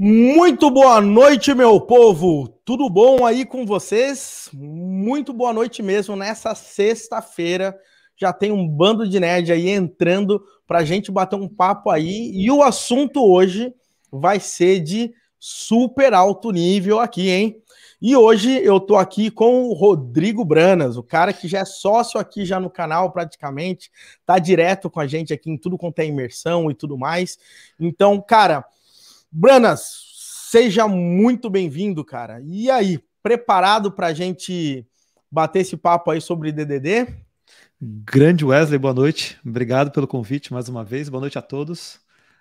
Muito boa noite, meu povo! Tudo bom aí com vocês? Muito boa noite mesmo nessa sexta-feira. Já tem um bando de nerd aí entrando para a gente bater um papo aí. E o assunto hoje vai ser de super alto nível aqui, hein? E hoje eu tô aqui com o Rodrigo Branas, o cara que já é sócio aqui já no canal praticamente, tá direto com a gente aqui em tudo quanto é imersão e tudo mais. Então, cara, Branas, seja muito bem-vindo, cara. E aí, preparado para a gente bater esse papo aí sobre DDD? Grande Wesley, boa noite. Obrigado pelo convite mais uma vez. Boa noite a todos.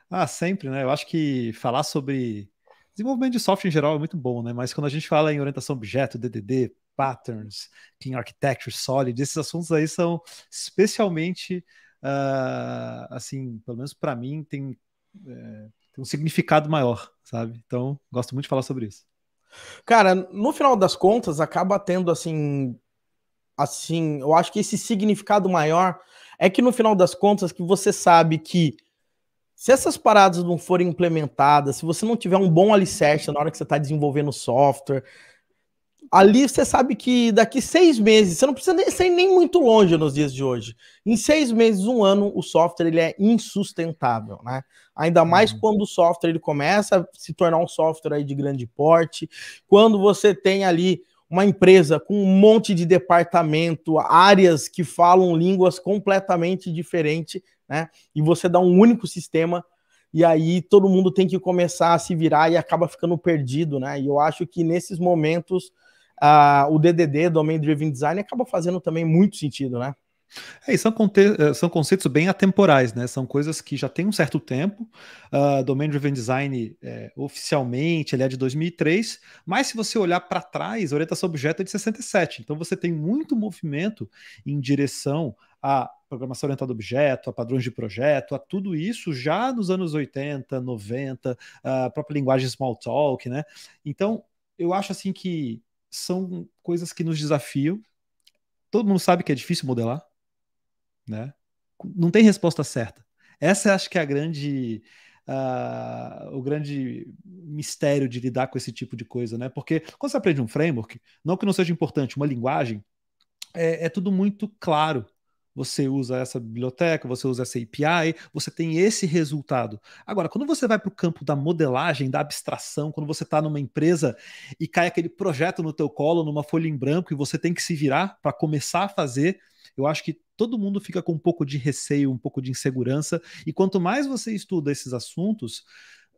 Ah, sempre, né? Eu acho que falar sobre desenvolvimento de software em geral é muito bom, né? Mas quando a gente fala em orientação objeto, DDD, patterns, clean architecture, solid, esses assuntos aí são especialmente, uh, assim, pelo menos para mim, tem é, tem um significado maior, sabe? Então, gosto muito de falar sobre isso. Cara, no final das contas, acaba tendo assim. Assim, eu acho que esse significado maior é que no final das contas que você sabe que se essas paradas não forem implementadas, se você não tiver um bom alicerce na hora que você está desenvolvendo software, ali você sabe que daqui seis meses, você não precisa nem, ser nem muito longe nos dias de hoje. Em seis meses, um ano, o software ele é insustentável, né? Ainda mais uhum. quando o software ele começa a se tornar um software de grande porte, quando você tem ali uma empresa com um monte de departamento, áreas que falam línguas completamente diferentes, né? E você dá um único sistema e aí todo mundo tem que começar a se virar e acaba ficando perdido, né? E eu acho que nesses momentos o DDD, Domain Driven Design, acaba fazendo também muito sentido, né? É, e são, eh, são conceitos bem atemporais, né? São coisas que já tem um certo tempo. Uh, Domain Driven Design, é, oficialmente, ele é de 2003, mas se você olhar para trás, a orientação objeto é de 67. Então você tem muito movimento em direção a programação orientada a objeto, a padrões de projeto, a tudo isso já nos anos 80, 90, ah, a própria linguagem Smalltalk, né? Então eu acho assim que são coisas que nos desafiam. Todo mundo sabe que é difícil modelar, né? Não tem resposta certa. Essa acho que é a grande, uh, o grande mistério de lidar com esse tipo de coisa, né? Porque quando você aprende um framework, não que não seja importante, uma linguagem, é, é tudo muito claro você usa essa biblioteca, você usa essa API, você tem esse resultado. Agora, quando você vai para o campo da modelagem, da abstração, quando você está numa empresa e cai aquele projeto no teu colo, numa folha em branco, e você tem que se virar para começar a fazer, eu acho que todo mundo fica com um pouco de receio, um pouco de insegurança, e quanto mais você estuda esses assuntos,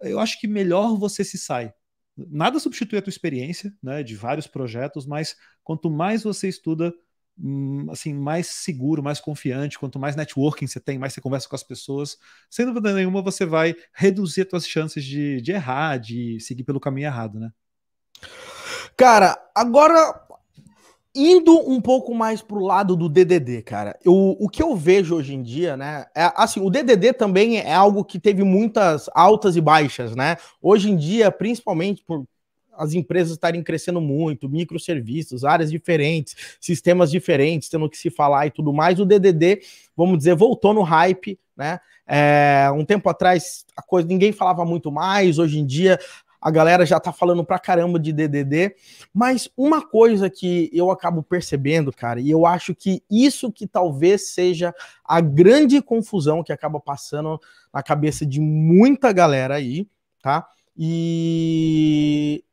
eu acho que melhor você se sai. Nada substitui a tua experiência, né, de vários projetos, mas quanto mais você estuda, Hum, assim mais seguro, mais confiante, quanto mais networking você tem, mais você conversa com as pessoas, sem dúvida nenhuma você vai reduzir as suas chances de, de errar, de seguir pelo caminho errado, né? Cara, agora indo um pouco mais pro lado do DDD, cara. Eu, o que eu vejo hoje em dia, né, é assim, o DDD também é algo que teve muitas altas e baixas, né? Hoje em dia, principalmente por as empresas estarem crescendo muito, microserviços, áreas diferentes, sistemas diferentes, tendo que se falar e tudo mais. O DDD, vamos dizer, voltou no hype, né? É, um tempo atrás a coisa ninguém falava muito mais, hoje em dia a galera já tá falando pra caramba de DDD, mas uma coisa que eu acabo percebendo, cara, e eu acho que isso que talvez seja a grande confusão que acaba passando na cabeça de muita galera aí, tá? E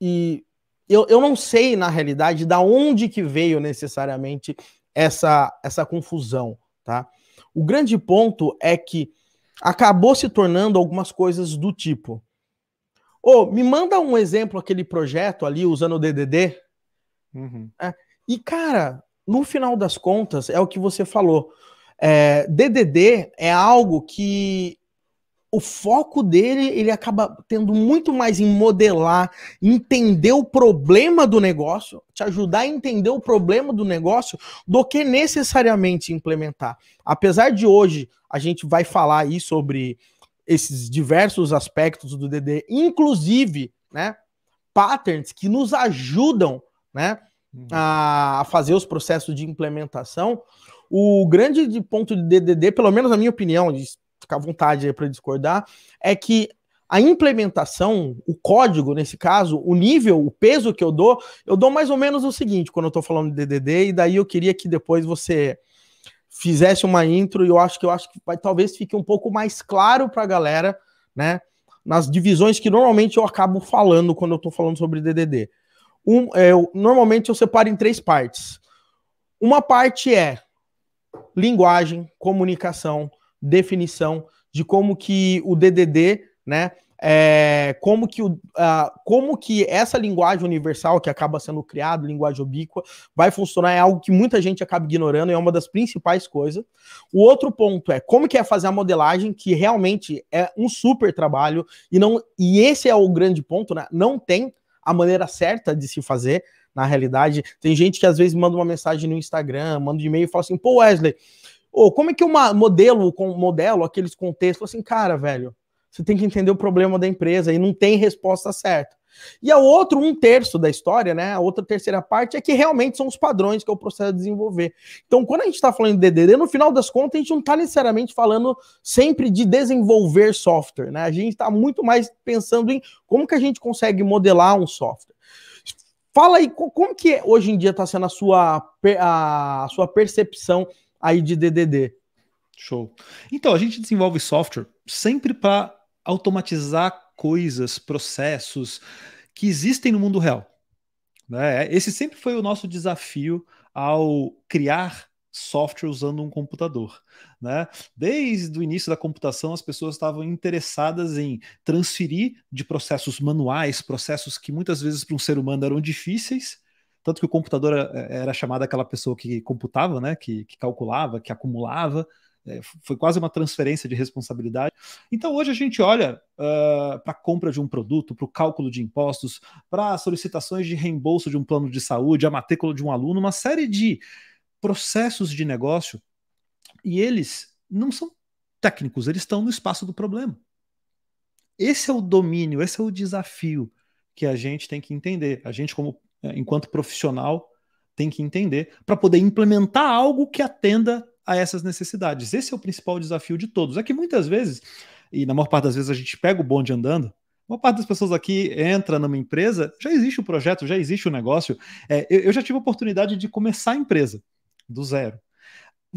e eu, eu não sei, na realidade, da onde que veio necessariamente essa, essa confusão, tá? O grande ponto é que acabou se tornando algumas coisas do tipo. Ô, oh, me manda um exemplo aquele projeto ali usando o DDD. Uhum. É, e, cara, no final das contas, é o que você falou. É, DDD é algo que o foco dele ele acaba tendo muito mais em modelar, entender o problema do negócio, te ajudar a entender o problema do negócio, do que necessariamente implementar. Apesar de hoje a gente vai falar aí sobre esses diversos aspectos do DD, inclusive, né, patterns que nos ajudam, né, uhum. a fazer os processos de implementação. O grande ponto de DDD, pelo menos na minha opinião, ficar à vontade para discordar, é que a implementação, o código, nesse caso, o nível, o peso que eu dou, eu dou mais ou menos o seguinte quando eu estou falando de DDD, e daí eu queria que depois você fizesse uma intro, e eu acho que eu acho que vai, talvez fique um pouco mais claro para a galera, né? Nas divisões que normalmente eu acabo falando quando eu estou falando sobre DDD. Um, é, eu, normalmente eu separo em três partes. Uma parte é linguagem, comunicação, definição de como que o DDD, né, é, como, que o, a, como que essa linguagem universal que acaba sendo criada, linguagem ubíqua, vai funcionar, é algo que muita gente acaba ignorando, e é uma das principais coisas. O outro ponto é como que é fazer a modelagem, que realmente é um super trabalho, e, não, e esse é o grande ponto, né? não tem a maneira certa de se fazer, na realidade. Tem gente que às vezes manda uma mensagem no Instagram, manda um e-mail e fala assim, pô Wesley, ou como é que eu modelo, modelo aqueles contextos? Assim, cara, velho, você tem que entender o problema da empresa e não tem resposta certa. E a outro um terço da história, né? A outra terceira parte é que realmente são os padrões que eu é processo a desenvolver. Então, quando a gente está falando de DDD, no final das contas, a gente não está necessariamente falando sempre de desenvolver software, né? A gente está muito mais pensando em como que a gente consegue modelar um software. Fala aí, como que é, hoje em dia está sendo a sua, a sua percepção aí de DDD. Show. Então, a gente desenvolve software sempre para automatizar coisas, processos que existem no mundo real. Né? Esse sempre foi o nosso desafio ao criar software usando um computador. Né? Desde o início da computação, as pessoas estavam interessadas em transferir de processos manuais, processos que muitas vezes para um ser humano eram difíceis, tanto que o computador eh, eh, era chamado aquela pessoa que computava, né? Que, que calculava, que acumulava. É, foi quase uma transferência de responsabilidade. Então, hoje a gente olha uh, ah, para a compra de um produto, para o cálculo de impostos, para solicitações de reembolso de um plano de saúde, a matrícula de um aluno, uma série de processos de negócio e eles não são técnicos, eles estão no espaço do problema. Esse é o domínio, esse é o desafio que a gente tem que entender. A gente, como é, enquanto profissional, tem que entender para poder implementar algo que atenda a essas necessidades. Esse é o principal desafio de todos. É que muitas vezes, e na maior parte das vezes a gente pega o bonde andando, a maior parte das pessoas aqui entra numa empresa, já existe o projeto, já existe o negócio. É, eu, eu já tive a oportunidade de começar a empresa do zero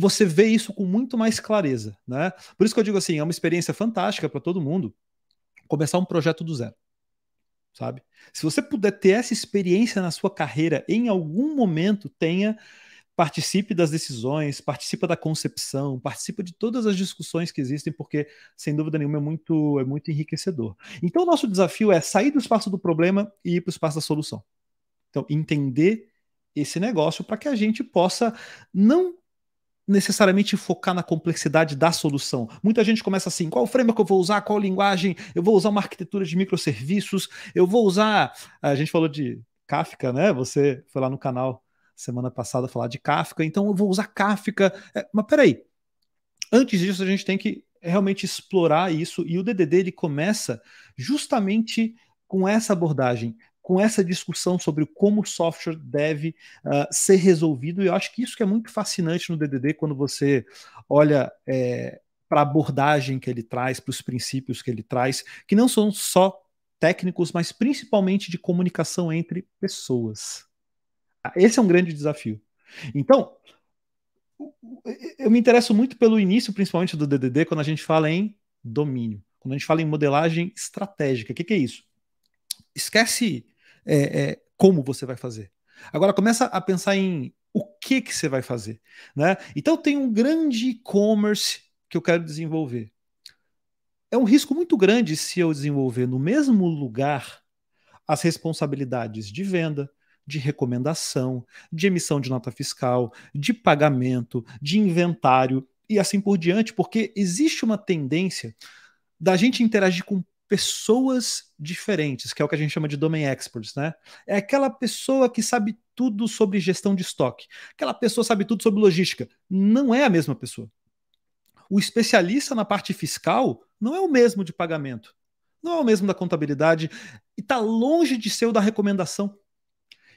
você vê isso com muito mais clareza, né? Por isso que eu digo assim, é uma experiência fantástica para todo mundo começar um projeto do zero sabe? Se você puder ter essa experiência na sua carreira, em algum momento tenha participe das decisões, participe da concepção, participe de todas as discussões que existem, porque sem dúvida nenhuma é muito é muito enriquecedor. Então o nosso desafio é sair do espaço do problema e ir para o espaço da solução. Então entender esse negócio para que a gente possa não necessariamente focar na complexidade da solução. Muita gente começa assim: qual framework eu vou usar, qual linguagem, eu vou usar uma arquitetura de microserviços, eu vou usar. A gente falou de Kafka, né? Você foi lá no canal semana passada falar de Kafka, então eu vou usar Kafka. É, mas peraí, antes disso a gente tem que realmente explorar isso e o DDD ele começa justamente com essa abordagem com essa discussão sobre como o software deve uh, ser resolvido. E eu acho que isso que é muito fascinante no DDD quando você olha é, para a abordagem que ele traz, para os princípios que ele traz, que não são só técnicos, mas principalmente de comunicação entre pessoas. Ah, esse é um grande desafio. Então, eu me interesso muito pelo início, principalmente do DDD, quando a gente fala em domínio, quando a gente fala em modelagem estratégica. O que, que, é isso? Esquece é, é, como você vai fazer. Agora começa a pensar em o que, que você vai fazer. Né? Então tem um grande e-commerce que eu quero desenvolver. É um risco muito grande se eu desenvolver no mesmo lugar as responsabilidades de venda, de recomendação, de emissão de nota fiscal, de pagamento, de inventário e assim por diante, porque existe uma tendência da gente interagir com pessoas diferentes, que é o que a gente chama de domain experts, né? É aquela pessoa que sabe tudo sobre gestão de estoque, aquela pessoa sabe tudo sobre logística. Não é a mesma pessoa. O especialista na parte fiscal não é o mesmo de pagamento, não é o mesmo da contabilidade e está longe de ser o da recomendação.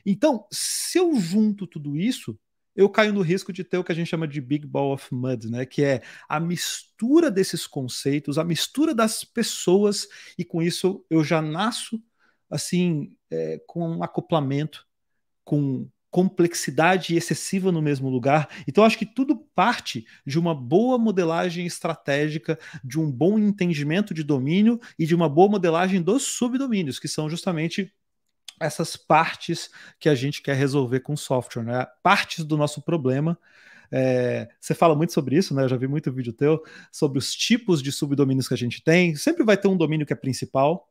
Então, se eu junto tudo isso, eu caio no risco de ter o que a gente chama de Big Ball of Mud, né? Que é a mistura desses conceitos, a mistura das pessoas, e com isso eu já nasço assim é, com um acoplamento, com complexidade excessiva no mesmo lugar. Então, acho que tudo parte de uma boa modelagem estratégica, de um bom entendimento de domínio e de uma boa modelagem dos subdomínios, que são justamente essas partes que a gente quer resolver com software, né? Partes do nosso problema. É, você fala muito sobre isso, né? Eu já vi muito vídeo teu sobre os tipos de subdomínios que a gente tem. Sempre vai ter um domínio que é principal.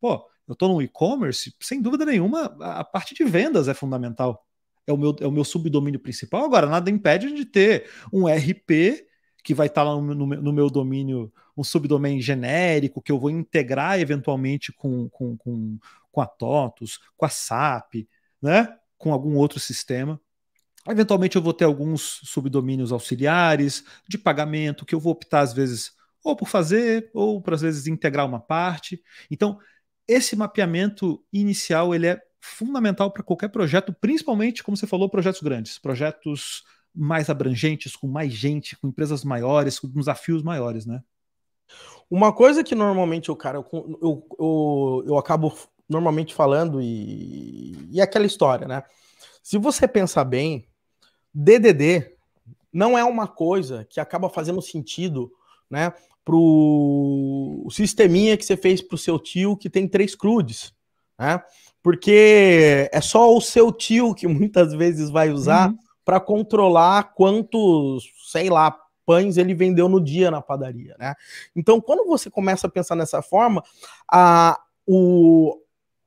Pô, eu estou no e-commerce, sem dúvida nenhuma, a parte de vendas é fundamental. É o meu, é o meu subdomínio principal. Agora, nada impede de ter um RP que vai estar tá lá no, no, no, meu domínio, um subdomínio genérico que eu vou integrar eventualmente com, com, com, com a TOTUS, com a SAP, né? com algum outro sistema. Eventualmente eu vou ter alguns subdomínios auxiliares de pagamento que eu vou optar às vezes ou por fazer ou por às vezes integrar uma parte. Então, esse mapeamento inicial ele é fundamental para qualquer projeto, principalmente como você falou, projetos grandes, projetos mais abrangentes, com mais gente, com empresas maiores, com desafios maiores, né? Uma coisa que normalmente o cara eu, eu, eu, eu acabo normalmente falando, e, e aquela história, né? Se você pensar bem, DDD não é uma coisa que acaba fazendo sentido, né? Pro sisteminha que você fez pro seu tio que tem três crudes, né? Porque é só o seu tio que muitas vezes vai usar uhum. para controlar quantos, sei lá, pães ele vendeu no dia na padaria, né? Então, quando você começa a pensar nessa forma, a, o,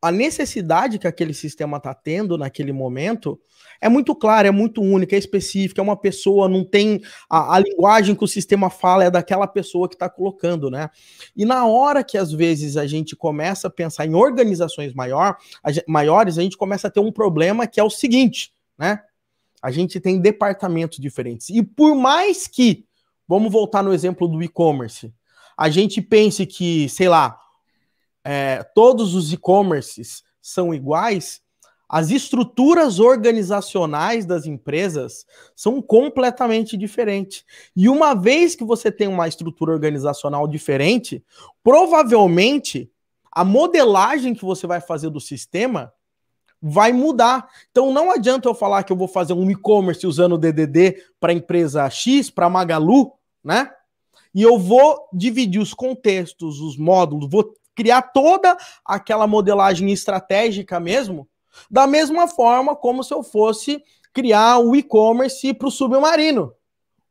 a necessidade que aquele sistema está tendo naquele momento é muito clara, é muito única, é específica, é uma pessoa, não tem a, a linguagem que o sistema fala, é daquela pessoa que está colocando, né? E na hora que às vezes a gente começa a pensar em organizações maior, a, maiores, a gente começa a ter um problema que é o seguinte, né? A gente tem departamentos diferentes. E por mais que, vamos voltar no exemplo do e-commerce, a gente pense que, sei lá, é, todos os e-commerces são iguais, as estruturas organizacionais das empresas são completamente diferentes. E uma vez que você tem uma estrutura organizacional diferente, provavelmente a modelagem que você vai fazer do sistema vai mudar. Então não adianta eu falar que eu vou fazer um e-commerce usando o DDD para empresa X, para Magalu, né? E eu vou dividir os contextos, os módulos, vou criar toda aquela modelagem estratégica mesmo, da mesma forma como se eu fosse criar o e-commerce para o submarino.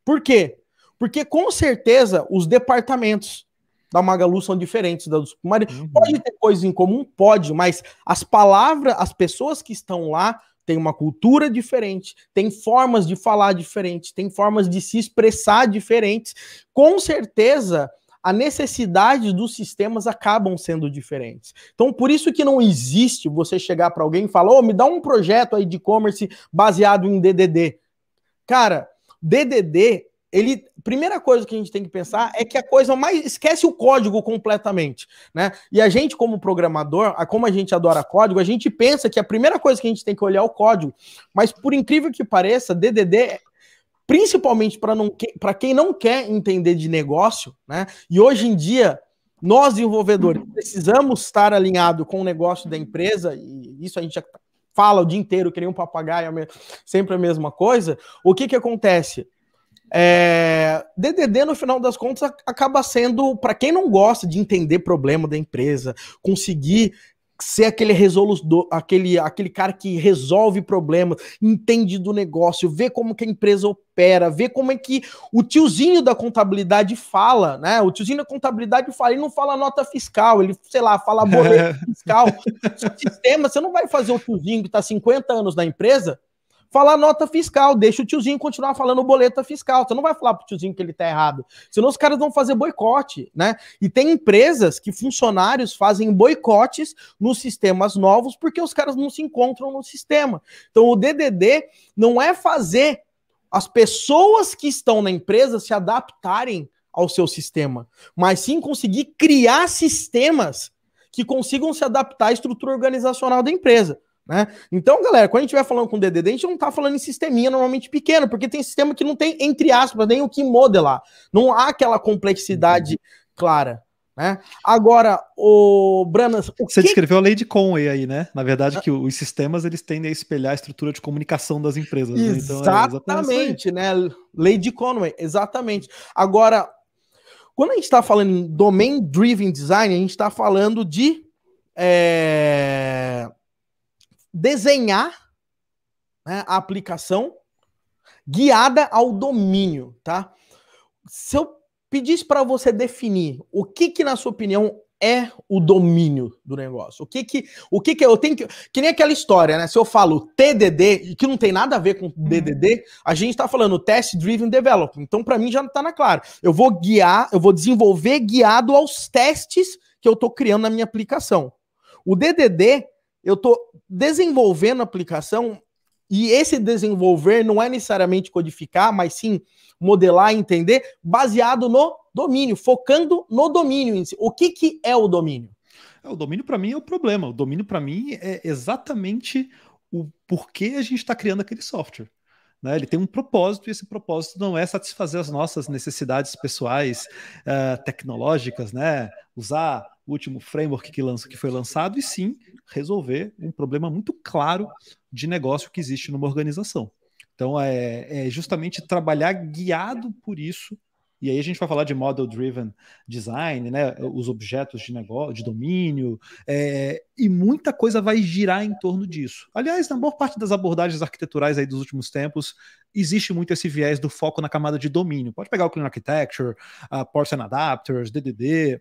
Por quê? Porque com certeza os departamentos da Magalu são diferentes da do submarino. Uhum. Pode ter coisas em comum? Pode, mas as palavras, as pessoas que estão lá têm uma cultura diferente, têm formas de falar diferentes, têm formas de se expressar diferentes. Com certeza a necessidade dos sistemas acabam sendo diferentes. Então, por isso que não existe você chegar para alguém e falar: oh, me dá um projeto aí de e-commerce baseado em DDD. Cara, DDD ele primeira coisa que a gente tem que pensar é que a coisa mais esquece o código completamente, né? E a gente como programador, como a gente adora código, a gente pensa que a primeira coisa que a gente tem que olhar é o código. Mas por incrível que pareça, DDD principalmente para quem não quer entender de negócio, né? E hoje em dia, nós desenvolvedores precisamos estar alinhado com o negócio da empresa, e isso a gente já fala o dia inteiro, que nem um papagaio, é sempre a mesma coisa. O que que acontece? É, DDD, no final das contas, acaba sendo, para quem não gosta de entender problema da empresa, conseguir ser aquele resolutor, aquele, aquele cara que resolve problemas, entende do negócio, vê como que a empresa opera, vê como é que o tiozinho da contabilidade fala, né? O tiozinho da contabilidade fala, ele não fala nota fiscal, ele, sei lá, fala boleto fiscal. sistema, você não vai fazer o tiozinho que está 50 anos na empresa falar nota fiscal, deixa o tiozinho continuar falando boleta fiscal. Você não vai falar pro tiozinho que ele tá errado. Senão os caras vão fazer boicote, né? E tem empresas que funcionários fazem boicotes nos sistemas novos porque os caras não se encontram no sistema. Então o DDD não é fazer as pessoas que estão na empresa se adaptarem ao seu sistema, mas sim conseguir criar sistemas que consigam se adaptar à estrutura organizacional da empresa. Né? Então, galera, quando a gente vai falando com DDD, a gente não está falando em sisteminha normalmente pequeno, porque tem sistema que não tem, entre aspas, nem o que modelar. Não há aquela complexidade clara. Né? Agora, o Branas. O Você que... descreveu a lei de Conway aí, né? Na verdade, que os sistemas eles tendem a espelhar a estrutura de comunicação das empresas. Exatamente, né? Então, é né? Lei de Conway, exatamente. Agora, quando a gente está falando em domain-driven design, a gente está falando de. É desenhar né, a aplicação guiada ao domínio, tá? Se eu pedisse para você definir o que, que, na sua opinião, é o domínio do negócio, o que que, o que que é, eu tenho que, que nem aquela história, né? Se eu falo TDD, que não tem nada a ver com DDD, uhum. a gente está falando Test Driven Development. Então, para mim já não está na clara. Eu vou guiar, eu vou desenvolver guiado aos testes que eu estou criando na minha aplicação. O DDD eu estou desenvolvendo a aplicação e esse desenvolver não é necessariamente codificar, mas sim modelar e entender, baseado no domínio, focando no domínio O que, que é o domínio? É, o domínio para mim é o problema. O domínio para mim é exatamente o porquê a gente está criando aquele software. Né? Ele tem um propósito e esse propósito não é satisfazer as nossas necessidades pessoais, uh, tecnológicas, né? usar o último framework que, lança, que foi lançado, e sim resolver um problema muito claro de negócio que existe numa organização. Então, é, é justamente trabalhar guiado por isso e aí a gente vai falar de model driven design, né? Os objetos de negócio, de domínio, é, e muita coisa vai girar em torno disso. Aliás, na maior parte das abordagens arquiteturais aí dos últimos tempos, existe muito esse viés do foco na camada de domínio. Pode pegar o Clean Architecture, a Ports and Adapters, DDD,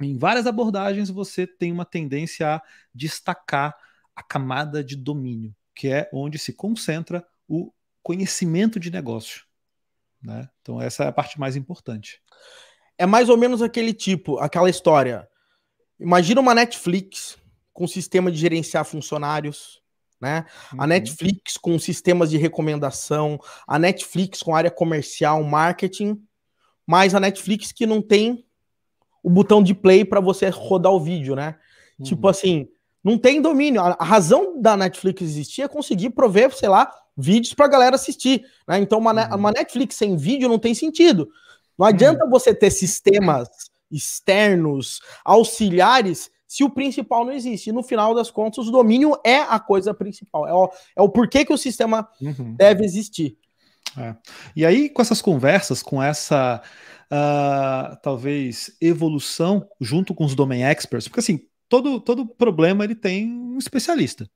em várias abordagens você tem uma tendência a destacar a camada de domínio, que é onde se concentra o conhecimento de negócio. Né? Então, essa é a parte mais importante. É mais ou menos aquele tipo, aquela história. Imagina uma Netflix com sistema de gerenciar funcionários, né? Uhum. A Netflix com sistemas de recomendação, a Netflix com área comercial, marketing, mas a Netflix que não tem o botão de play para você rodar o vídeo, né? Uhum. Tipo assim, não tem domínio. A, razão da Netflix existir é conseguir prover, sei lá, vídeos para a galera assistir, né? Então uma, uhum. uma, Netflix sem vídeo não tem sentido. Não adianta uhum. você ter sistemas externos, auxiliares, se o principal não existe. E no final das contas, o domínio é a coisa principal. É o, é o porquê que o sistema uhum. deve existir. É. E aí, com essas conversas, com essa talvez evolução junto com os domain experts, porque assim todo todo problema ele tem um especialista.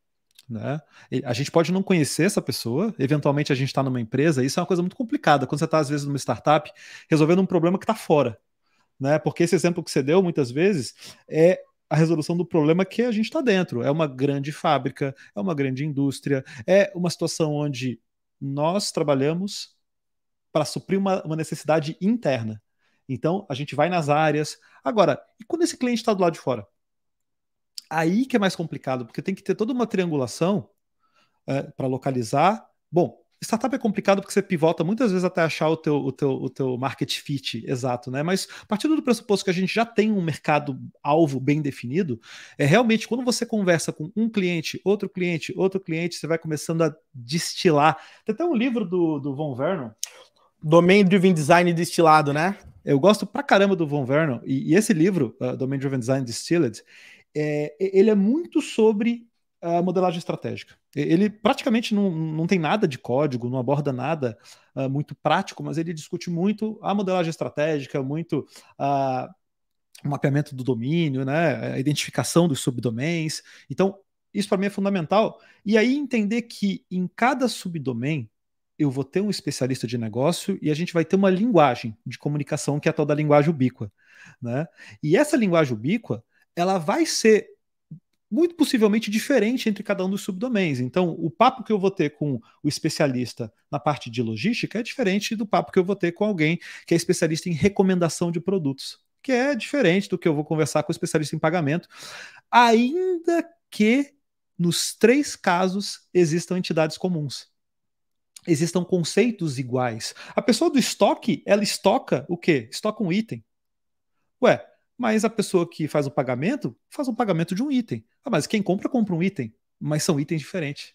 Né? A gente pode não conhecer essa pessoa, eventualmente a gente está numa empresa, isso é uma coisa muito complicada quando você está, às vezes, numa startup resolvendo um problema que está fora. Né? Porque esse exemplo que você deu muitas vezes é a resolução do problema que a gente está dentro. É uma grande fábrica, é uma grande indústria, é uma situação onde nós trabalhamos para suprir uma, uma necessidade interna. Então, a gente vai nas áreas. Agora, e quando esse cliente está do lado de fora? Aí que é mais complicado, porque tem que ter toda uma triangulação é, para localizar. Bom, startup é complicado porque você pivota muitas vezes até achar o teu, o teu, o teu market fit exato, né? Mas partindo do pressuposto que a gente já tem um mercado alvo bem definido, é realmente quando você conversa com um cliente, outro cliente, outro cliente, você vai começando a destilar. Tem até um livro do, do Von Vernon. Domain Driven Design destilado, né? Eu gosto pra caramba do Von Vernon, e, e esse livro, uh, Domain Driven Design Distilled, é, ele é muito sobre a modelagem estratégica. Ele praticamente não, não tem nada de código, não aborda nada uh, muito prático, mas ele discute muito a modelagem estratégica, muito uh, o mapeamento do domínio, né, a identificação dos subdomens. Então, isso para mim é fundamental. E aí entender que em cada subdomain eu vou ter um especialista de negócio e a gente vai ter uma linguagem de comunicação que é a tal da linguagem ubíqua. Né? E essa linguagem ubíqua ela vai ser muito possivelmente diferente entre cada um dos subdoméns. Então, o papo que eu vou ter com o especialista na parte de logística é diferente do papo que eu vou ter com alguém que é especialista em recomendação de produtos, que é diferente do que eu vou conversar com o especialista em pagamento, ainda que nos três casos existam entidades comuns existam conceitos iguais. A pessoa do estoque, ela estoca o quê? Estoca um item. Ué, mas a pessoa que faz o pagamento, faz o pagamento de um item. Ah, mas quem compra, compra um item. Mas são itens diferentes.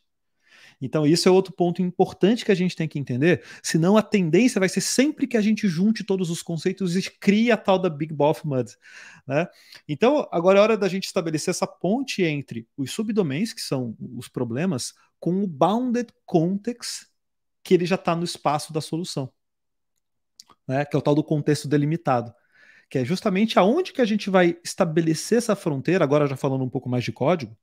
Então, isso é outro ponto importante que a gente tem que entender, senão a tendência vai ser sempre que a gente junte todos os conceitos e crie a tal da Big Ball Mud. Né? Então, agora é hora da gente estabelecer essa ponte entre os subdomens, que são os problemas, com o bounded context, que ele já está no espaço da solução, né? que é o tal do contexto delimitado, que é justamente aonde que a gente vai estabelecer essa fronteira, agora já falando um pouco mais de código,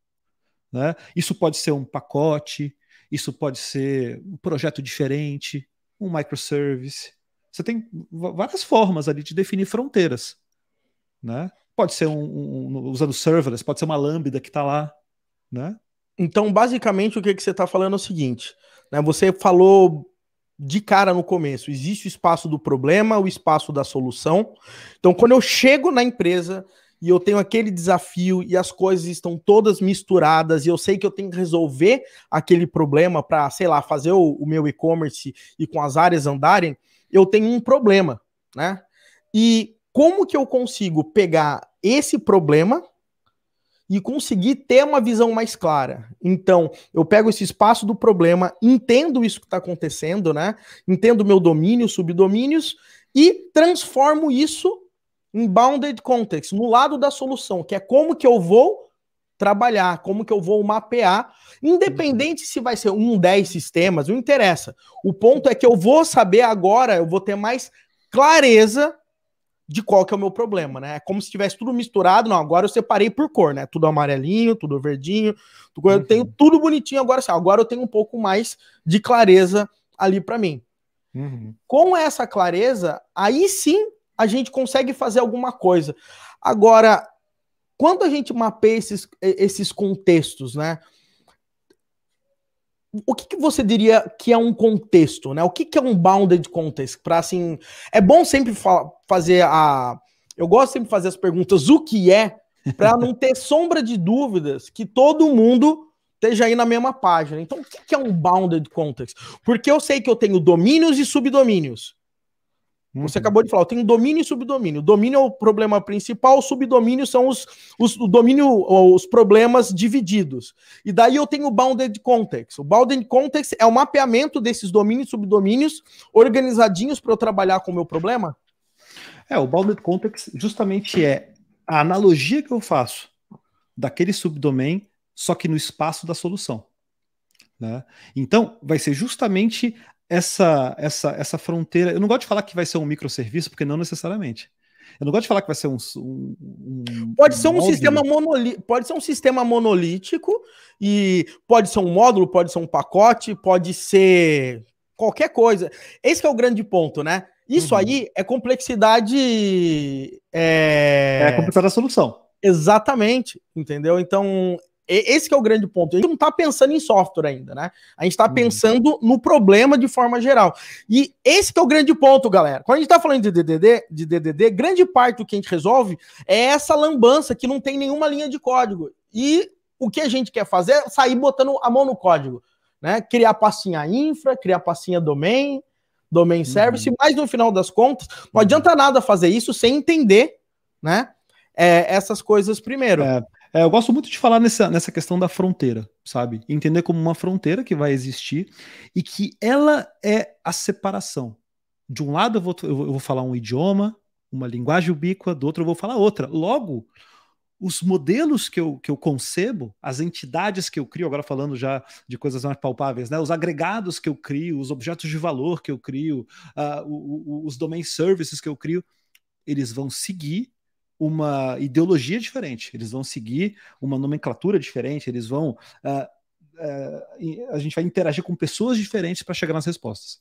né? isso pode ser um pacote, isso pode ser um projeto diferente, um microservice, você tem várias formas ali de definir fronteiras, né? Pode ser um, um, um usando serverless, pode ser uma lambda que está lá, né? Então, basicamente, o que, que você está falando é o seguinte: né? Você falou de cara no começo. Existe o espaço do problema, o espaço da solução. Então, quando eu chego na empresa e eu tenho aquele desafio e as coisas estão todas misturadas e eu sei que eu tenho que resolver aquele problema para, sei lá, fazer o, o meu e-commerce e com as áreas andarem, eu tenho um problema, né? E como que eu consigo pegar esse problema e conseguir ter uma visão mais clara. Então, eu pego esse espaço do problema, entendo isso que está acontecendo, né? Entendo meu domínio, subdomínios e transformo isso em bounded context, no lado da solução, que é como que eu vou trabalhar, como que eu vou mapear, independente se vai ser um, dez sistemas, não interessa. O ponto é que eu vou saber agora, eu vou ter mais clareza de qual que é o meu problema, né? É como se tivesse tudo misturado. Não, agora eu separei por cor, né? Tudo amarelinho, tudo verdinho. Tudo... Uhum. Eu tenho uhum. tudo bonitinho agora. Assim, agora eu tenho um pouco mais de clareza ali para mim. Uhum. Com essa clareza, aí sim a gente consegue fazer alguma coisa. Agora, quando a gente mapeia esses, esses contextos, né? o que, que, você diria que é um contexto, né? O que, que é um bounded context? Para assim, é bom sempre fazer a, eu gosto sempre de fazer as perguntas o que é para não ter sombra de dúvidas que todo mundo esteja aí na mesma página. Então, o que, que é um bounded context? Porque eu sei que eu tenho domínios e subdomínios. Você uhum. acabou de falar, tem domínio e subdomínio. O domínio é o problema principal, o subdomínio são os, os o domínio, os problemas divididos. E daí eu tenho o bounded context. O bounded context é o mapeamento desses domínios e subdomínios organizadinhos para eu trabalhar com o meu problema? É, o bounded context justamente é a analogia que eu faço daquele subdomain, só que no espaço da solução. Né? Então, vai ser justamente essa, essa, essa fronteira. Eu não gosto de falar que vai ser um microserviço, porque não necessariamente. Eu não gosto de falar que vai ser um. um, um pode ser um sistema monoli pode ser um sistema monolítico e pode ser um módulo, pode ser um pacote, pode ser qualquer coisa. Esse é o grande ponto, né? Isso uhum. aí é complexidade. É... é a complexidade da solução. Exatamente, entendeu? Então, esse é o grande ponto. A gente não está pensando em software ainda, né? A gente está uhum. pensando no problema de forma geral. E esse é o grande ponto, galera. Quando a gente está falando de DDD, de DDD, grande parte do que a gente resolve é essa lambança que não tem nenhuma linha de código. E o que a gente quer fazer é sair botando a mão no código, né? Criar passinha infra, criar passinha domain, domain uhum. service, mas no final das contas, não uhum. adianta nada fazer isso sem entender, né? É, essas coisas primeiro. É, é, eu gosto muito de falar nessa, nessa questão da fronteira, sabe? Entender como uma fronteira que vai existir e que ela é a separação. De um lado eu vou, eu vou falar um idioma, uma linguagem ubíqua, do outro eu vou falar outra. Logo, os modelos que eu, que eu concebo, as entidades que eu crio, agora falando já de coisas mais palpáveis, né? os agregados que eu crio, os objetos de valor que eu crio, uh, o, o, os domain services que eu crio, eles vão seguir uma ideologia diferente, eles vão seguir uma nomenclatura diferente, eles vão. Uh, uh, a gente vai interagir com pessoas diferentes para chegar nas respostas.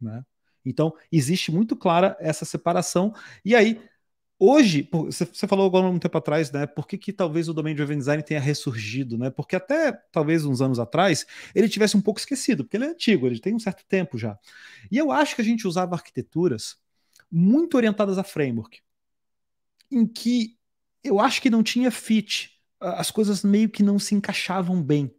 Né? Então, existe muito clara essa separação. E aí, hoje, você falou agora um tempo atrás, né? Por que, que talvez o domínio de Open Design tenha ressurgido, né? Porque até talvez uns anos atrás ele tivesse um pouco esquecido, porque ele é antigo, ele tem um certo tempo já. E eu acho que a gente usava arquiteturas muito orientadas a framework em que eu acho que não tinha fit, as coisas meio que não se encaixavam bem.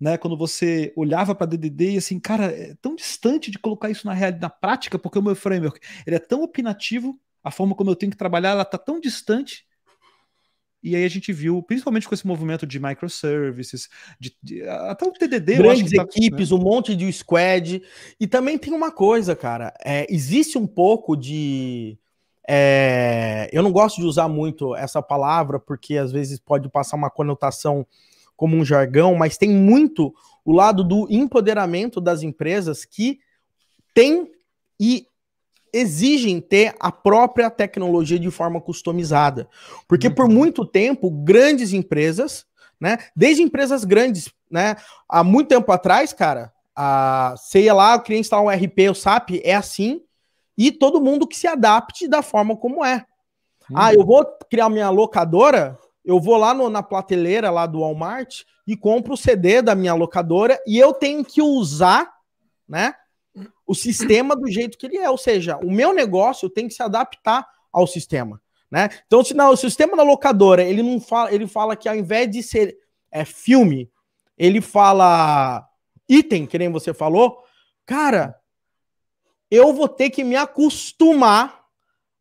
Né, quando você olhava para DDD e assim, cara, é tão distante de colocar isso na realidade, na prática, porque o meu framework ele é tão opinativo, a forma como eu tenho que trabalhar, ela tá tão distante. E aí a gente viu, principalmente com esse movimento de microservices, de, de até o TDD, grandes tá, equipes, né? um monte de squad. E também tem uma coisa, cara, é, existe um pouco de é, eu não gosto de usar muito essa palavra, porque às vezes pode passar uma conotação como um jargão, mas tem muito o lado do empoderamento das empresas que têm e exigem ter a própria tecnologia de forma customizada. Porque por uhum. muito tempo, grandes empresas, né, desde empresas grandes, né, há muito tempo atrás, cara, a, sei lá, o cliente instalar um RP, o SAP, é assim, e todo mundo que se adapte da forma como é. Uhum. Ah, eu vou criar minha locadora, eu vou lá no, na prateleira lá do Walmart e compro o CD da minha locadora e eu tenho que usar, né, o sistema do jeito que ele é, ou seja, o meu negócio tem que se adaptar ao sistema, né? Então, se não, o sistema da locadora, ele não fala, ele fala que ao invés de ser é filme, ele fala item, que nem você falou, cara, eu vou ter que me acostumar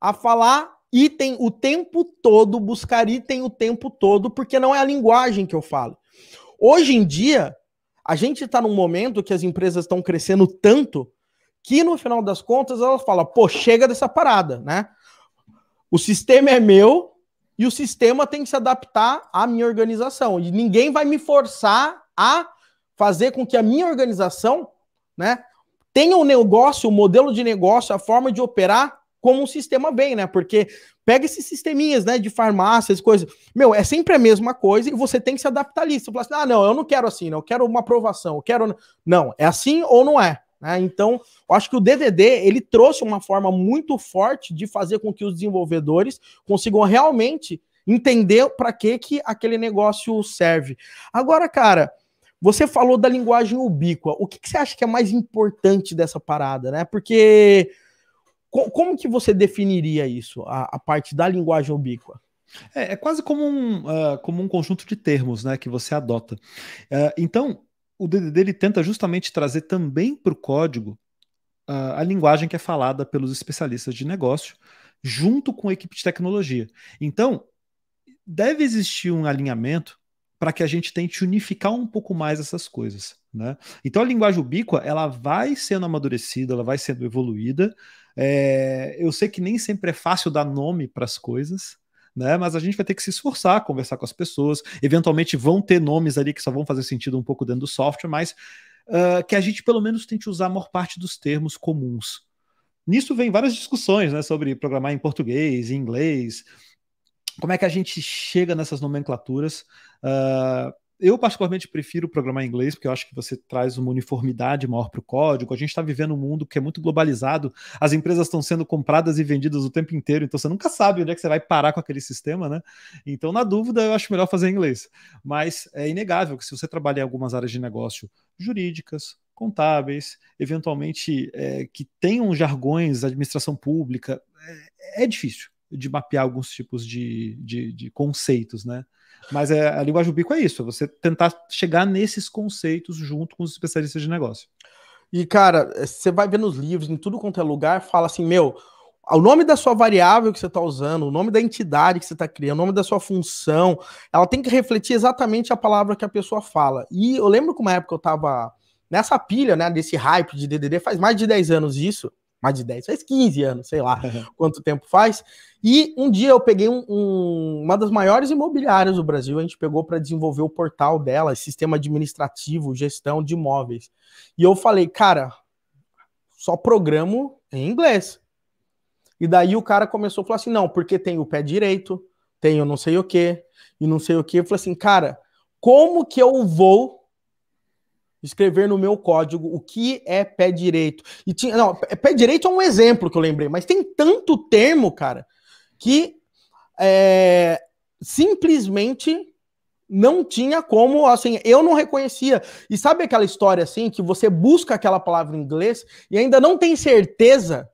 a falar item o tempo todo, buscar item o tempo todo, porque não é a linguagem que eu falo. Hoje em dia, a gente está num momento que as empresas estão crescendo tanto que no final das contas elas falam, pô, chega dessa parada, né? O sistema é meu e o sistema tem que se adaptar à minha organização. E ninguém vai me forçar a fazer com que a minha organização, né, tenha o um negócio, o um modelo de negócio, a forma de operar como um sistema bem, né? Porque pega esses sisteminhas, né, de farmácias, coisas. Meu, é sempre a mesma coisa e você tem que se adaptar ali. Você fala assim, ah, não, eu não quero assim, não, eu quero uma aprovação, eu quero... Não, é assim ou não é, né? Então, eu acho que o DVD ele trouxe uma forma muito forte de fazer com que os desenvolvedores consigam realmente entender para que, que aquele negócio serve. Agora, cara, você falou da linguagem ubíqua. O que, que você acha que é mais importante dessa parada, né? Porque como que você definiria isso, a, a parte da linguagem ubíqua? É, é quase como um, uh, como um conjunto de termos né, que você adota. Uh, então, o DDD ele tenta justamente trazer também para o código uh, a linguagem que é falada pelos especialistas de negócio, junto com a equipe de tecnologia. Então, deve existir um alinhamento para que a gente tente unificar um pouco mais essas coisas. Né? Então a linguagem ubíqua ela vai sendo amadurecida, ela vai sendo evoluída. É, eu sei que nem sempre é fácil dar nome para as coisas, né? Mas a gente vai ter que se esforçar, conversar com as pessoas. Eventualmente vão ter nomes ali que só vão fazer sentido um pouco dentro do software, mas uh, que a gente pelo menos tente usar a maior parte dos termos comuns. Nisso vem várias discussões, né, sobre programar em português, em inglês, como é que a gente chega nessas nomenclaturas. Uh, eu, particularmente, prefiro programar em inglês, porque eu acho que você traz uma uniformidade maior para o código. A gente está vivendo um mundo que é muito globalizado, as empresas estão sendo compradas e vendidas o tempo inteiro, então você nunca sabe onde é que você vai parar com aquele sistema, né? Então, na dúvida, eu acho melhor fazer em inglês. Mas é inegável que se você trabalha em algumas áreas de negócio jurídicas, contábeis, eventualmente é, que tenham jargões, administração pública, é, é difícil de mapear alguns tipos de, de, de conceitos, né? Mas é, a linguagem do bico é isso, é você tentar chegar nesses conceitos junto com os especialistas de negócio. E, cara, é, você vai ver nos livros, em tudo quanto é lugar, fala assim, meu, o nome da sua variável que você está usando, o nome da entidade que você está criando, o nome da sua função, ela tem que refletir exatamente a palavra que a pessoa fala. E eu lembro que uma época eu estava nessa pilha, né, desse hype de DDD, faz mais de 10 anos isso, mais de 10, faz 15 anos, sei lá quanto tempo faz. E um dia eu peguei um, um, uma das maiores imobiliárias do Brasil, a gente pegou para desenvolver o portal dela, sistema administrativo, gestão de imóveis. E eu falei, cara, só programo em inglês. E daí o cara começou a falar assim: não, porque tem o pé direito, tem eu não sei o que, e não sei o que. Eu falei assim, cara, como que eu vou escrever no meu código o que é pé direito. E tinha, não, pé direito é um exemplo que eu lembrei, mas tem tanto termo, cara, que é, simplesmente não tinha como, assim, eu não reconhecia. E sabe aquela história assim que você busca aquela palavra em inglês e ainda não tem certeza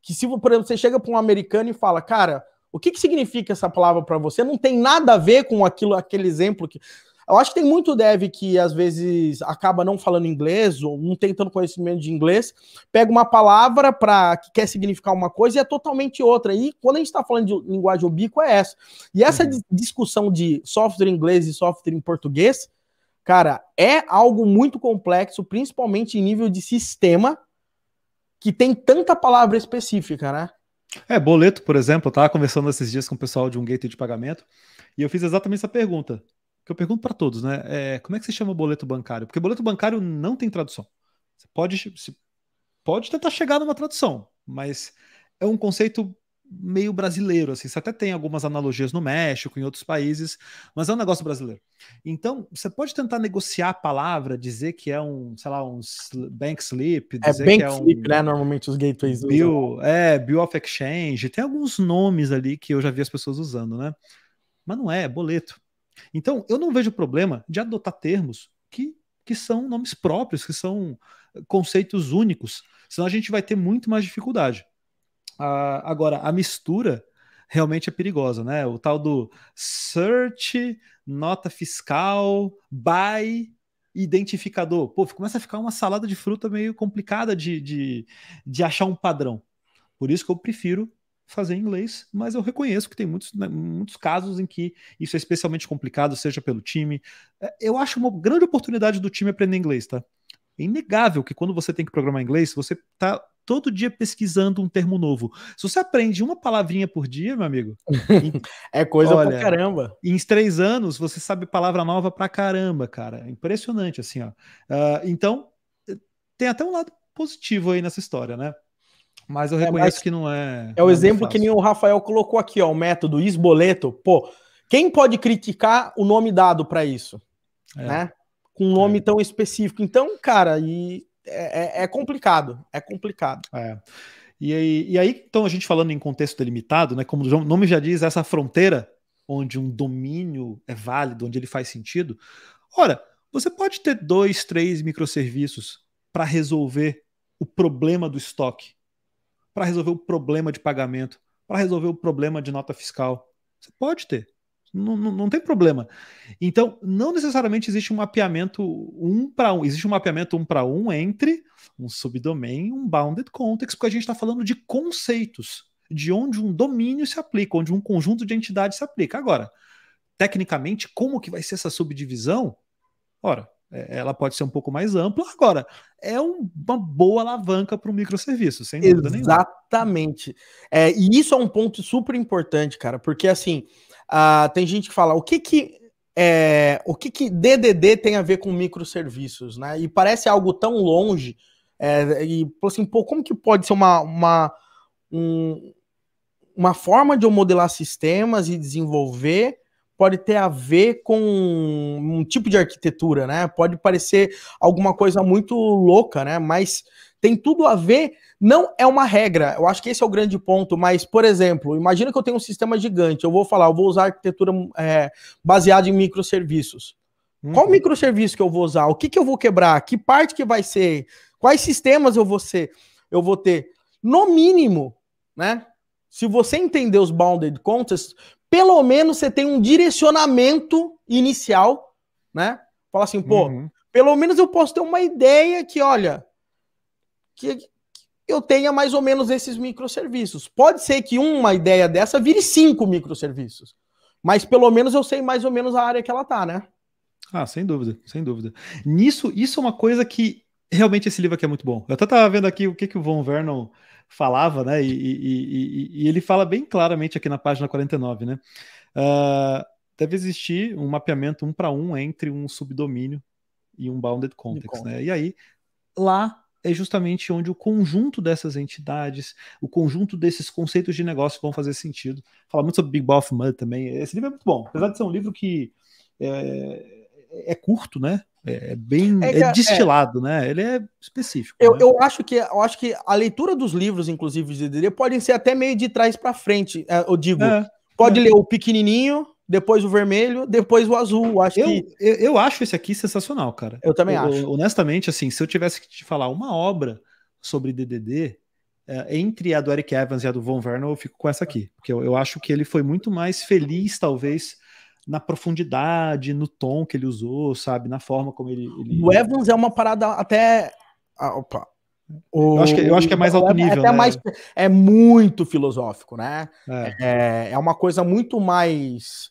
que se, por exemplo, você chega para um americano e fala, cara, o que, que significa essa palavra para você? Não tem nada a ver com aquilo, aquele exemplo que eu acho que tem muito dev que às vezes acaba não falando inglês ou não tem tanto conhecimento de inglês, pega uma palavra para que quer significar uma coisa e é totalmente outra. E quando a gente está falando de linguagem ubíqua, é essa. E essa uhum. discussão de software em inglês e software em português, cara, é algo muito complexo, principalmente em nível de sistema, que tem tanta palavra específica, né? É, boleto, por exemplo, eu estava conversando esses dias com o pessoal de um gateway de pagamento e eu fiz exatamente essa pergunta que eu pergunto para todos, né? É, como é que se chama o boleto bancário? Porque boleto bancário não tem tradução. Você pode, você pode tentar chegar numa tradução, mas é um conceito meio brasileiro, assim. Você até tem algumas analogias no México, em outros países, mas é um negócio brasileiro. Então, você pode tentar negociar a palavra, dizer que é um, sei lá, um bank slip, é dizer é bank que é slip, um, né? Normalmente os gateways bill, usam. É, bill of exchange. Tem alguns nomes ali que eu já vi as pessoas usando, né? Mas não é, é boleto. Então, eu não vejo problema de adotar termos que, que são nomes próprios, que são eh, conceitos únicos, senão a gente vai ter muito mais dificuldade. Ah, agora, a mistura realmente é perigosa, né? O tal do search, nota fiscal, buy, identificador. Pô, começa a ficar uma salada de fruta meio complicada de, de, de achar um padrão. Por isso que eu prefiro fazer em inglês, mas eu reconheço que tem muitos, né, muitos casos em que isso é especialmente complicado, seja pelo time. É, eu acho uma grande oportunidade do time aprender inglês, tá? É inegável que quando você tem que programar inglês, você tá todo dia pesquisando um termo novo. Se você aprende uma palavrinha por dia, meu amigo, é coisa olha, pra caramba. Em três anos você sabe palavra nova pra caramba, cara. É impressionante, assim, ó. Uh, então tem até um lado positivo aí nessa história, né? Mas eu é, reconheço é, que não é. É o é exemplo que nem o Rafael colocou aqui, ó, o método esboleto. Pô, quem pode criticar o nome dado para isso? É. Né? Com um nome é. tão específico. Então, cara, e é, é complicado. É complicado. E aí, e aí, então, a gente falando em contexto delimitado, né? Como o nome já diz, essa fronteira onde um domínio é válido, onde ele faz sentido. Ora, você pode ter dois, três microserviços para resolver o problema do estoque para resolver o problema de pagamento, para resolver o problema de nota fiscal. Você pode ter. Não, não, não tem problema. Então, não necessariamente existe um mapeamento um para um. Existe um mapeamento um para um entre um subdomain e um bounded context, porque a gente está falando de conceitos, de onde um domínio se aplica, onde um conjunto de entidades se aplica. Agora, tecnicamente, como que vai ser essa subdivisão? Ora, é, ela pode ser um pouco mais ampla. Agora, é uma boa alavanca para o microserviço, sem dúvida Exatamente. nenhuma. Exatamente. É, e isso é um ponto super importante, cara, porque assim, uh, tem gente que fala, o que que. É, o que, que DDD tem a ver com microserviços, né? E parece algo tão longe, é, e assim, pô, como que pode ser uma, uma, um, uma forma de eu modelar sistemas e desenvolver pode ter a ver com um tipo de arquitetura, né? Pode parecer alguma coisa muito louca, né? Mas tem tudo a ver, não é uma regra. Eu acho que esse é o grande ponto, mas, por exemplo, imagina que eu tenho um sistema gigante, eu vou falar, eu vou usar arquitetura é, baseada em microserviços. Uhum. Qual microserviço que eu vou usar? O que, que eu vou quebrar? Que parte que vai ser? Quais sistemas eu vou ser? Eu vou ter, no mínimo, né? Se você entender os bounded contests, pelo menos você tem um direcionamento inicial, né? Fala assim, pô, uhum. pelo menos eu posso ter uma ideia que, olha, que, que eu tenha mais ou menos esses microserviços. Pode ser que uma ideia dessa vire cinco microserviços, mas pelo menos eu sei mais ou menos a área que ela tá, né? Ah, sem dúvida, sem dúvida. Nisso, isso é uma coisa que realmente esse livro aqui é muito bom. Eu até estava vendo aqui o que, que o Von Vernon falava, né? E, e, e, e, ele fala bem claramente aqui na página 49, né? Uh, deve existir um mapeamento um para um entre um subdomínio e um bounded context, né? E aí, lá é justamente onde o conjunto dessas entidades, o conjunto desses conceitos de negócio vão fazer sentido. Fala muito sobre Big Ball of Mud também. Esse livro é muito bom, apesar de ser um livro que é, é curto, né? É, é bem é, é, é. destilado, é, né? Ele é específico. Eu, né? eu, acho que, eu acho que a leitura dos livros, inclusive, de Dedê, podem ser até meio de trás para frente. É, eu digo, pode ler o pequenininho, depois o vermelho, depois o azul. Acho eu, que... eu, eu acho esse aqui sensacional, cara. Eu também eu, acho. Honestamente, assim, se eu tivesse que te falar uma obra sobre DDD, é, entre a do Eric Evans e a do Von Werner, eu fico com essa aqui. Porque eu, eu acho que ele foi muito mais feliz, talvez na profundidade, no tom que ele usou, sabe? Na forma como ele. ele... O Evans é uma parada até. Ah, opa. O... Eu, acho que, eu acho que é mais alto é nível. É, né? mais, é muito filosófico, né? É. é. É, uma coisa muito mais.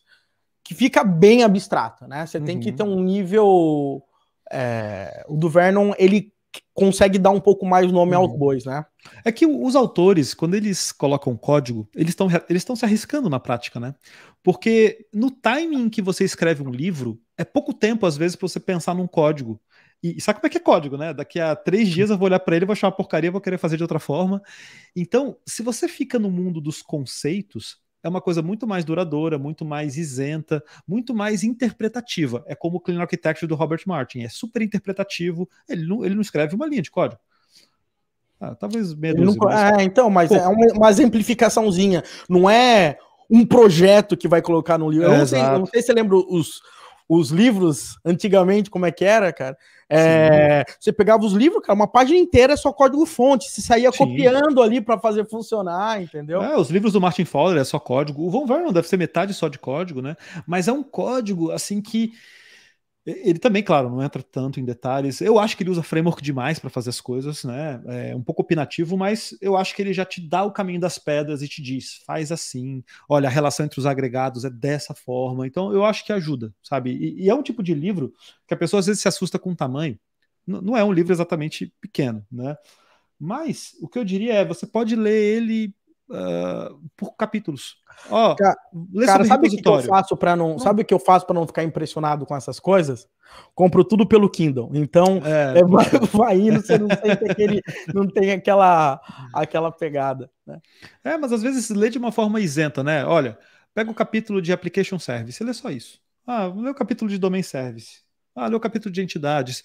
que fica bem abstrata, né? Você tem que uhum. ter um nível. É... o do Vernon, ele consegue dar um pouco mais nome aos uhum. bois, né? É que os autores, quando eles colocam código, eles estão eles estão se arriscando na prática, né? Porque no timing que você escreve um livro, é pouco tempo às vezes para você pensar num código. E sabe como é que é código, né? Daqui a três dias eu vou olhar para ele, vou achar uma porcaria, vou querer fazer de outra forma. Então, se você fica no mundo dos conceitos, é uma coisa muito mais duradoura, muito mais isenta, muito mais interpretativa. É como o Clean Architecture do Robert Martin, é super interpretativo, ele não, ele não escreve uma linha de código. Ah, talvez medo. dúzia, não... mas... É, então, mas Pô. é uma, uma exemplificaçãozinha, não é um projeto que vai colocar no livro. É, eu, não sei, não sei, se você lembra os, os livros, antigamente, como é que era, cara? É, você pegava os livros, cara, uma página inteira é só código-fonte, se saía Sim. copiando ali para fazer funcionar, entendeu? É, os livros do Martin Fowler é só código, o Von Vernon deve ser metade só de código, né? Mas é um código, assim, que ele também, claro, não entra tanto em detalhes. Eu acho que ele usa framework demais para fazer as coisas, né? É um pouco opinativo, mas eu acho que ele já te dá o caminho das pedras e te diz: faz assim, olha, a relação entre os agregados é dessa forma. Então, eu acho que ajuda, sabe? E, e é um tipo de livro que a pessoa às vezes se assusta com o tamanho. N não é um livro exatamente pequeno, né? Mas o que eu diria é: você pode ler ele ah, por capítulos. Ó, oh, cara, cara hum. sabe o que eu faço para não, sabe o que eu faço para não ficar impressionado com essas coisas? Compro tudo pelo Kindle. Então, é, é, vai, vai, indo, você não tem, aquele, não tem aquela aquela pegada, né? É, mas às vezes lê de uma forma isenta, né? Olha, pega o capítulo de application service, lê só isso. Ah, lê o capítulo de domain service. Ah, lê o capítulo de entidades.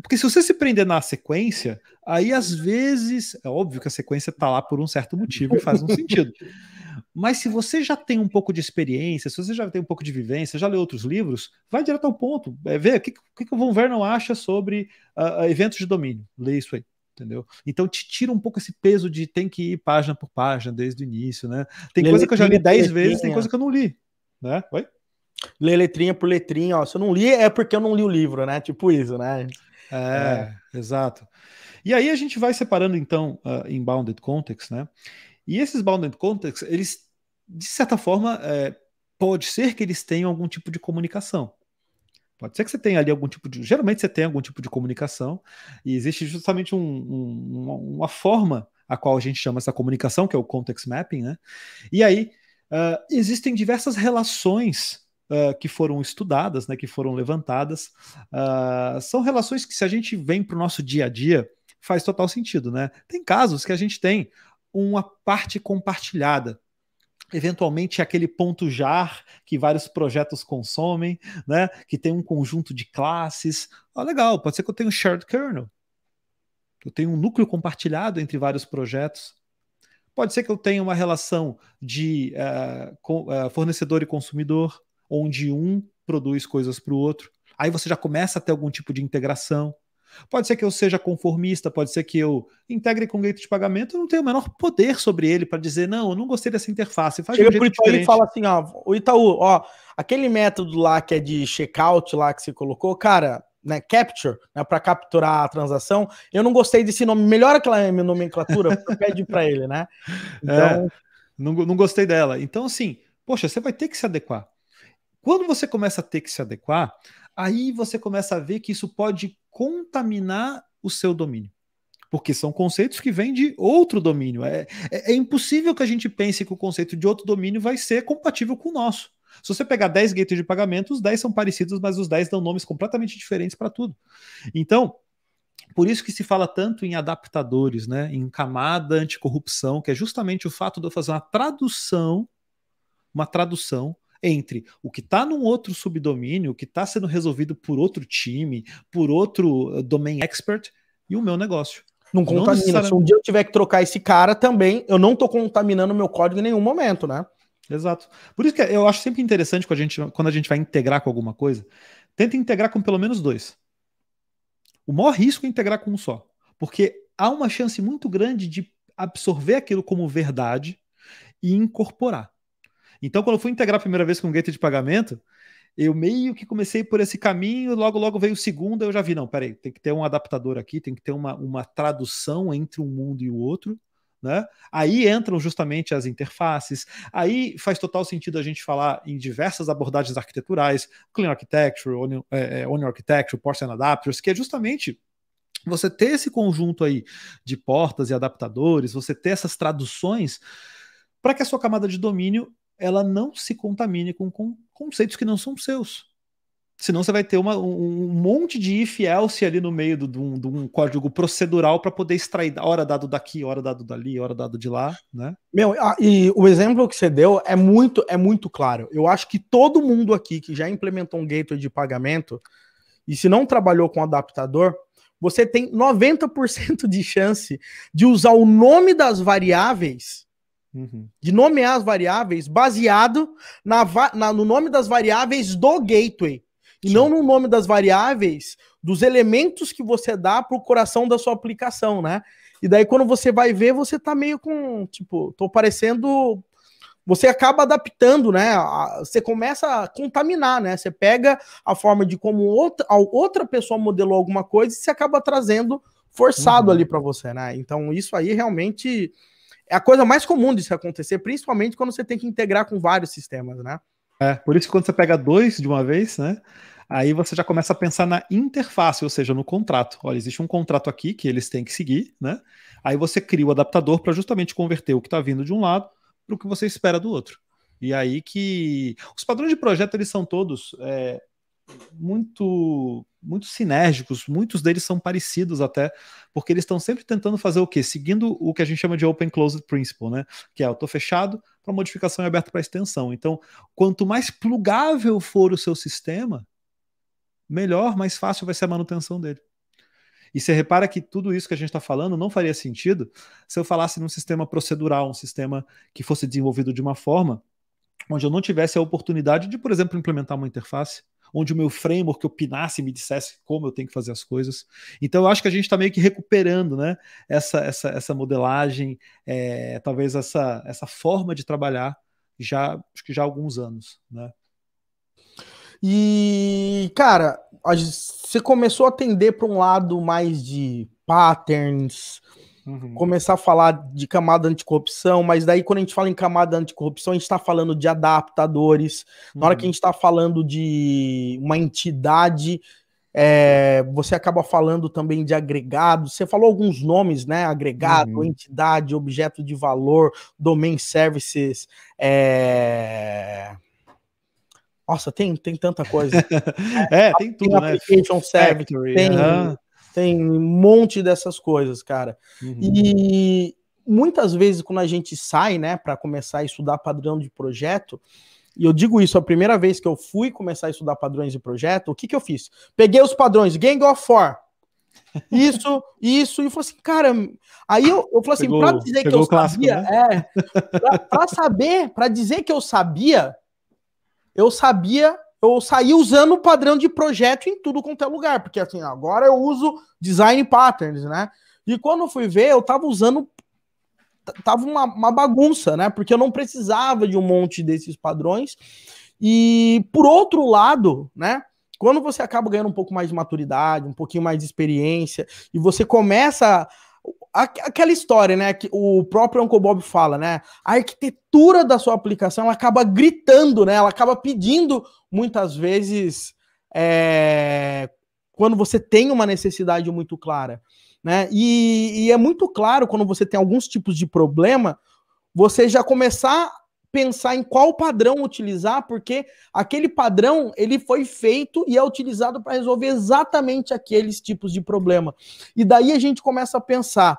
Porque se você se prender na sequência, aí às uhum. vezes. É óbvio que a sequência está lá por um certo motivo e faz um sentido. Mas se você já tem um pouco de experiência, se você já tem um pouco de vivência, já leu outros livros, vai direto ao ponto. É, vê o que, que, que o Von Vernon acha sobre uh, eventos de domínio. Lê isso aí entendeu? Então te tira um pouco esse peso de tem que ir página por página desde o início, né? Tem Lê coisa que eu já li dez vezes, tem coisa que eu não li, né? Oi? ler letrinha por letrinha, ó, se eu não li é porque eu não li o livro, né? Tipo isso, né? É, é. exato. E aí a gente vai separando então uh, em bounded context, né? E esses bounded context, eles de certa forma é, pode ser que eles tenham algum tipo de comunicação. Pode ser que você tenha ali algum tipo de. Geralmente você tem algum tipo de comunicação, e existe justamente um, um, uma, uma, forma a qual a gente chama essa comunicação, que é o context mapping, né? E aí uh, existem diversas relações uh, que foram estudadas, né, que foram levantadas, uh, são relações que, se a gente vem para o nosso dia a dia, faz total sentido. Né? Tem casos que a gente tem uma parte compartilhada, eventualmente aquele ponto jar que vários projetos consomem, né? Que tem um conjunto de classes. Ah, legal, pode ser que eu tenha um shared kernel. Eu tenho um núcleo compartilhado entre vários projetos. Pode ser que eu tenha uma relação de uh, fornecedor e consumidor onde um produz coisas para o outro. Aí você já começa a ter algum tipo de integração. Pode ser que eu seja conformista, pode ser que eu integre com gateway de pagamento, eu não tenho o menor poder sobre ele para dizer, não, eu não gostei dessa interface. Faz Chega um pro Itaú e fala assim, ó, o Itaú, ó, aquele método lá que é de checkout lá que você colocou, cara, né, capture, né, para capturar a transação, eu não gostei desse nome, melhora aquela nomenclatura, pede para ele, né? É, então... É, não, não gostei dela. Então, assim, poxa, você vai ter que se adequar. Quando você começa a ter que se adequar, aí você começa a ver que isso pode contaminar o seu domínio. Porque são conceitos que vêm de outro domínio. É, é, é impossível que a gente pense que o conceito de outro domínio vai ser compatível com o nosso. Se você pegar 10 gateways de pagamento, os 10 são parecidos, mas os 10 dão nomes completamente diferentes para tudo. Então, por isso que se fala tanto em adaptadores, né? em camada anticorrupção, que é justamente o fato de eu fazer uma tradução, uma tradução entre o que está num outro subdomínio, que está sendo resolvido por outro time, por outro eh, domain expert, e o meu negócio. Não contamina. Não necessariamente... Se um dia eu tiver que trocar esse cara também, eu não estou contaminando meu código em nenhum momento, né? Exato. Por isso que eu acho sempre interessante quando a gente, quando a gente vai integrar com alguma coisa, tenta integrar com pelo menos dois. O maior risco é integrar com um só. Porque há uma chance muito grande de absorver aquilo como verdade e incorporar. Então, quando eu fui integrar a primeira vez com o gateway de pagamento, eu meio que comecei por esse caminho, logo, logo veio o segundo, eu já vi, não, peraí, tem que ter um adaptador aqui, tem que ter uma, uma tradução entre um mundo e o outro, né? Aí entram justamente as interfaces, aí faz total sentido a gente falar em diversas abordagens arquiteturais, Clean Architecture, Onion, é, é Architecture, Porcelain Adapters, que é justamente você ter esse conjunto aí de portas e adaptadores, você ter essas traduções, para que a sua camada de domínio ela não se contamine com, com conceitos que não são seus. Senão você vai ter uma, um, um monte de if else ali no meio de um, um código procedural para poder extrair hora dado daqui, hora dado dali, hora dado de lá, né? Meu, ah, e o exemplo que você deu é muito é muito claro. Eu acho que todo mundo aqui que já implementou um gateway de pagamento e se não trabalhou com adaptador, você tem 90% de chance de usar o nome das variáveis Uhum. De nomear as variáveis baseado na, na, no nome das variáveis do gateway. E não no nome das variáveis dos elementos que você dá para o coração da sua aplicação, né? E daí, quando você vai ver, você tá meio com. Tipo, tô parecendo. Você acaba adaptando, né? Você começa a contaminar, né? Você pega a forma de como outra, outra pessoa modelou alguma coisa e você acaba trazendo forçado uhum. ali para você, né? Então, isso aí realmente é a coisa mais comum disso acontecer, principalmente quando você tem que integrar com vários sistemas, né? É, por isso que quando você pega dois de uma vez, né? Aí você já começa a pensar na interface, ou seja, no contrato. Olha, existe um contrato aqui que eles têm que seguir, né? Aí você cria o adaptador para justamente converter o que está vindo de um lado para o que você espera do outro. E aí que os padrões de projeto eles são todos é, muito muito sinérgicos, muitos deles são parecidos até, porque eles estão sempre tentando fazer o quê? Seguindo o que a gente chama de open closed principle, né? Que é eu estou fechado para modificação e aberto para extensão. Então, quanto mais plugável for o seu sistema, melhor, mais fácil vai ser a manutenção dele. E você repara que tudo isso que a gente está falando não faria sentido se eu falasse num sistema procedural, um sistema que fosse desenvolvido de uma forma onde eu não tivesse a oportunidade de, por exemplo, implementar uma interface onde o meu framework opinasse e me dissesse como eu tenho que fazer as coisas. Então eu acho que a gente está meio que recuperando né, essa, essa, essa modelagem, é, talvez essa, essa forma de trabalhar já acho que já há alguns anos. Né? E, cara, você começou a atender para um lado mais de patterns, uhum. começar a falar de camada anticorrupção, mas daí quando a gente fala em camada anticorrupção, a gente está falando de adaptadores, uhum. na hora que uhum. a gente está falando de uma entidade, é, você acaba falando também de agregado, você falou alguns nomes, né? Agregado, uhum. entidade, objeto de valor, domain services, é... Nossa, tem, tem tanta coisa. é, é, tem tudo, né? Application Service, Factory, tem, uhum tem um monte dessas coisas, cara. Uhum. E muitas vezes quando a gente sai, né, para começar a estudar padrão de projeto, e eu digo isso a primeira vez que eu fui começar a estudar padrões de projeto, o que que eu fiz? Peguei os padrões Gang of Four, isso, isso, e eu falei assim, cara, aí eu, eu falei assim, pegou, pra dizer que eu clássico, sabia, né? é, pra, pra saber, para dizer que eu sabia, eu sabia eu saí usando o padrão de projeto em tudo quanto é lugar, porque assim, agora eu uso design patterns, né? E quando eu fui ver, eu tava usando tava uma, uma bagunça, né? Porque eu não precisava de um monte desses padrões. E por outro lado, né? Quando você acaba ganhando um pouco mais de maturidade, um pouquinho mais de experiência, e você começa aquela história, né, que o próprio Uncle Bob fala, né, a arquitetura da sua aplicação, ela acaba gritando, né, ela acaba pedindo, muitas vezes, é, quando você tem uma necessidade muito clara, né, e, e é muito claro quando você tem alguns tipos de problema, você já começar pensar em qual padrão utilizar, porque aquele padrão ele foi feito e é utilizado para resolver exatamente aqueles tipos de problema. E daí a gente começa a pensar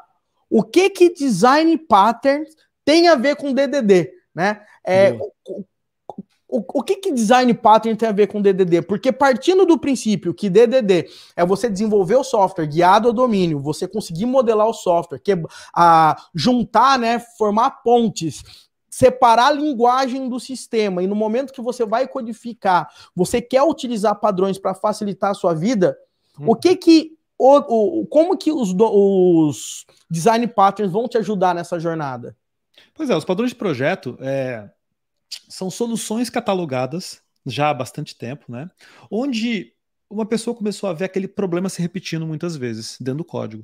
o que que design patterns tem a ver com DDD, né? É, o, o, o, que que design pattern tem a ver com DDD? Porque partindo do princípio que DDD é você desenvolver o software guiado ao domínio, você conseguir modelar o software, que, a, juntar, né, formar pontes separar a linguagem do sistema. E no momento que você vai codificar, você quer utilizar padrões para facilitar a sua vida, o uhum. que que o, o, como que os, os design patterns vão te ajudar nessa jornada? Pois é, os padrões de projeto é, são soluções catalogadas já há bastante tempo, né? Onde uma pessoa começou a ver aquele problema se repetindo muitas vezes dentro do código.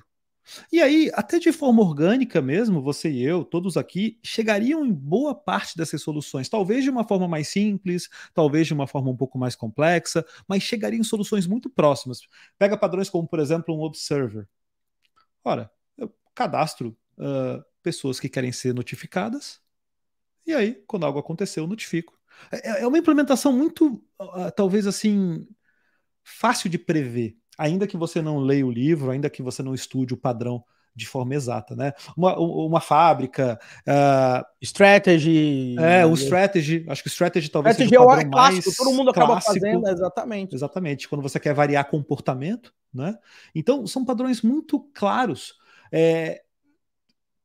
E aí, até de forma orgânica mesmo, você e eu, todos aqui, chegariam em boa parte dessas soluções, talvez de uma forma mais simples, talvez de uma forma um pouco mais complexa, mas chegariam em soluções muito próximas. Pega padrões como, por exemplo, um observer. Ora, eu cadastro uh, pessoas que querem ser notificadas, e aí, quando algo aconteceu, eu notifico. É, é, é uma implementação muito, uh, talvez assim, fácil de prever ainda que você não leia o livro, ainda que você não estude o padrão de forma exata, né? Uma, uma fábrica. Uh... Strategy. É, o strategy. Acho que o strategy talvez strategy seja é o padrão é clássico, todo mundo acaba clássico. fazendo, exatamente. Exatamente. Quando você quer variar comportamento, né? Então, são padrões muito claros. É,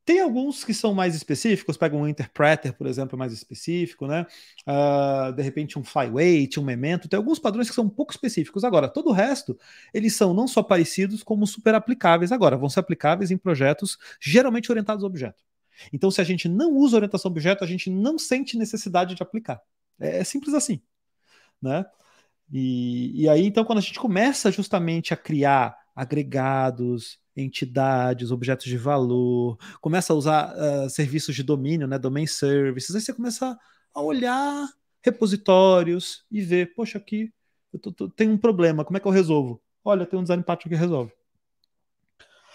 tem alguns que são mais específicos, pega um interpreter, por exemplo, mais específico, né? Uh, de repente um flyweight, um memento, tem alguns padrões que são um pouco específicos. Agora, todo o resto, eles são não só parecidos, como super aplicáveis agora, vão ser aplicáveis em projetos geralmente orientados ao objeto. Então, se a gente não usa orientação ao objeto, a gente não sente necessidade de aplicar. É, é simples assim, né? E, e aí, então, quando a gente começa justamente a criar agregados, entidades, objetos de valor, começa a usar uh, serviços de domínio, né, domain services, aí você começa a olhar repositórios e ver, poxa, aqui eu tô, tô, tem um problema, como é que eu resolvo? Olha, tem um design Patch que resolve.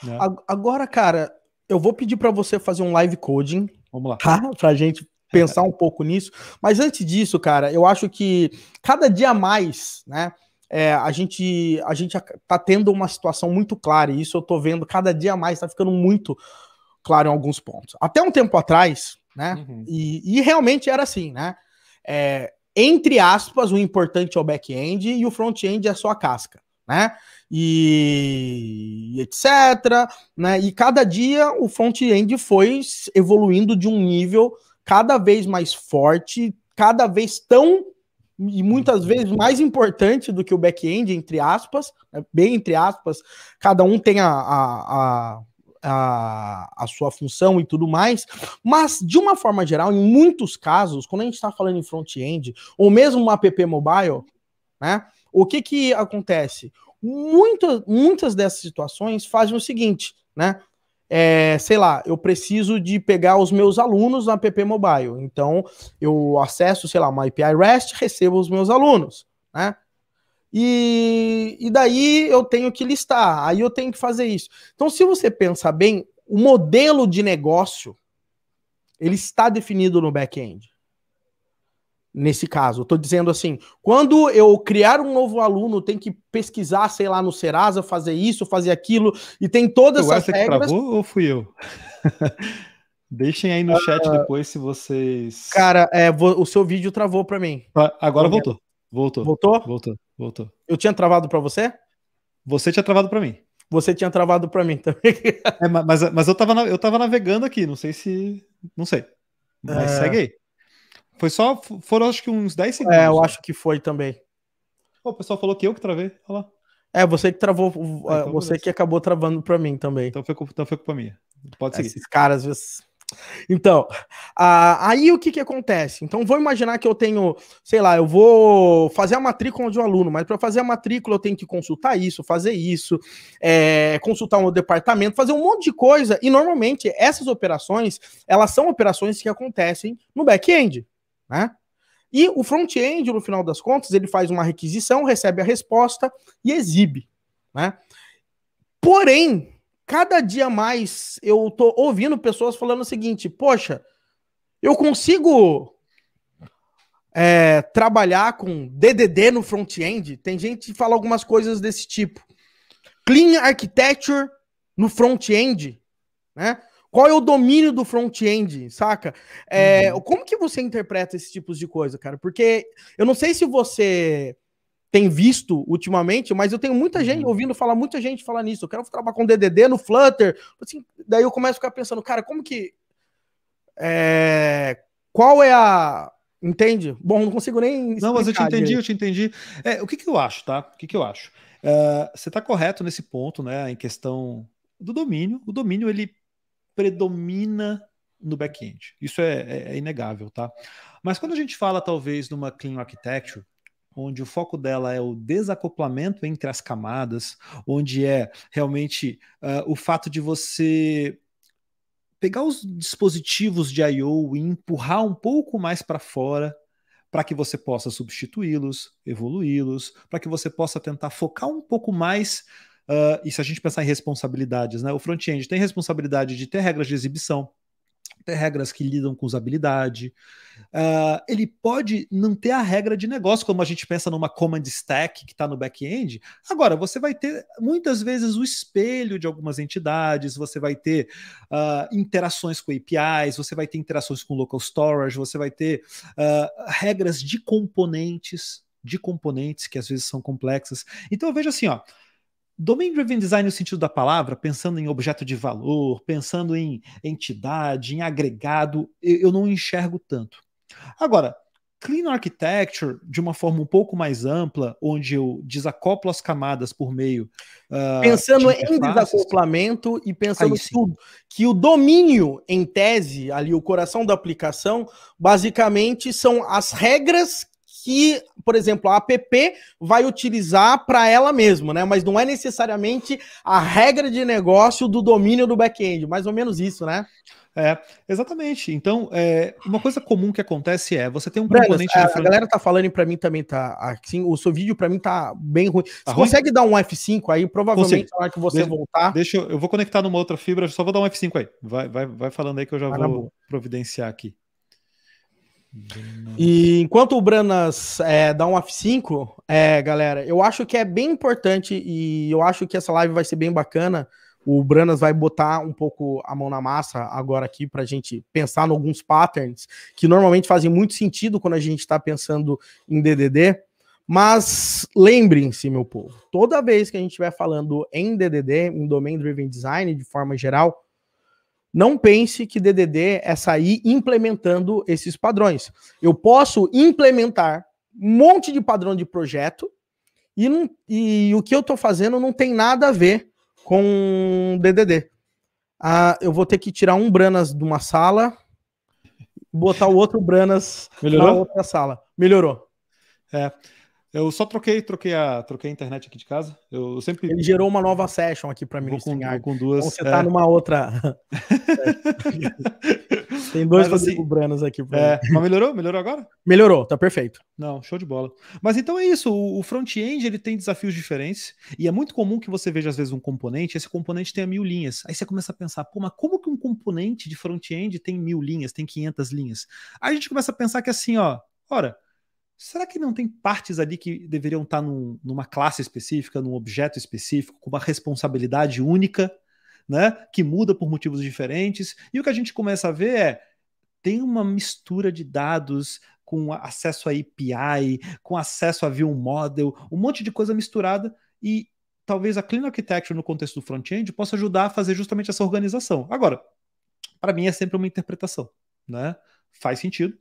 Né? Agora, cara, eu vou pedir para você fazer um live coding. Vamos lá. Tá? para a gente pensar um pouco nisso. Mas antes disso, cara, eu acho que cada dia mais, né? é, a gente a gente tá tendo uma situação muito clara, e isso eu tô vendo cada dia mais, tá ficando muito claro em alguns pontos. Até um tempo atrás, né? Uhum. E, e, realmente era assim, né? É, entre aspas, o importante é o back-end e o front-end é só a casca, né? E, e etc, né? E cada dia o front-end foi evoluindo de um nível cada vez mais forte, cada vez tão e muitas uhum. vezes mais importante do que o back-end, entre aspas, né? bem entre aspas, cada um tem a, a, a a, a, sua função e tudo mais, mas de uma forma geral, em muitos casos, quando a gente está falando em front-end, ou mesmo uma app mobile, né, o que que acontece? Muita, muitas dessas situações fazem o seguinte, né, é, sei lá, eu preciso de pegar os meus alunos na app mobile. Então, eu acesso, sei lá, uma API REST, recebo os meus alunos, né? E, e daí eu tenho que listar, aí eu tenho que fazer isso. Então, se você pensar bem, o modelo de negócio ele está definido no back-end nesse caso. Estou dizendo assim, quando eu criar um novo aluno, tem que pesquisar, sei lá, no Serasa, fazer isso, fazer aquilo, e tem todas essas regras... Que travou, ou fui eu? Deixem aí no uh, chat ah. depois se vocês... Cara, é, o seu vídeo travou para mim. Ah, agora voltou. Voltou. Voltou? Voltou, voltou. Eu tinha travado para você? Você tinha travado para mim. Você tinha travado para mim também. é, mas mas eu, estava eu tava navegando aqui, não sei se... Não sei. Mas é... segue aí. Foi só. Foram acho que uns 10 segundos. É, eu né? acho que foi também. Oh, o pessoal falou que eu que travei. Olha lá. É, você que travou. Ah, então você beleza. que acabou travando para mim também. Então foi, então foi culpa minha. Pode seguir. Esses caras. Então, ah, aí o que, que acontece? Então, vou imaginar que eu tenho, sei lá, eu vou fazer a matrícula de um aluno, mas para fazer a matrícula eu tenho que consultar isso, fazer isso, é, consultar um departamento, fazer um monte de coisa. E normalmente essas operações, elas são operações que acontecem no back-end né? E o front-end, no final das contas, ele faz uma requisição, recebe a resposta e exibe, né? Porém, cada dia mais eu tô ouvindo pessoas falando o seguinte: poxa, eu consigo é, trabalhar com DDD no front-end? Tem gente que fala algumas coisas desse tipo. Clean Architecture no front-end, né? Qual é o domínio do front-end, saca? É, uhum. Como que você interpreta esses tipos de coisa, cara? Porque eu não sei se você tem visto ultimamente, mas eu tenho muita gente uhum. ouvindo falar, muita gente falar nisso. Eu quero trabalhar com DDD no Flutter. Assim, daí eu começo a ficar pensando, cara, como que. É, qual é a. Entende? Bom, não consigo nem. Não, mas eu te entendi, direito. eu te entendi. É, o que, que eu acho, tá? O que, que eu acho? Uh, você está correto nesse ponto, né? Em questão do domínio. O domínio ele predomina no back-end. Isso é, é, é, inegável, tá? Mas quando a gente fala, talvez, numa Clean Architecture, onde o foco dela é o desacoplamento entre as camadas, onde é realmente uh, o fato de você pegar os dispositivos de I/O e empurrar um pouco mais para fora para que você possa substituí-los, evoluí-los, para que você possa tentar focar um pouco mais Uh, e se a gente pensar em responsabilidades, né? O front-end tem responsabilidade de ter regras de exibição, ter regras que lidam com usabilidade. Uh, ele pode não ter a regra de negócio, como a gente pensa numa command stack que está no back-end. Agora, você vai ter muitas vezes o espelho de algumas entidades, você vai ter uh, interações com APIs, você vai ter interações com local storage, você vai ter uh, regras de componentes, de componentes que às vezes são complexas. Então eu vejo assim, ó. Domain Driven Design no sentido da palavra, pensando em objeto de valor, pensando em entidade, em agregado, eu não enxergo tanto. Agora, Clean Architecture, de uma forma um pouco mais ampla, onde eu desacoplo as camadas por meio. Uh, pensando de em desacoplamento e pensando que que o domínio, em tese, ali, o coração da aplicação, basicamente são as regras que, por exemplo, a app vai utilizar para ela mesma, né? Mas não é necessariamente a regra de negócio do domínio do back-end, mais ou menos isso, né? É, exatamente. Então, é, uma coisa comum que acontece é você tem um Brenos, componente. A, a galera tá falando para mim também tá assim, o seu vídeo para mim tá bem ruim. Tá você consegue dar um F5 aí, provavelmente na hora que você deixa, voltar. Deixa eu, eu vou conectar numa outra fibra, só vou dar um F5 aí. Vai, vai, vai falando aí que eu já ah, vou providenciar aqui. E enquanto o Branas é, dá um F5, é, galera, eu acho que é bem importante e eu acho que essa live vai ser bem bacana. O Branas vai botar um pouco a mão na massa agora aqui para a gente pensar em alguns patterns que normalmente fazem muito sentido quando a gente está pensando em DDD. Mas lembrem-se, meu povo, toda vez que a gente estiver falando em DDD, em Domain Driven Design, de forma geral, não pense que DDD é sair implementando esses padrões. Eu posso implementar um monte de padrão de projeto e, não, e o que eu estou fazendo não tem nada a ver com DDD. Ah, eu vou ter que tirar um Branas de uma sala, botar o outro Branas na outra sala. Melhorou. É. Eu só troquei, troquei a, troquei a internet aqui de casa. Eu sempre. Ele gerou uma nova session aqui para mim. Vou com, com duas. Então você tá é... numa outra. Tem dois mas, assim, branos aqui. Pra é, mas melhorou? Melhorou agora? Melhorou, tá perfeito. Não, show de bola. Mas então é isso. O, o front-end ele tem desafios diferentes e é muito comum que você veja às vezes um componente. Esse componente tem mil linhas. Aí você começa a pensar, pô, mas como que um componente de front-end tem mil linhas, tem 500 linhas? Aí a gente começa a pensar que é assim, ó, ora será que não tem partes ali que deveriam estar tá num, numa classe específica, num objeto específico, com uma responsabilidade única, né? Que muda por motivos diferentes. E o que a gente começa a ver é tem uma mistura de dados com acesso a API, com acesso a view model, um monte de coisa misturada e talvez a clean architecture no contexto do front-end possa ajudar a fazer justamente essa organização. Agora, para mim é sempre uma interpretação, né? Faz sentido,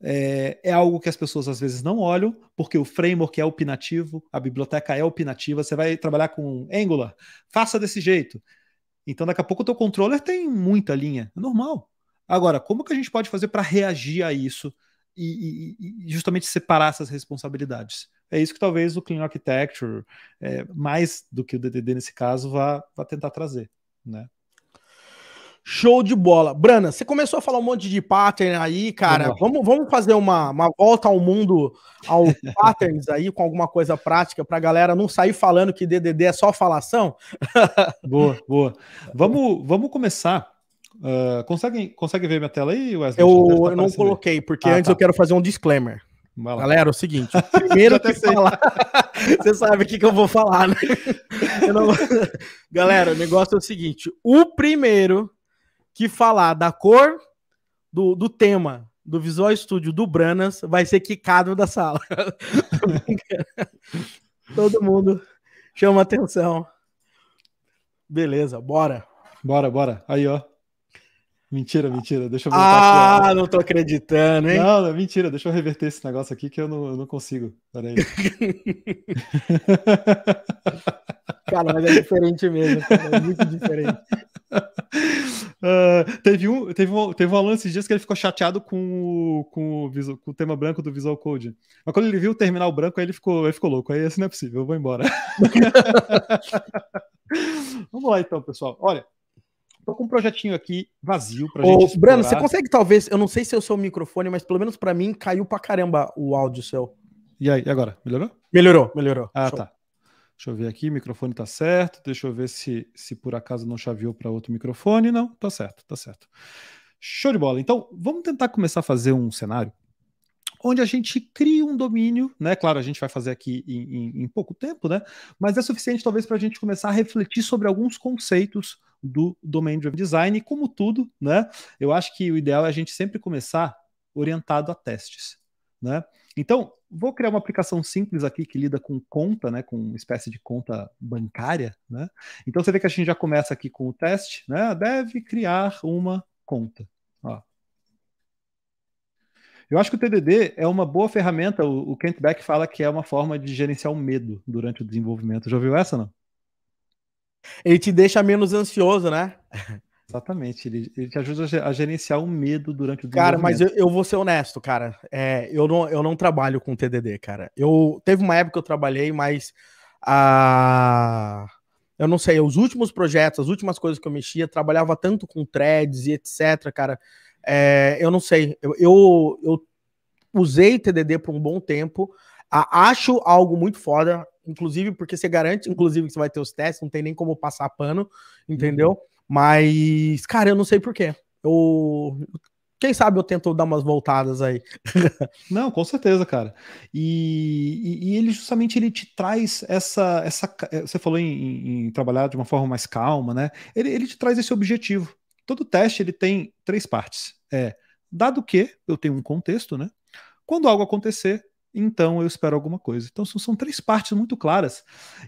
é, é, algo que as pessoas às vezes não olham, porque o framework é opinativo, a biblioteca é opinativa, você vai trabalhar com Angular, faça desse jeito. Então, daqui a pouco o teu controller tem muita linha, é normal. Agora, como que a gente pode fazer para reagir a isso e, e, e, justamente separar essas responsabilidades? É isso que talvez o Clean Architecture, é, mais do que o DDD nesse caso, vá, vá tentar trazer, né? Show de bola. Brana, você começou a falar um monte de pattern aí, cara. Vamos, vamos fazer uma, uma volta ao mundo, ao patterns aí, com alguma coisa prática, para a galera não sair falando que DDD é só falação. boa, boa. Vamos, vamos começar. Uh, consegue, consegue ver minha tela aí, Wesley? Eu, eu não coloquei, porque ah, antes tá. eu quero fazer um disclaimer. Galera, é o seguinte, primeiro que falar, você sabe o que, que eu vou falar, né? Eu não... Galera, o negócio é o seguinte, o primeiro que falar da cor do, do tema do Visual Studio do Branas vai ser quicado da sala. Todo mundo chama atenção. Beleza, bora. Bora, bora. Aí, ó. Mentira, mentira. Deixa eu voltar Ah, aqui, não tô acreditando, hein? Não, não, mentira. Deixa eu reverter esse negócio aqui que eu não, eu não consigo. Pera aí. cara, mas é diferente mesmo. É muito diferente uh, teve, um, teve, um, teve um aluno esses dias que ele ficou chateado com o, com o, visual, com o tema branco do Visual Code. Mas quando ele viu o terminal branco, aí ele ficou, ele ficou louco. Aí assim não é possível, eu vou embora. Vamos lá então, pessoal. Olha, Tô com um projetinho aqui vazio pra Ô, gente. Explorar. Breno, você consegue talvez, eu não sei se é o seu microfone, mas pelo menos para mim caiu pra caramba o áudio seu. E aí, e agora? Melhorou? Melhorou, melhorou. Ah, Show. tá. Deixa eu ver aqui, o microfone está certo. Deixa eu ver se, se por acaso não chaveou para outro microfone. Não, tá certo, tá certo. Show de bola. Então, vamos tentar começar a fazer um cenário onde a gente cria um domínio, né? Claro, a gente vai fazer aqui em, em, em pouco tempo, né? Mas é suficiente talvez para a gente começar a refletir sobre alguns conceitos do Domain Driven Design. E como tudo, né? Eu acho que o ideal é a gente sempre começar orientado a testes, né? Então, vou criar uma aplicação simples aqui que lida com conta, né, com uma espécie de conta bancária, né? Então você vê que a gente já começa aqui com o teste, né? Deve criar uma conta. Ó. Eu acho que o TDD é uma boa ferramenta. O, Kent Beck fala que é uma forma de gerenciar o medo durante o desenvolvimento. Já ouviu essa não? Ele te deixa menos ansioso, né? Exatamente, ele, ele te ajuda a gerenciar o medo durante o Cara, mas eu, eu, vou ser honesto, cara. É, eu, não, eu não trabalho com TDD, cara. Eu teve uma época que eu trabalhei, mas a eu não sei, os últimos projetos, as últimas coisas que eu mexia, trabalhava tanto com threads e etc, cara. É, eu não sei, eu, eu, eu usei TDD por um bom tempo, a, acho algo muito foda, inclusive porque você garante, inclusive, que você vai ter os testes, não tem nem como passar pano, entendeu? Uhum. Mas, cara, eu não sei porquê. Eu. Quem sabe eu tento dar umas voltadas aí. não, com certeza, cara. E, e, e, ele justamente ele te traz essa. essa eh, você falou em, em trabalhar de uma forma mais calma, né? Ele, ele te traz esse objetivo. Todo teste ele tem três partes. É, dado que eu tenho um contexto, né? Quando algo acontecer, então eu espero alguma coisa. Então são, são três partes muito claras.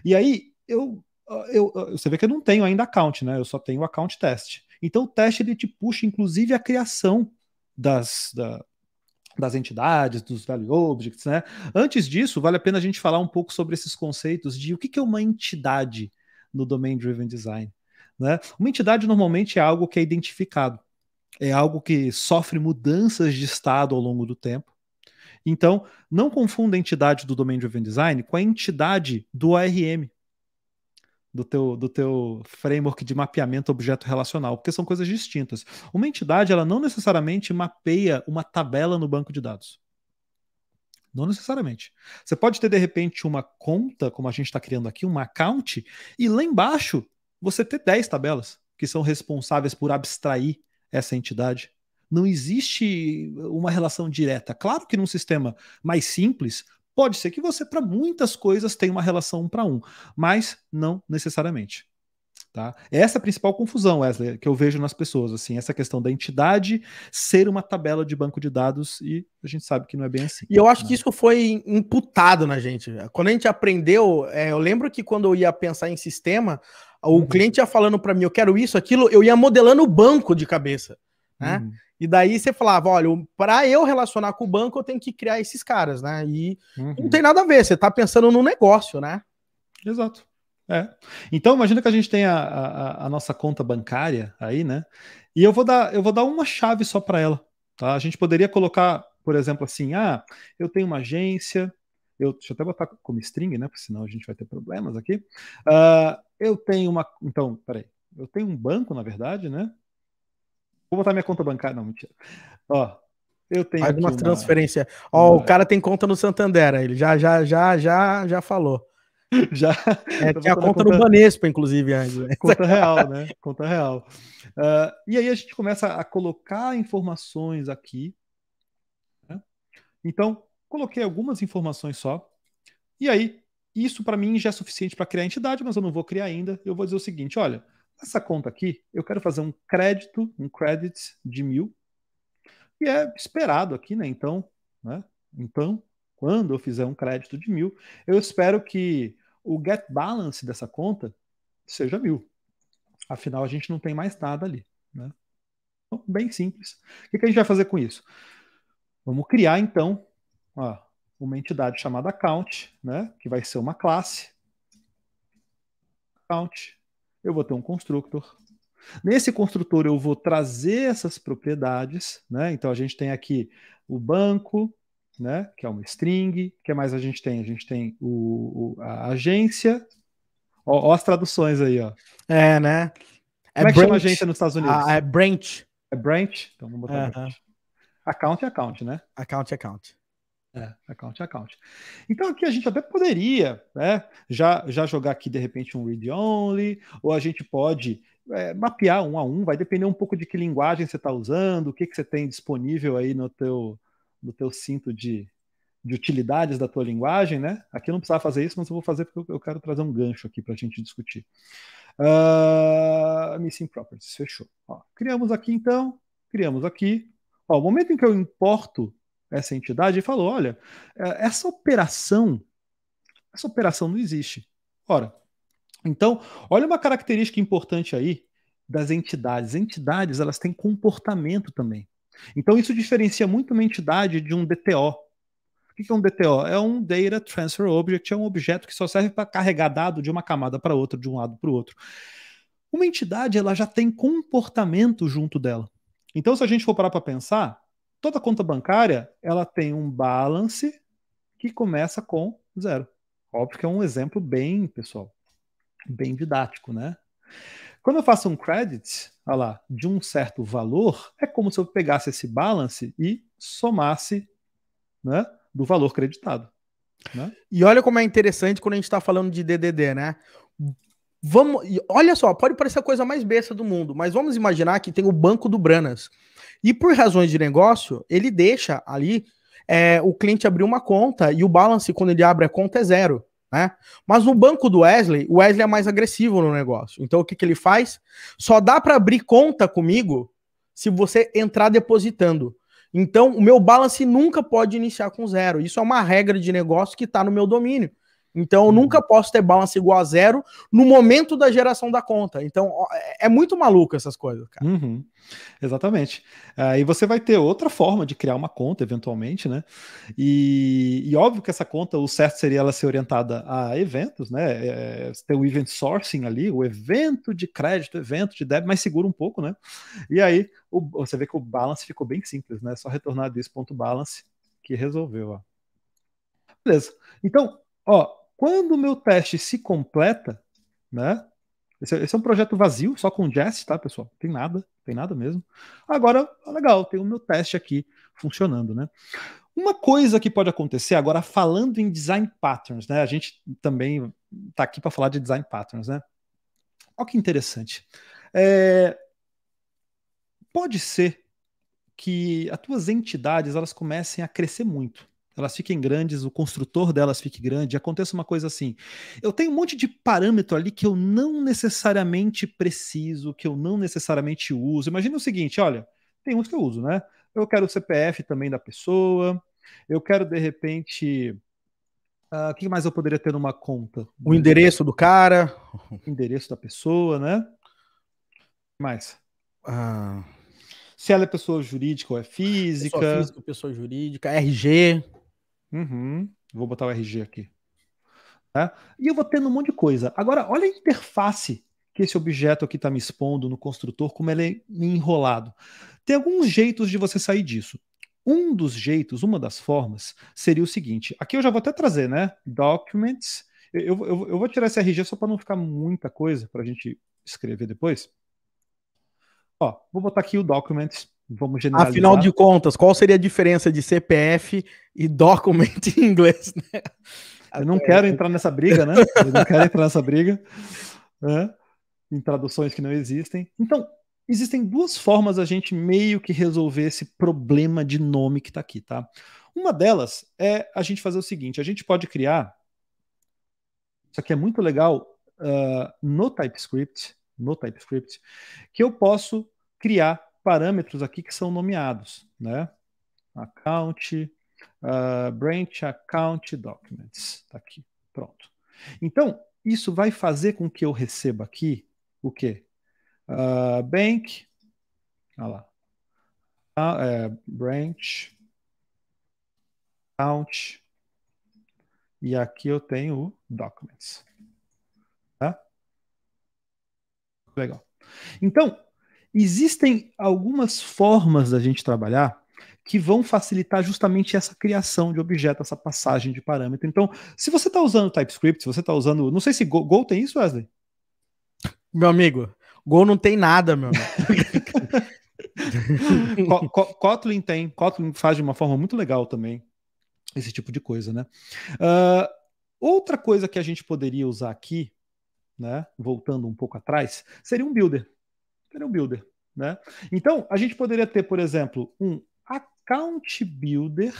E aí eu eu, você vê que eu não tenho ainda account, né? Eu só tenho account test. Então o teste ele te puxa, inclusive, a criação das, da, das entidades, dos value objects, né? Antes disso, vale a pena a gente falar um pouco sobre esses conceitos de o que é uma entidade no domain driven design. Né? Uma entidade normalmente é algo que é identificado, é algo que sofre mudanças de estado ao longo do tempo. Então, não confunda a entidade do domain driven design com a entidade do ORM do teu, do teu framework de mapeamento objeto relacional, porque são coisas distintas. Uma entidade, ela não necessariamente mapeia uma tabela no banco de dados. Não necessariamente. Você pode ter, de repente, uma conta, como a gente está criando aqui, uma account, e lá embaixo você ter 10 tabelas que são responsáveis por abstrair essa entidade. Não existe uma relação direta. Claro que num sistema mais simples, Pode ser que você, para muitas coisas, tenha uma relação um para um, mas não necessariamente. Tá? Essa é a principal confusão, Wesley, que eu vejo nas pessoas, assim, essa questão da entidade ser uma tabela de banco de dados e a gente sabe que não é bem assim. E eu acho né? que isso foi imputado na gente. Quando a gente aprendeu, é, eu lembro que quando eu ia pensar em sistema, o uhum. cliente ia falando para mim, eu quero isso, aquilo, eu ia modelando o banco de cabeça. Né? Uhum. E daí você falava, olha, para eu relacionar com o banco, eu tenho que criar esses caras, né? E uhum. não tem nada a ver, você está pensando no negócio, né? Exato. É. Então imagina que a gente tem a, a, a, nossa conta bancária aí, né? E eu vou dar, eu vou dar uma chave só para ela. Tá? A gente poderia colocar, por exemplo, assim, ah, eu tenho uma agência, eu, deixa eu até botar como string, né? Porque senão a gente vai ter problemas aqui. Uh, eu tenho uma. Então, peraí. Eu tenho um banco, na verdade, né? Vou botar minha conta bancária. Não, mentira. Ó, eu tenho. Faz uma transferência. Ó, uma... o cara tem conta no Santander. Ele já, já, já, já, já falou. Já. É, tinha a conta, conta no Banespa, inclusive. Antes. Né? Conta real, né? Conta real. Uh, e aí a gente começa a colocar informações aqui. Né? Então, coloquei algumas informações só. E aí, isso para mim já é suficiente para criar a entidade, mas eu não vou criar ainda. Eu vou dizer o seguinte: olha, essa conta aqui, eu quero fazer um crédito, um credit de mil, e é esperado aqui, né? Então, né? Então, quando eu fizer um crédito de mil, eu espero que o get balance dessa conta seja mil. Afinal, a gente não tem mais nada ali, né? Então, bem simples. O que a gente vai fazer com isso? Vamos criar, então, ó, uma entidade chamada count, né? Que vai ser uma classe. Count eu vou ter um construtor. Nesse construtor eu vou trazer essas propriedades, né? Então a gente tem aqui o banco, né? Que é uma string. O que mais a gente tem? A gente tem o, o a agência. Olha as traduções aí, ó. É, né? É Como é que branch. chama agência nos Estados Unidos? Ah, é branch. É branch? Então vamos botar uh -huh. branch. Account é account, né? Account é account. É. é, account account. Então aqui a gente até poderia, né, já, já jogar aqui de repente um read only, ou a gente pode é, mapear um a um, vai depender um pouco de que linguagem você está usando, o que, que você tem disponível aí no teu, no teu cinto de, de utilidades da tua linguagem, né? Aqui eu não precisava fazer isso, mas eu vou fazer porque eu quero trazer um gancho aqui para a gente discutir. Uh, missing properties, fechou. Ó, criamos aqui então, criamos aqui. Ó, o momento em que eu importo essa entidade e falou: olha, é, essa operação, essa operação não existe. Ora, então, olha uma característica importante aí das entidades. Entidades, elas têm comportamento também. Então, isso diferencia muito uma entidade de um DTO. O que é um DTO? É um Data Transfer Object, é um objeto que só serve para carregar dado de uma camada para outra, de um lado para o outro. Uma entidade, ela já tem comportamento junto dela. Então, se a gente for parar para pensar, Toda conta bancária ela tem um balance que começa com zero. Óbvio que é um exemplo bem, pessoal, bem didático, né? Quando eu faço um credit, olha lá, de um certo valor, é como se eu pegasse esse balance e somasse né, do valor creditado. Né? E olha como é interessante quando a gente está falando de DDD, né? Vamos, olha só, pode parecer a coisa mais besta do mundo, mas vamos imaginar que tem o banco do Branas. E por razões de negócio, ele deixa ali é, o cliente abrir uma conta e o balance, quando ele abre a conta, é zero. Né? Mas no banco do Wesley, o Wesley é mais agressivo no negócio. Então o que, que ele faz? Só dá para abrir conta comigo se você entrar depositando. Então o meu balance nunca pode iniciar com zero. Isso é uma regra de negócio que está no meu domínio. Então, eu uhum. nunca posso ter balance igual a zero no momento da geração da conta. Então, é, é muito maluco essas coisas, cara. Uhum. Exatamente. Aí ah, você vai ter outra forma de criar uma conta, eventualmente, né? E, e, óbvio que essa conta, o certo seria ela ser orientada a eventos, né? É, é, ter o event sourcing ali, o evento de crédito, evento de débito, mas segura um pouco, né? E aí, o, você vê que o balance ficou bem simples, né? Só retornar desse ponto balance que resolveu, ó. Beleza. Então, Ó, quando o meu teste se completa, né? Esse, é, esse, é um projeto vazio, só com Jest, tá, pessoal? Tem nada, tem nada mesmo. Agora, legal, tem o meu teste aqui funcionando, né? Uma coisa que pode acontecer, agora falando em design patterns, né? A gente também tá aqui para falar de design patterns, né? Olha que interessante. É... Pode ser que as tuas entidades elas comecem a crescer muito elas fiquem grandes, o construtor delas fique grande, aconteça uma coisa assim. Eu tenho um monte de parâmetro ali que eu não necessariamente preciso, que eu não necessariamente uso. Imagina o seguinte, olha, tem uns que eu uso, né? Eu quero o CPF também da pessoa, eu quero de repente ah, o uh, que mais eu poderia ter numa conta? O endereço do cara. O endereço da pessoa, né? mais? Ah. Se ela é pessoa jurídica ou é, é física. Pessoa física, pessoa jurídica, RG. Uhum. Vou botar o RG aqui. Tá? E eu vou tendo um monte de coisa. Agora, olha a interface que esse objeto aqui está me expondo no construtor, como ele é enrolado. Tem alguns jeitos de você sair disso. Um dos jeitos, uma das formas, seria o seguinte. Aqui eu já vou até trazer, né? Documents. Eu, eu, eu vou tirar esse RG só para não ficar muita coisa para a gente escrever depois. Ó, vou botar aqui o Documents. Vamos generalizar. Afinal de contas, qual seria a diferença de CPF e document em inglês? Né? Eu não quero é. entrar nessa briga, né? Eu não quero entrar nessa briga. Né? Em traduções que não existem. Então, existem duas formas a gente meio que resolver esse problema de nome que está aqui, tá? Uma delas é a gente fazer o seguinte: a gente pode criar. Isso aqui é muito legal uh, no TypeScript, no TypeScript, que eu posso criar parâmetros aqui que são nomeados, né? Account, uh, branch account documents, tá aqui, pronto. Então, isso vai fazer com que eu receba aqui o quê? Uh, bank, olha lá, ah, é, branch, account, e aqui eu tenho o documents. Tá? Legal. Então, Existem algumas formas da gente trabalhar que vão facilitar justamente essa criação de objeto, essa passagem de parâmetro. Então, se você está usando TypeScript, se você está usando. Não sei se Go, Go tem isso, Wesley? Meu amigo, Go não tem nada, meu amigo. Kotlin tem. Kotlin faz de uma forma muito legal também esse tipo de coisa, né? Uh, outra coisa que a gente poderia usar aqui, né? Voltando um pouco atrás, seria um builder ele um builder. Né? Então, a gente poderia ter, por exemplo, um account builder,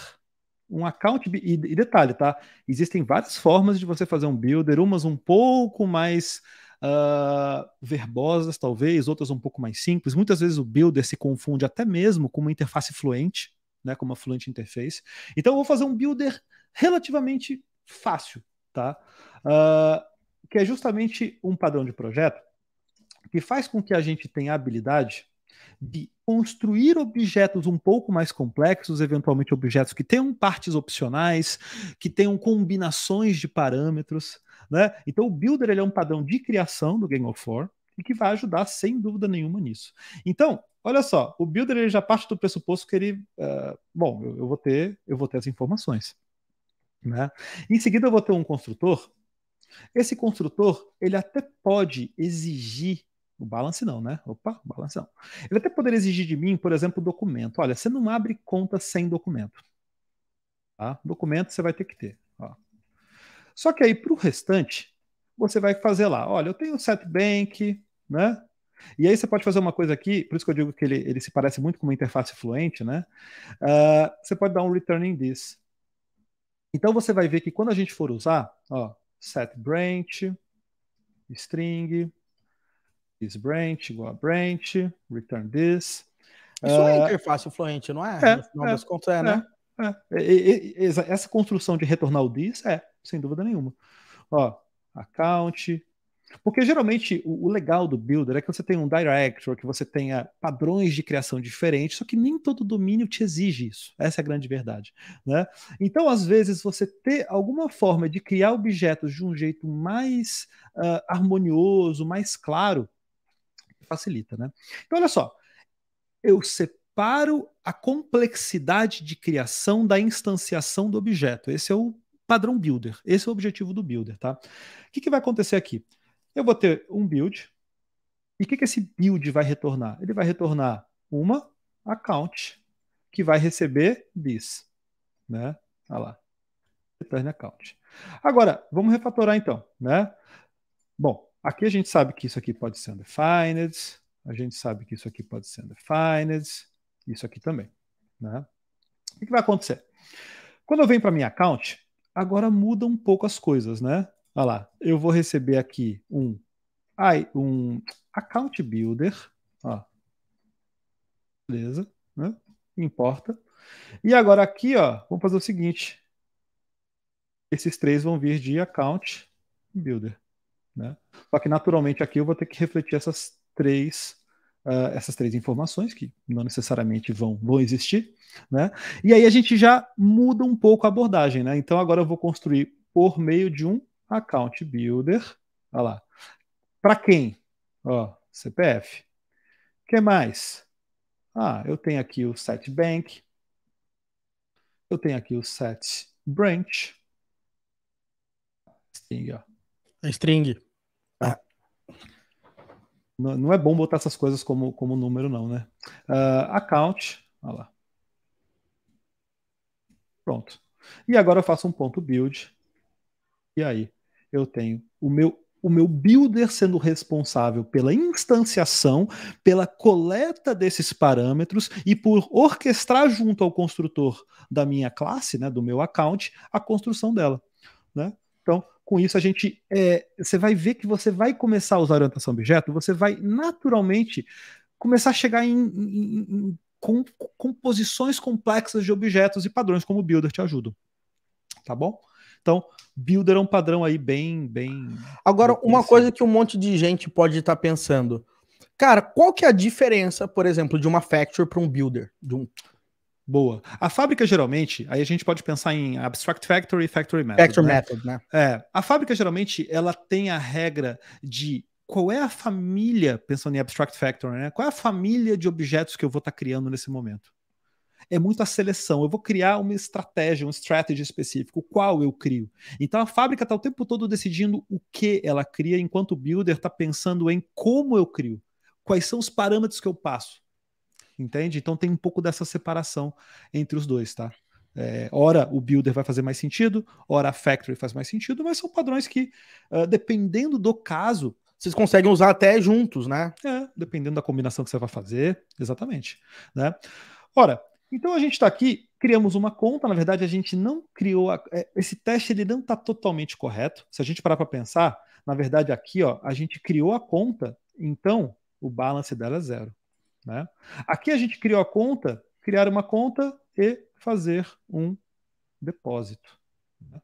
um account e, e detalhe, tá? Existem várias formas de você fazer um builder, umas um pouco mais uh, verbosas, talvez, outras um pouco mais simples. Muitas vezes o builder se confunde até mesmo com uma interface fluente, né? Com uma fluente interface. Então, eu vou fazer um builder relativamente fácil, tá? Uh, que é justamente um padrão de projeto que faz com que a gente tenha a habilidade de construir objetos um pouco mais complexos, eventualmente objetos que tenham partes opcionais, que tenham combinações de parâmetros. Né? Então o Builder ele é um padrão de criação do Game of War e que vai ajudar sem dúvida nenhuma nisso. Então, olha só, o Builder ele já parte do pressuposto que ele, uh, bom, eu, eu, vou ter, eu vou ter as informações. Né? Em seguida eu vou ter um construtor. Esse construtor ele até pode exigir o balance não, né? Opa, balance não. Ele até poderia exigir de mim, por exemplo, documento. Olha, você não abre conta sem documento. Tá? Documento você vai ter que ter. Ó. Só que aí, para o restante, você vai fazer lá. Olha, eu tenho o SetBank, né? E aí você pode fazer uma coisa aqui, por isso que eu digo que ele, ele se parece muito com uma interface fluente, né? Uh, você pode dar um returning this. Então você vai ver que quando a gente for usar, ó, set branch, string, this branch igual a branch, return this. Isso uh, é ah, interface fluente, não é? é no final é, das contas é, é né? É. E, e, essa construção de retornar o this é, sem dúvida nenhuma. Ó, account. Porque geralmente o, o legal do builder é que você tem um director, que você tenha padrões de criação diferentes, só que nem todo domínio te exige isso. Essa é a grande verdade. Né? Então, às vezes, você ter alguma forma de criar objetos de um jeito mais uh, harmonioso, mais claro, facilita, né? Então, olha só, eu separo a complexidade de criação da instanciação do objeto. Esse é o padrão builder, esse é o objetivo do builder, tá? O que, que vai acontecer aqui? Eu vou ter um build, e o que, que esse build vai retornar? Ele vai retornar uma account, que vai receber this, né? Olha lá, return account. Agora, vamos refatorar então, né? Bom, Aqui a gente sabe que isso aqui pode ser undefined, a gente sabe que isso aqui pode ser undefined, isso aqui também. Né? O que vai acontecer? Quando eu venho para minha account, agora mudam um pouco as coisas, né? Olha lá, eu vou receber aqui um, um account builder, ó. beleza, né? importa. E agora aqui, ó, vamos fazer o seguinte. Esses três vão vir de account builder. Né? Só que naturalmente aqui eu vou ter que refletir essas três uh, essas três informações que não necessariamente vão, vão existir, né? E aí a gente já muda um pouco a abordagem, né? Então agora eu vou construir por meio de um account builder, olha lá. Para quem? Ó, CPF. Que mais? Ah, eu tenho aqui o set bank. Eu tenho aqui o set branch. String, ó. É string. Não, não é bom botar essas coisas como, como número, não, né? Uh, account, olha lá. Pronto. E agora eu faço um ponto build. E aí eu tenho o meu o meu builder sendo responsável pela instanciação, pela coleta desses parâmetros e por orquestrar junto ao construtor da minha classe, né, do meu account, a construção dela, né? Então, com isso a gente é, você vai ver que você vai começar a usar orientação objeto, você vai naturalmente começar a chegar em, em, em com, composições complexas de objetos e padrões como o Builder te ajuda. tá bom? Então, Builder é um padrão aí bem, bem. Agora, bem uma coisa que um monte de gente pode estar tá pensando, cara, qual que é a diferença, por exemplo, de uma Factory para um Builder, de um Boa. A fábrica geralmente, aí a gente pode pensar em Abstract Factory e Factory Method. Factory né? Method, né? É. A fábrica geralmente ela tem a regra de qual é a família, pensando em Abstract Factory, né? Qual é a família de objetos que eu vou estar tá criando nesse momento? É muito a seleção. Eu vou criar uma estratégia, um strategy específico, qual eu crio. Então a fábrica está o tempo todo decidindo o que ela cria, enquanto o builder está pensando em como eu crio, quais são os parâmetros que eu passo entende? Então tem um pouco dessa separação entre os dois, tá? É, ora o builder vai fazer mais sentido, ora a factory faz mais sentido, mas são padrões que, uh, dependendo do caso. Vocês conseguem usar até juntos, né? É, dependendo da combinação que você vai fazer, exatamente. Né? Ora, então a gente está aqui, criamos uma conta, na verdade a gente não criou. A, é, esse teste ele não está totalmente correto. Se a gente parar para pensar, na verdade aqui ó, a gente criou a conta, então o balance dela é zero. Né? Aqui a gente criou a conta, criar uma conta e fazer um depósito. Né?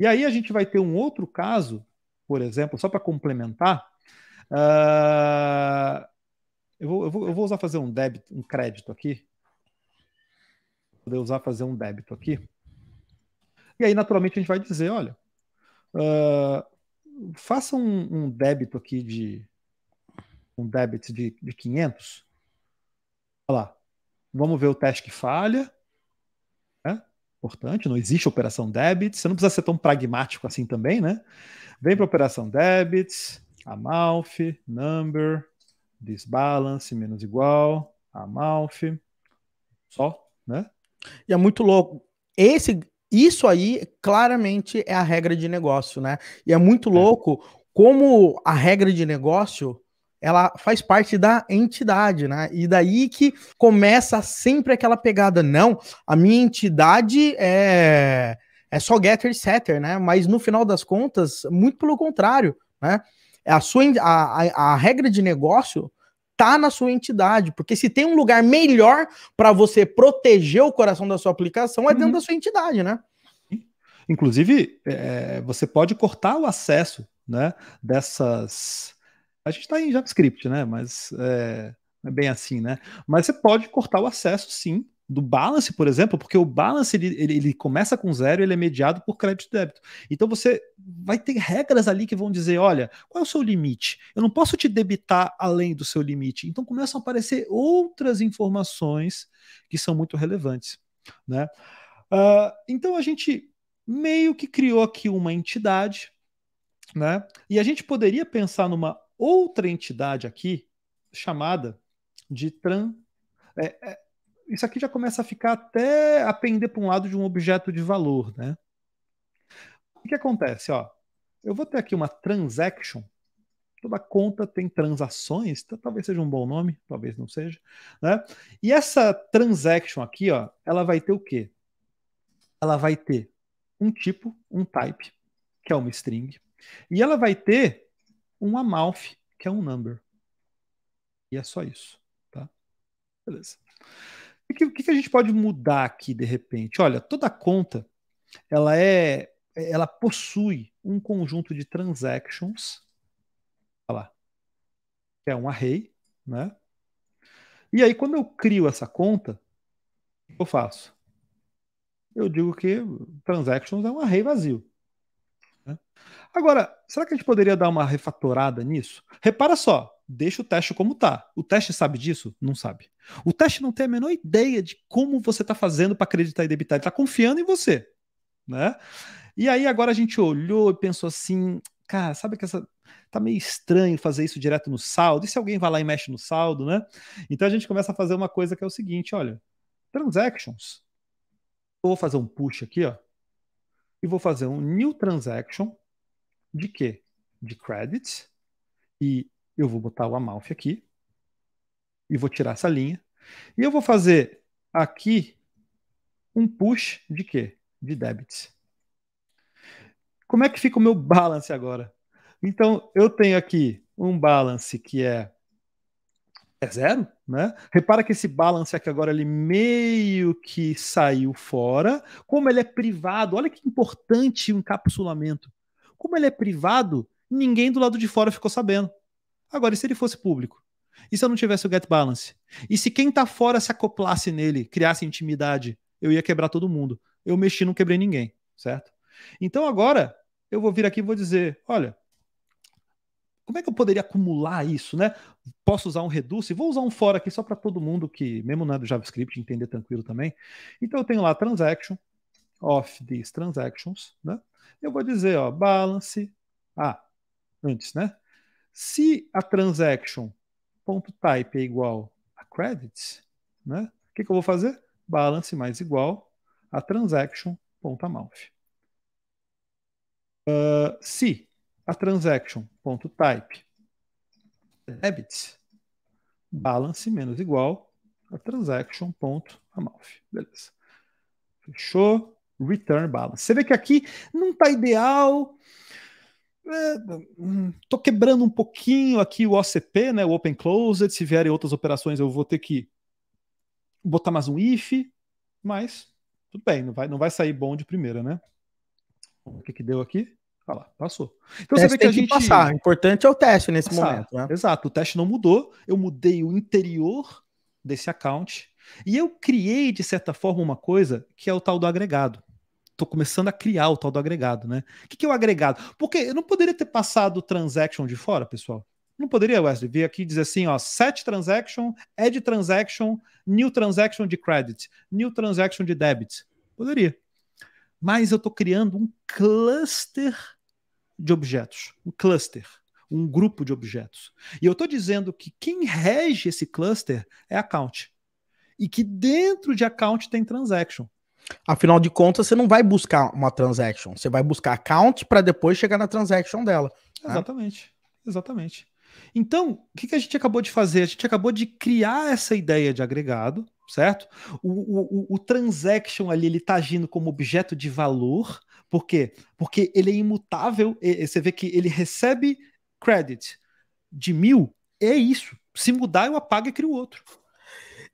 E aí a gente vai ter um outro caso, por exemplo, só para complementar. Uh, eu, vou, eu, vou, eu vou usar fazer um débito, um crédito aqui. Vou usar fazer um débito aqui. E aí, naturalmente, a gente vai dizer: olha, uh, faça um, um, débito aqui de um débito de, de 500 lá, vamos ver o teste que falha. Né? Importante, não existe operação débito Você não precisa ser tão pragmático assim também, né? Vem para operação debit, amalfi number, disbalance, menos igual, amalfi só, né? E é muito louco. Esse, isso aí claramente é a regra de negócio, né? E é muito é. louco como a regra de negócio ela faz parte da entidade, né? E daí que começa sempre aquela pegada, não, a minha entidade é, é só getter e setter, né? Mas no final das contas, muito pelo contrário, né? É a, sua, a, a, a regra de negócio tá na sua entidade, porque se tem um lugar melhor para você proteger o coração da sua aplicação é dentro uhum. da sua entidade, né? Inclusive, é, você pode cortar o acesso né, dessas a gente está em JavaScript, né? Mas é, é bem assim, né? Mas você pode cortar o acesso, sim, do balance, por exemplo, porque o balance ele, ele, ele, começa com zero, ele é mediado por crédito e débito. Então você vai ter regras ali que vão dizer, olha, qual é o seu limite? Eu não posso te debitar além do seu limite. Então começam a aparecer outras informações que são muito relevantes, né? Uh, então a gente meio que criou aqui uma entidade, né? E a gente poderia pensar numa outra entidade aqui chamada de tran. É, é, isso aqui já começa a ficar até a pender para um lado de um objeto de valor, né? O que acontece? Ó, eu vou ter aqui uma transaction. Toda conta tem transações, talvez seja um bom nome, talvez não seja, né? E essa transaction aqui, ó, ela vai ter o quê? Ela vai ter um tipo, um type, que é uma string, e ela vai ter um Amalf, que é um number. E é só isso. Tá? Beleza. O que, que a gente pode mudar aqui de repente? Olha, toda conta ela é ela possui um conjunto de transactions, lá, que é um array, né? E aí quando eu crio essa conta, eu faço? Eu digo que transactions é um array vazio. Né? Agora, será que a gente poderia dar uma refatorada nisso? Repara só, deixa o teste como tá. O teste sabe disso? Não sabe. O teste não tem a menor ideia de como você está fazendo para acreditar e debitar. Ele está confiando em você, né? E aí agora a gente olhou e pensou assim, cara, sabe que essa tá meio estranho fazer isso direto no saldo. E se alguém vai lá e mexe no saldo, né? Então a gente começa a fazer uma coisa que é o seguinte, olha, transactions. Eu vou fazer um push aqui, ó, e vou fazer um new transaction de quê? De credits. E eu vou botar o Amalfi aqui. E vou tirar essa linha. E eu vou fazer aqui um push de quê? De debits. Como é que fica o meu balance agora? Então, eu tenho aqui um balance que é, é zero, né? Repara que esse balance aqui agora ele meio que saiu fora. Como ele é privado, olha que importante o um encapsulamento. Como ele é privado, ninguém do lado de fora ficou sabendo. Agora, e se ele fosse público? E se eu não tivesse o get balance? E se quem tá fora se acoplasse nele, criasse intimidade? Eu ia quebrar todo mundo. Eu mexi, não quebrei ninguém, certo? Então agora eu vou vir aqui e vou dizer: olha, como é que eu poderia acumular isso, né? Posso usar um reduce? Vou usar um fora aqui só para todo mundo que, mesmo não é do JavaScript, entender tranquilo também. Então eu tenho lá transaction, of these transactions, né? Eu vou dizer, ó, balance ah, antes, né? Se a transaction ponto .type é igual a credits, né? O que, que eu vou fazer? Balance mais igual a transaction ponto Uh, se a transaction ponto .type é debits, balance menos igual a transaction ponto Beleza. Fechou return balance. Você vê que aqui não está ideal. Estou é, hum, quebrando um pouquinho aqui o OCP, né, o Open Closed. Se vierem outras operações, eu vou ter que botar mais um if, mas tudo bem, não vai, não vai sair bom de primeira, né? O que, que deu aqui? Olha lá, passou. Então você vê que a gente. Que passar. O importante é o teste nesse passar. momento. Né? Exato, o teste não mudou. Eu mudei o interior desse account. E eu criei, de certa forma, uma coisa que é o tal do agregado estou começando a criar o tal do agregado, né? O que, que é o agregado? Porque eu não poderia ter passado o transaction de fora, pessoal. Não poderia, Wesley, vir aqui dizer assim, ó, set transaction, add transaction, new transaction de credit, new transaction de debit. Poderia. Mas eu estou criando um cluster de objetos, um cluster, um grupo de objetos. E eu estou dizendo que quem rege esse cluster é account. E que dentro de account tem transaction. Afinal de contas, você não vai buscar uma transaction, você vai buscar account para depois chegar na transaction dela. Né? Exatamente, né? exatamente. Então, o que, que a gente acabou de fazer? A gente acabou de criar essa ideia de agregado, certo? O, o, o transaction ali ele está agindo como objeto de valor, por quê? Porque ele é imutável, e, você vê que ele recebe credit de mil, é isso. Se mudar, eu apago e crio outro.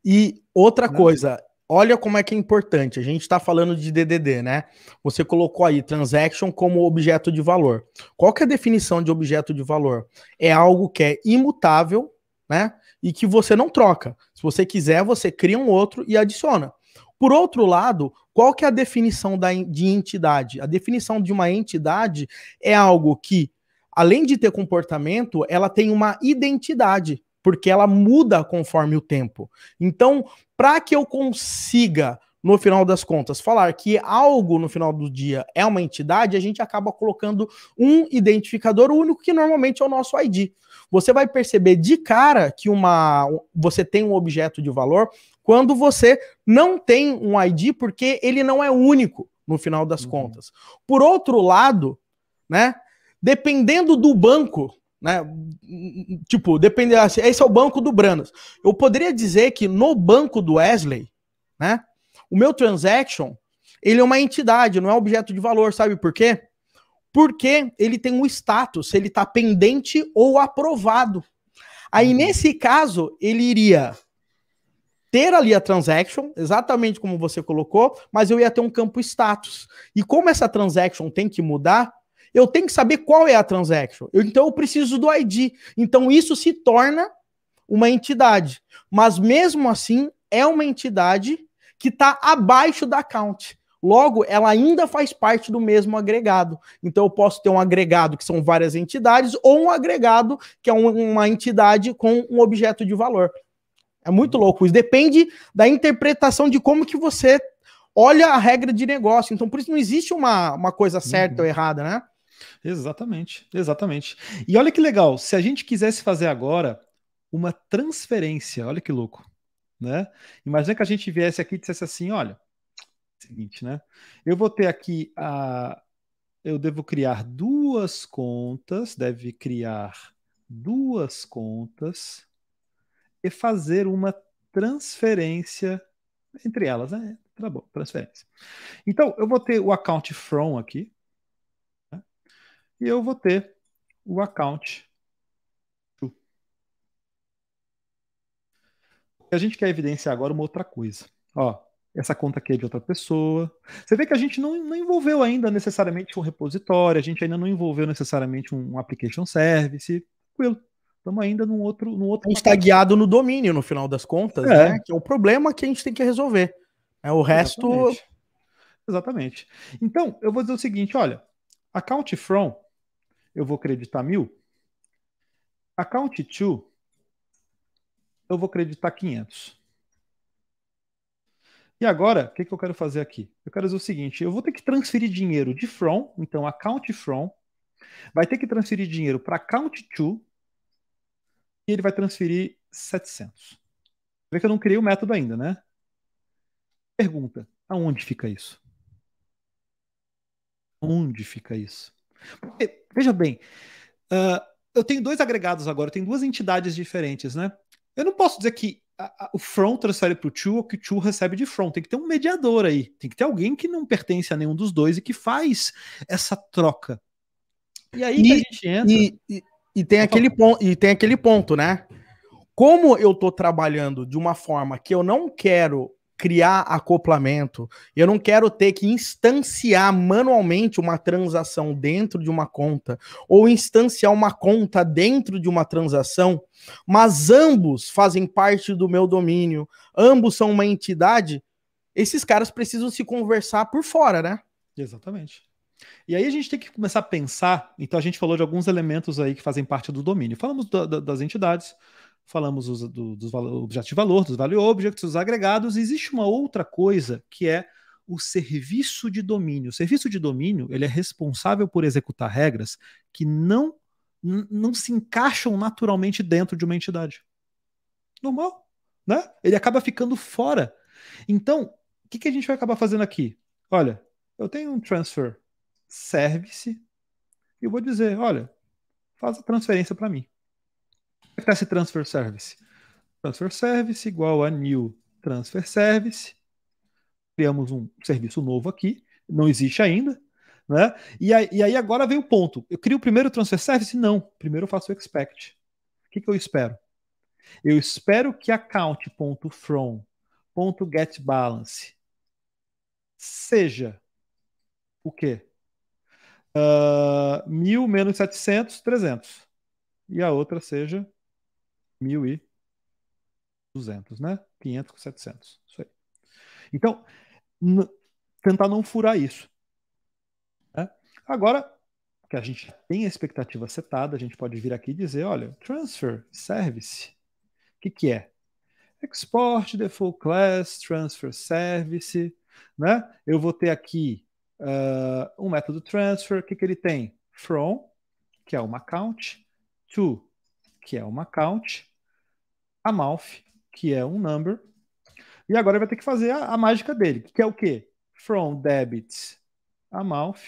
E outra Não. Né? coisa, Olha como é que é importante. A gente está falando de DDD, né? Você colocou aí transaction como objeto de valor. Qual que é a definição de objeto de valor? É algo que é imutável, né? E que você não troca. Se você quiser, você cria um outro e adiciona. Por outro lado, qual que é a definição da, de entidade? A definição de uma entidade é algo que, além de ter comportamento, ela tem uma identidade porque ela muda conforme o tempo. Então, para que eu consiga no final das contas, falar que algo no final do dia é uma entidade, a gente acaba colocando um identificador único que normalmente é o nosso ID. Você vai perceber de cara que uma você tem um objeto de valor quando você não tem um ID porque ele não é único no final das uhum. contas. Por outro lado, né, dependendo do banco né? Tipo, depende. Esse é o banco do Branos. Eu poderia dizer que no banco do Wesley, né? O meu transaction, ele é uma entidade, não é objeto de valor, sabe por quê? Porque ele tem um status, ele está pendente ou aprovado. Aí, uhum. nesse caso, ele iria ter ali a transaction, exatamente como você colocou, mas eu ia ter um campo status. E como essa transaction tem que mudar, eu tenho que saber qual é a transaction. Eu, então eu preciso do ID. Então isso se torna uma entidade. Mas mesmo assim, é uma entidade que está abaixo da count. Logo, ela ainda faz parte do mesmo agregado. Então, eu posso ter um agregado que são várias entidades, ou um agregado que é uma entidade com um objeto de valor. É muito louco. Isso depende da interpretação de como que você olha a regra de negócio. Então, por isso não existe uma, uma coisa certa uhum. ou errada, né? Exatamente, exatamente. E olha que legal, se a gente quisesse fazer agora uma transferência, olha que louco, né? Imagina que a gente viesse aqui e dissesse assim, olha, seguinte, né? Eu vou ter aqui a eu devo criar duas contas, deve criar duas contas e fazer uma transferência entre elas, né? Tá bom, transferência. Então, eu vou ter o account from aqui, e eu vou ter o account. A gente quer evidenciar agora é uma outra coisa. Ó, essa conta aqui é de outra pessoa. Você vê que a gente não, não envolveu ainda necessariamente um repositório, a gente ainda não envolveu necessariamente um application service. Tranquilo. Estamos ainda num outro. Num outro a gente está guiado no domínio, no final das contas, é. né? Que é o problema que a gente tem que resolver. É o resto. Exatamente. Exatamente. Então, eu vou dizer o seguinte: olha, account from eu vou acreditar mil. Account to, eu vou acreditar 500. E agora, o que, que eu quero fazer aqui? Eu quero fazer o seguinte, eu vou ter que transferir dinheiro de from, então account from, vai ter que transferir dinheiro para account to, e ele vai transferir 700. Vê que eu não criei o método ainda, né? Pergunta, aonde fica isso? Onde fica isso? Porque Veja bem, uh, eu tenho dois agregados agora, eu tenho duas entidades diferentes, né? Eu não posso dizer que a, a, o front transfere para o two ou que o two recebe de front. Tem que ter um mediador aí. Tem que ter alguém que não pertence a nenhum dos dois e que faz essa troca. E aí e, que a gente entra. E, e, e tem, aquele ponto, e tem aquele ponto, né? Como eu estou trabalhando de uma forma que eu não quero criar acoplamento. Eu não quero ter que instanciar manualmente uma transação dentro de uma conta ou instanciar uma conta dentro de uma transação, mas ambos fazem parte do meu domínio, ambos são uma entidade. Esses caras precisam se conversar por fora, né? Exatamente. E aí a gente tem que começar a pensar. Então a gente falou de alguns elementos aí que fazem parte do domínio. Falamos da, da, das entidades, falamos dos, do, de valor, valor, dos value objects, dos agregados, existe uma outra coisa que é o serviço de domínio. O serviço de domínio ele é responsável por executar regras que não, não se encaixam naturalmente dentro de uma entidade. Normal, né? Ele acaba ficando fora. Então, o que, que a gente vai acabar fazendo aqui? Olha, eu tenho um transfer service e vou dizer, olha, faz a transferência para mim acontece transfer service? Transfer service igual a new transfer service. Criamos um serviço novo aqui, não existe ainda. Né? E, aí, e aí agora vem o ponto. Eu crio o primeiro transfer service? Não. Primeiro eu faço o expect. O que, que eu espero? Eu espero que account.from.getBalance seja o quê? Uh, ah, 1.000 menos 700, 300. E a outra seja 1.200, né? 500 com 700. Isso aí. Então, tentar não furar isso. Né? Agora que a gente tem a expectativa setada, a gente pode vir aqui e dizer, olha, transfer service, o que, que é? Export default class, transfer service, né? Eu vou ter aqui uh, um método transfer, o que, que ele tem? From, que é uma count, to, que é uma count, a Mouth, que é um number. E agora vai ter que fazer a, a mágica dele, que é o quê? From debits a Mouth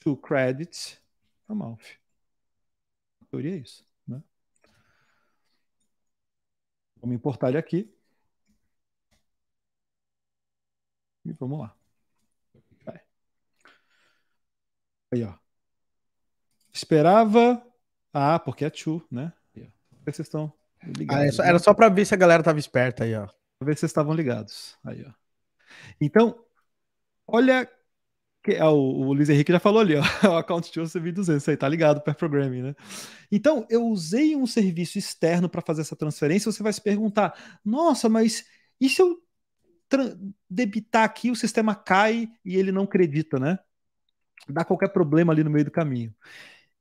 to credits a Mouth. A teoria é isso. Né? Vamos importar ele aqui. E vamos lá. Aí, ó. Esperava. Ah, porque é true né? estão ah, ligados. Ah, era só para ver se a galera tava esperta aí, ó. Pra ver se vocês estavam ligados. Aí, ó. Então, olha. Que, ó, ah, o, Luiz Henrique já falou ali, ó. O account de 200, é isso aí tá ligado para programming, né? Então, eu usei um serviço externo para fazer essa transferência. Você vai se perguntar: nossa, mas e se eu debitar aqui, o sistema cai e ele não acredita, né? Dá qualquer problema ali no meio do caminho.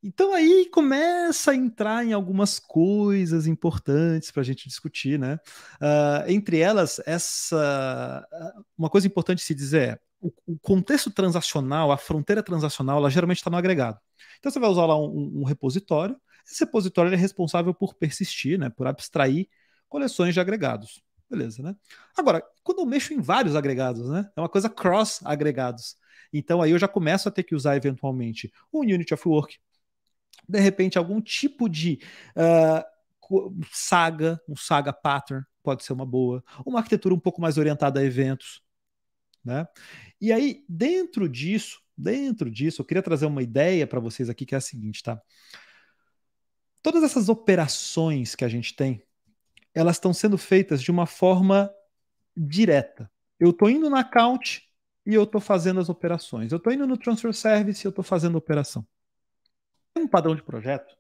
Então aí começa a entrar em algumas coisas importantes para a gente discutir, né? Uh, entre elas, essa ah, uma coisa importante se dizer é o, o contexto transacional, a fronteira transacional, ela geralmente está no agregado. Então você vai usar lá um, um repositório. Esse repositório é responsável por persistir, né? Por abstrair coleções de agregados, beleza, né? Agora, quando eu mexo em vários agregados, né? É uma coisa cross agregados. Então aí eu já começo a ter que usar eventualmente um unit of work de repente, algum tipo de uh, saga, um saga pattern pode ser uma boa, uma arquitetura um pouco mais orientada a eventos. Né? E aí, dentro disso, dentro disso, eu queria trazer uma ideia para vocês aqui que é a seguinte, tá? Todas essas operações que a gente tem, elas estão sendo feitas de uma forma direta. Eu estou indo na account e eu estou fazendo as operações. Eu estou indo no transfer service e eu estou fazendo a operação é um padrão de projeto,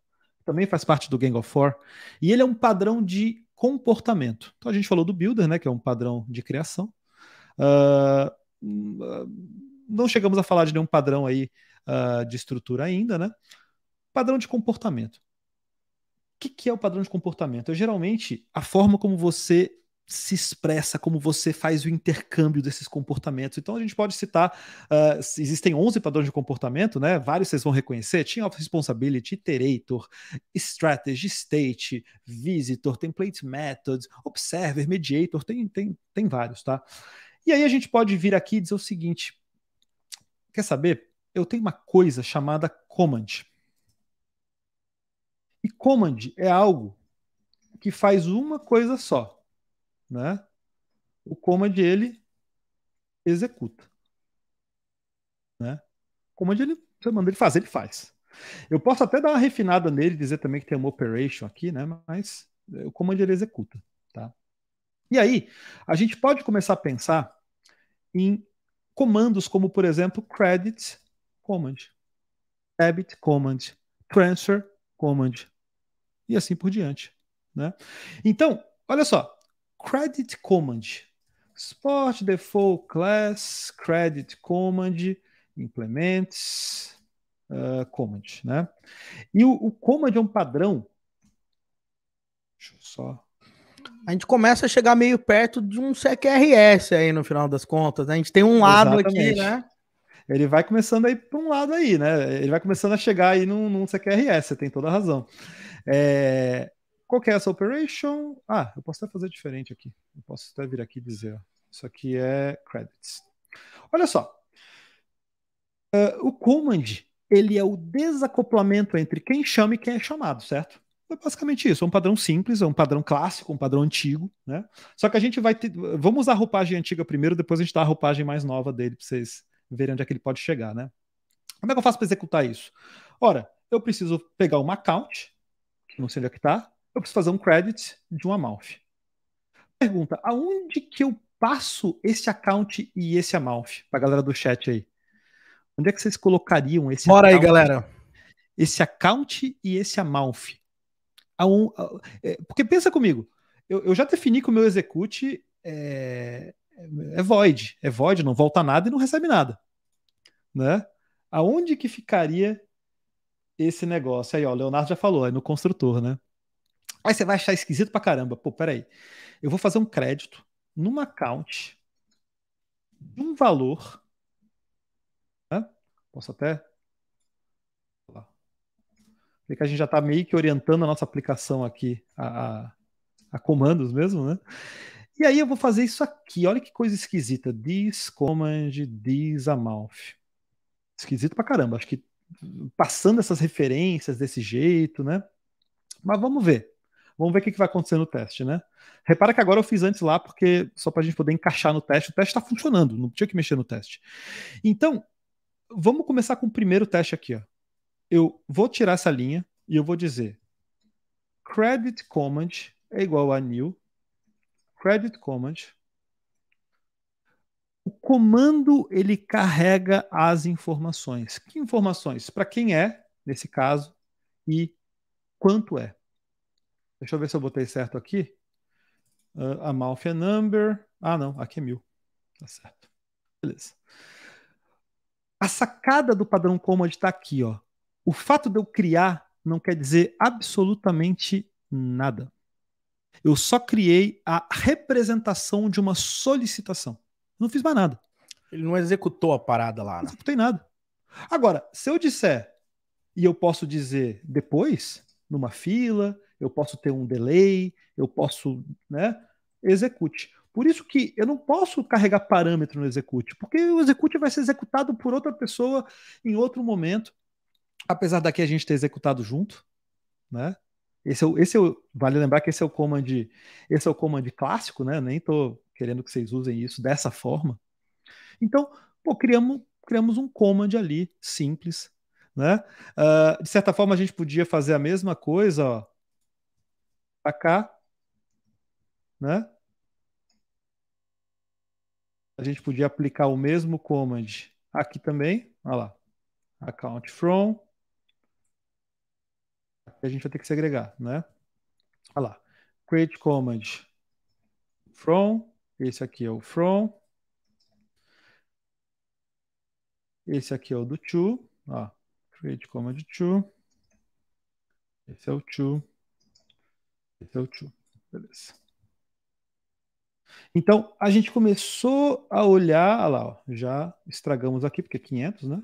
também faz parte do Gang of Four, e ele é um padrão de comportamento. Então a gente falou do Builder, né, que é um padrão de criação. Uh, não chegamos a falar de nenhum padrão aí uh, de estrutura ainda, né? Padrão de comportamento. O que, que é o padrão de comportamento? É geralmente a forma como você se expressa, como você faz o intercâmbio desses comportamentos. Então a gente pode citar, uh, existem 11 padrões de comportamento, né? Vários vocês vão reconhecer. Team of Responsibility, Iterator, Strategy, State, Visitor, Template methods, Observer, Mediator, tem, tem, tem vários, tá? E aí a gente pode vir aqui e dizer o seguinte, quer saber? Eu tenho uma coisa chamada Command. E Command é algo que faz uma coisa só, né? O comand ele executa, né? O command ele você manda ele fazer, ele faz. Eu posso até dar uma refinada nele, dizer também que tem uma operation aqui, né? Mas eh, o comando ele executa, tá? E aí, a gente pode começar a pensar em comandos como, por exemplo, credit command, debit command, transfer command e assim por diante, né? Então, olha só, Credit Command. Sport Default Class Credit Command Implements uh, Command, né? E o, o Command é um padrão. Deixa eu só a gente começa a chegar meio perto de um CQRS aí no final das contas. Né? A gente tem um lado Exatamente. aqui, né? Ele vai começando aí para um lado aí, né? Ele vai começando a chegar aí num, num CQRS, você tem toda a razão. É... Qual que é essa operation? Ah, eu posso até fazer diferente aqui. Eu posso até vir aqui dizer, ó, isso aqui é credits. Olha só. Uh, o command, ele é o desacoplamento entre quem chama e quem é chamado, certo? É basicamente isso. É um padrão simples, é um padrão clássico, um padrão antigo, né? Só que a gente vai ter... Vamos usar a roupagem antiga primeiro, depois a gente dá a roupagem mais nova dele para vocês verem onde é que ele pode chegar, né? Como é que eu faço para executar isso? Ora, eu preciso pegar uma count, que não sei onde é que está, eu preciso fazer um credit de um amount. Pergunta, aonde que eu passo esse account e esse amount? Para a galera do chat aí. Onde é que vocês colocariam esse Bora account, aí, galera. Esse account e esse amount. Um, é, porque pensa comigo, eu, eu, já defini que o meu execute é, é void, é void, não volta nada e não recebe nada. Né? Aonde que ficaria esse negócio? Aí, ó, o Leonardo já falou, é no construtor, né? Aí você vai achar esquisito pra caramba. Pô, peraí. Eu vou fazer um crédito numa account de um valor. Né? Posso até. que a gente já está meio que orientando a nossa aplicação aqui a, a, a, comandos mesmo, né? E aí eu vou fazer isso aqui. Olha que coisa esquisita. This command, this amount. Esquisito pra caramba. Acho que passando essas referências desse jeito, né? Mas vamos ver. Vamos ver o que, que vai acontecer no teste, né? Repara que agora eu fiz antes lá, porque só para a gente poder encaixar no teste, o teste está funcionando, não tinha que mexer no teste. Então, vamos começar com o primeiro teste aqui. Ó. Eu vou tirar essa linha e eu vou dizer credit command é igual a new credit command. O comando ele carrega as informações. Que informações? Para quem é, nesse caso, e quanto é. Deixa eu ver se eu botei certo aqui. Uh, Amalfi é number. Ah, não, aqui é mil. Tá certo. Beleza. A sacada do padrão command está aqui, ó. O fato de eu criar não quer dizer absolutamente nada. Eu só criei a representação de uma solicitação. Não fiz mais nada. Ele não executou a parada lá, Não né? executei nada. Agora, se eu disser, e eu posso dizer depois, numa fila, eu posso ter um delay, eu posso, né? Execute. Por isso que eu não posso carregar parâmetro no execute, porque o execute vai ser executado por outra pessoa em outro momento, apesar daqui a gente ter executado junto, né? Esse é, o, esse é o, vale lembrar que esse é o command, esse é o command clássico, né? Nem estou querendo que vocês usem isso dessa forma. Então, pô, criamos, criamos um command ali simples, né? Uh, de certa forma a gente podia fazer a mesma coisa, ó, para cá, né? A gente podia aplicar o mesmo command aqui também, olha lá, account from. Aqui a gente vai ter que segregar, né? Olha lá, create command from, esse aqui é o from, esse aqui é o do to, ó, create command to, esse é o to, é Beleza. Então, a gente começou a olhar, Olha lá, ó, já estragamos aqui, porque é 500, né?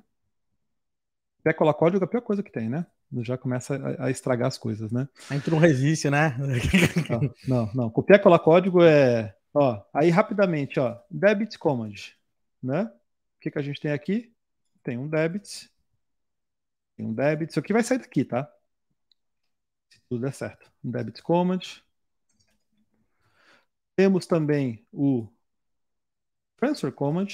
Até colar código é a pior coisa que tem, né? Já começa a, a estragar as coisas, né? A um não resiste, né? não, não, não. Copiar colar código é. Ó, aí rapidamente, ó, debit command, né? O que, que a gente tem aqui? Tem um debit, tem um debit. Isso aqui vai sair daqui, tá? tudo der certo. Debit command. Temos também o transfer command.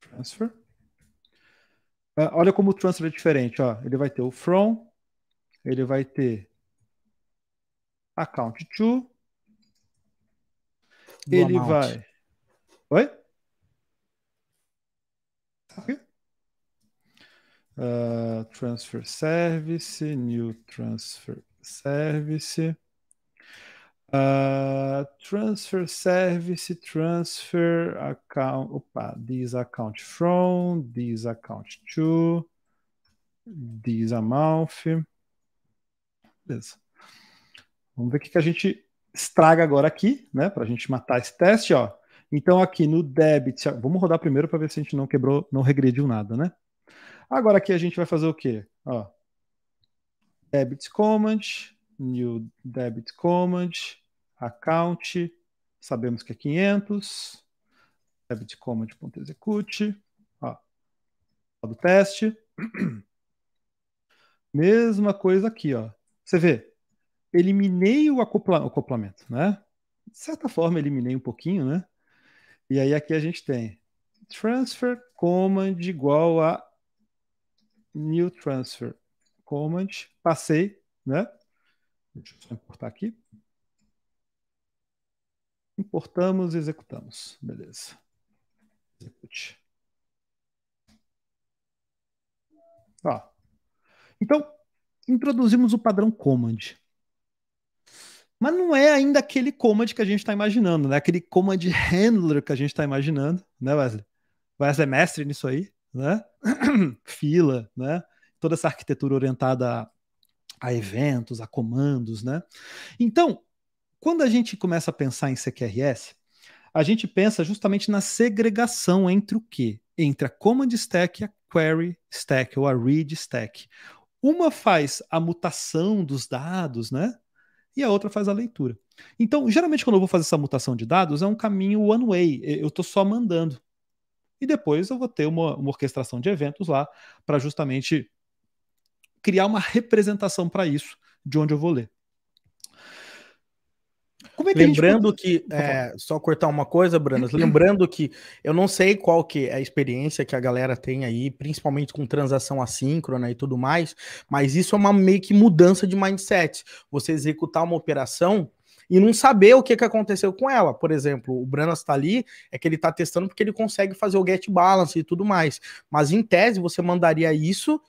Transfer. Ah, olha como o transfer é diferente. Ó. Ele vai ter o from, ele vai ter account to, Do ele amount. vai. Oi? Okay. Uh, transfer service, new transfer service. Uh, transfer service, transfer account, opa, this account from, this account to, this amount. Beleza. Vamos ver o que, que a gente estraga agora aqui, né, para a gente matar esse teste, ó. Então aqui no debit, vamos rodar primeiro para ver se a gente não quebrou, não regrediu nada, né? Agora aqui a gente vai fazer o quê? Ó, debit command, new debit command, account, sabemos que é 500, debit command.execute, ó, do teste. Mesma coisa aqui, ó. Você vê, eliminei o acoplamento, né? De certa forma, eliminei um pouquinho, né? E aí aqui a gente tem transfer command igual a new transfer command, passei, né? Deixa eu só importar aqui. Importamos e executamos. Beleza. Execute. Tá. Então, introduzimos o padrão command. Mas não é ainda aquele command que a gente está imaginando, né? Aquele command handler que a gente está imaginando, né, Wesley? Wesley é mestre nisso aí? né? fila, né? toda essa arquitetura orientada a, a, eventos, a comandos. Né? Então, quando a gente começa a pensar em CQRS, a gente pensa justamente na segregação entre o que? Entre a command stack e a query stack, ou a read stack. Uma faz a mutação dos dados, né? E a outra faz a leitura. Então, geralmente, quando eu vou fazer essa mutação de dados, é um caminho one way. Eu estou só mandando. E depois eu vou ter uma, uma orquestração de eventos lá para justamente criar uma representação para isso de onde eu vou ler. É que lembrando gente... que é, só cortar uma coisa, Branas. lembrando que eu não sei qual que é a experiência que a galera tem aí, principalmente com transação assíncrona e tudo mais, mas isso é uma meio que mudança de mindset. Você executar uma operação e não saber o que, que aconteceu com ela. Por exemplo, o Branas está ali, é que ele está testando porque ele consegue fazer o get balance e tudo mais. Mas em tese, você mandaria isso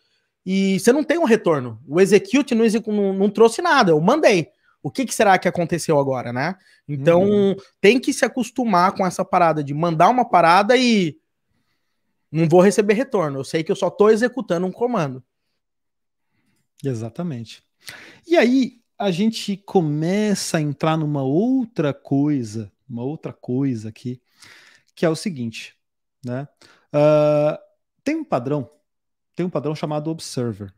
e você não tem um retorno. O execute não, não, não trouxe nada, eu mandei. O que, que, será que aconteceu agora, né? Então uhum. tem que se acostumar com essa parada de mandar uma parada e não vou receber retorno. Eu sei que eu só estou executando um comando. Exatamente. E aí, a gente começa a entrar numa outra coisa, uma outra coisa aqui, que é o seguinte, né? Uh, tem um padrão, tem um padrão chamado observer,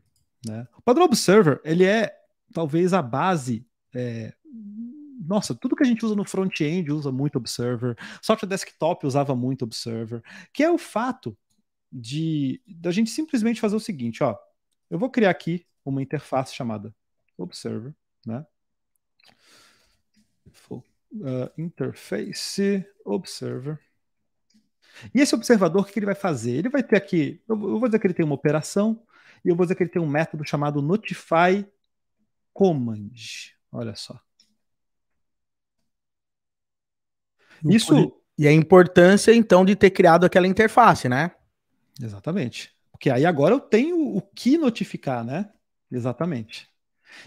né? O padrão observer, ele é talvez a base é, nossa, tudo que a gente usa no front-end usa muito Observer, software desktop usava muito Observer, que é o fato de a gente simplesmente fazer o seguinte, ó, eu vou criar aqui uma interface chamada Observer, né? Uh, interface Observer. E esse observador, o que ele vai fazer? Ele vai ter aqui, eu vou dizer que ele tem uma operação, e eu vou dizer que ele tem um método chamado notify command. Olha só. Isso. E a importância, então, de ter criado aquela interface, né? Exatamente. Porque aí agora eu tenho o que notificar, né? Exatamente.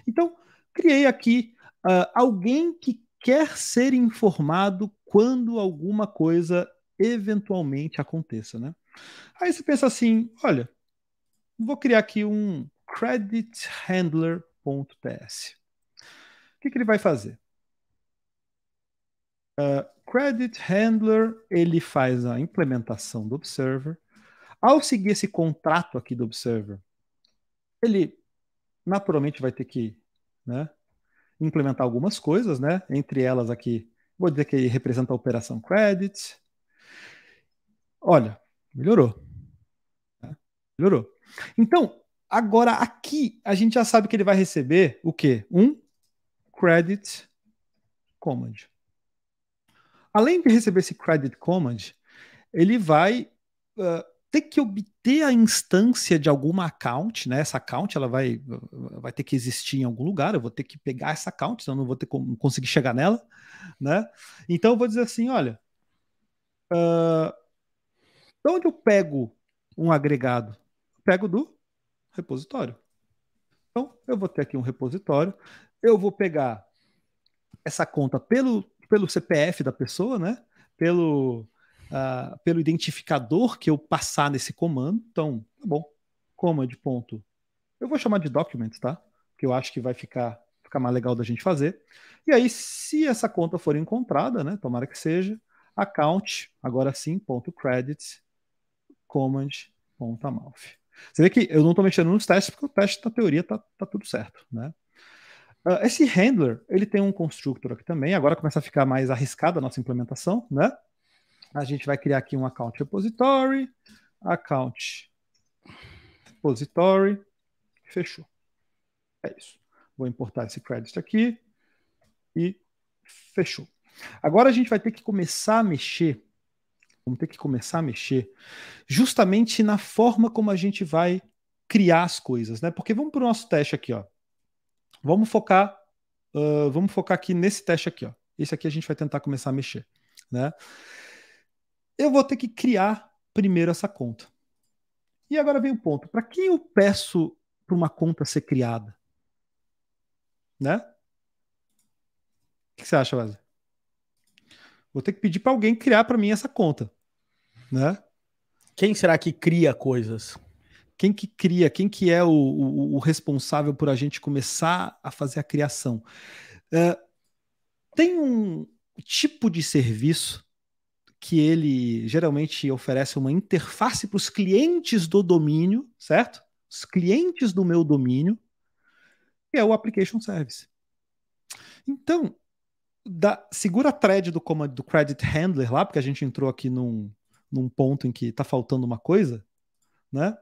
Então, criei aqui uh, alguém que quer ser informado quando alguma coisa eventualmente aconteça, né? Aí você pensa assim, olha, vou criar aqui um credithandler.ps. O que, que ele vai fazer? Uh, ah, credit handler ele faz a implementação do observer. Ao seguir esse contrato aqui do observer, ele naturalmente vai ter que né? implementar algumas coisas, né? entre elas aqui, vou dizer que representa a operação credit. Olha, melhorou. Né? Melhorou. Então, agora aqui a gente já sabe que ele vai receber o quê? Um credit command. Além de receber esse credit command, ele vai uh, ter que obter a instância de alguma account, né? Essa account ela vai, vai ter que existir em algum lugar, eu vou ter que pegar essa account, senão eu não vou ter como conseguir chegar nela, né? Então eu vou dizer assim, olha, uh, de onde eu pego um agregado? Eu pego do repositório. Então eu vou ter aqui um repositório, eu vou pegar essa conta pelo, pelo CPF da pessoa, né? Pelo uh, pelo identificador que eu passar nesse comando. Então, tá bom, command ponto. Eu vou chamar de documents, tá? Porque eu acho que vai ficar, ficar mais legal da gente fazer. E aí, se essa conta for encontrada, né? Tomara que seja, account, agora sim, ponto credits, command, ponto amalfi. Você vê que eu não estou mexendo nos testes, porque o teste da teoria tá, tá tudo certo, né? Uh, esse handler, ele tem um construtor aqui também, agora começa a ficar mais arriscada a nossa implementação, né? a gente vai criar aqui um account repository, account repository, fechou. É isso. Vou importar esse crédito aqui e fechou. Agora a gente vai ter que começar a mexer, vamos ter que começar a mexer justamente na forma como a gente vai criar as coisas, né? Porque vamos para o nosso teste aqui, ó. Vamos focar, uh, vamos focar aqui nesse teste aqui, ó. Esse aqui a gente vai tentar começar a mexer, né? eu vou ter que criar primeiro essa conta. E agora vem o ponto: para quem eu peço para uma conta ser criada? Né? O que você acha, Wesley? Vou ter que pedir para alguém criar para mim essa conta, né? Quem será que cria coisas? Quem que cria? Quem que é o, o, o responsável por a gente começar a fazer a criação? Uh, tem um tipo de serviço que ele geralmente oferece uma interface para os clientes do domínio, certo? Os clientes do meu domínio, que é o application service. Então, da, segura a thread do do credit handler lá, porque a gente entrou aqui num, num ponto em que está faltando uma coisa, né?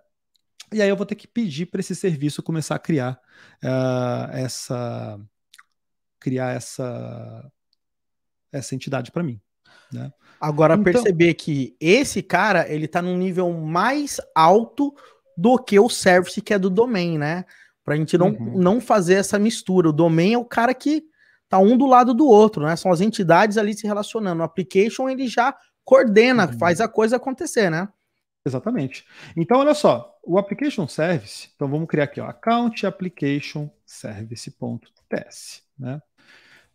E aí eu vou ter que pedir para esse serviço começar a criar uh, essa criar essa essa entidade para mim. Né? Agora, então... perceber que esse cara, ele tá num nível mais alto do que o service que é do domain, né? Pra gente não, uhum. não fazer essa mistura. O domain é o cara que tá um do lado do outro, né? São as entidades ali se relacionando. O application, ele já coordena, uhum. faz a coisa acontecer, né? Exatamente. Então, olha só, o application service, então vamos criar aqui, ó, account application service.ts, né?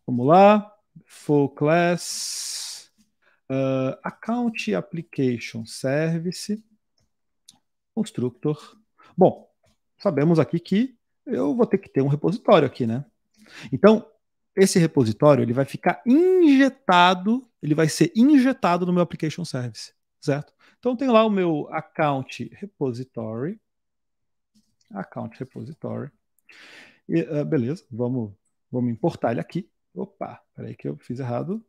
Vamos lá, full class Uh, account Application Service Constructor. Bom, sabemos aqui que eu vou ter que ter um repositório aqui, né? Então, esse repositório ele vai ficar injetado, ele vai ser injetado no meu application service, certo? Então tem lá o meu account repository, account repository. E, uh, beleza, vamos, vamos importar ele aqui. Opa, peraí que eu fiz errado.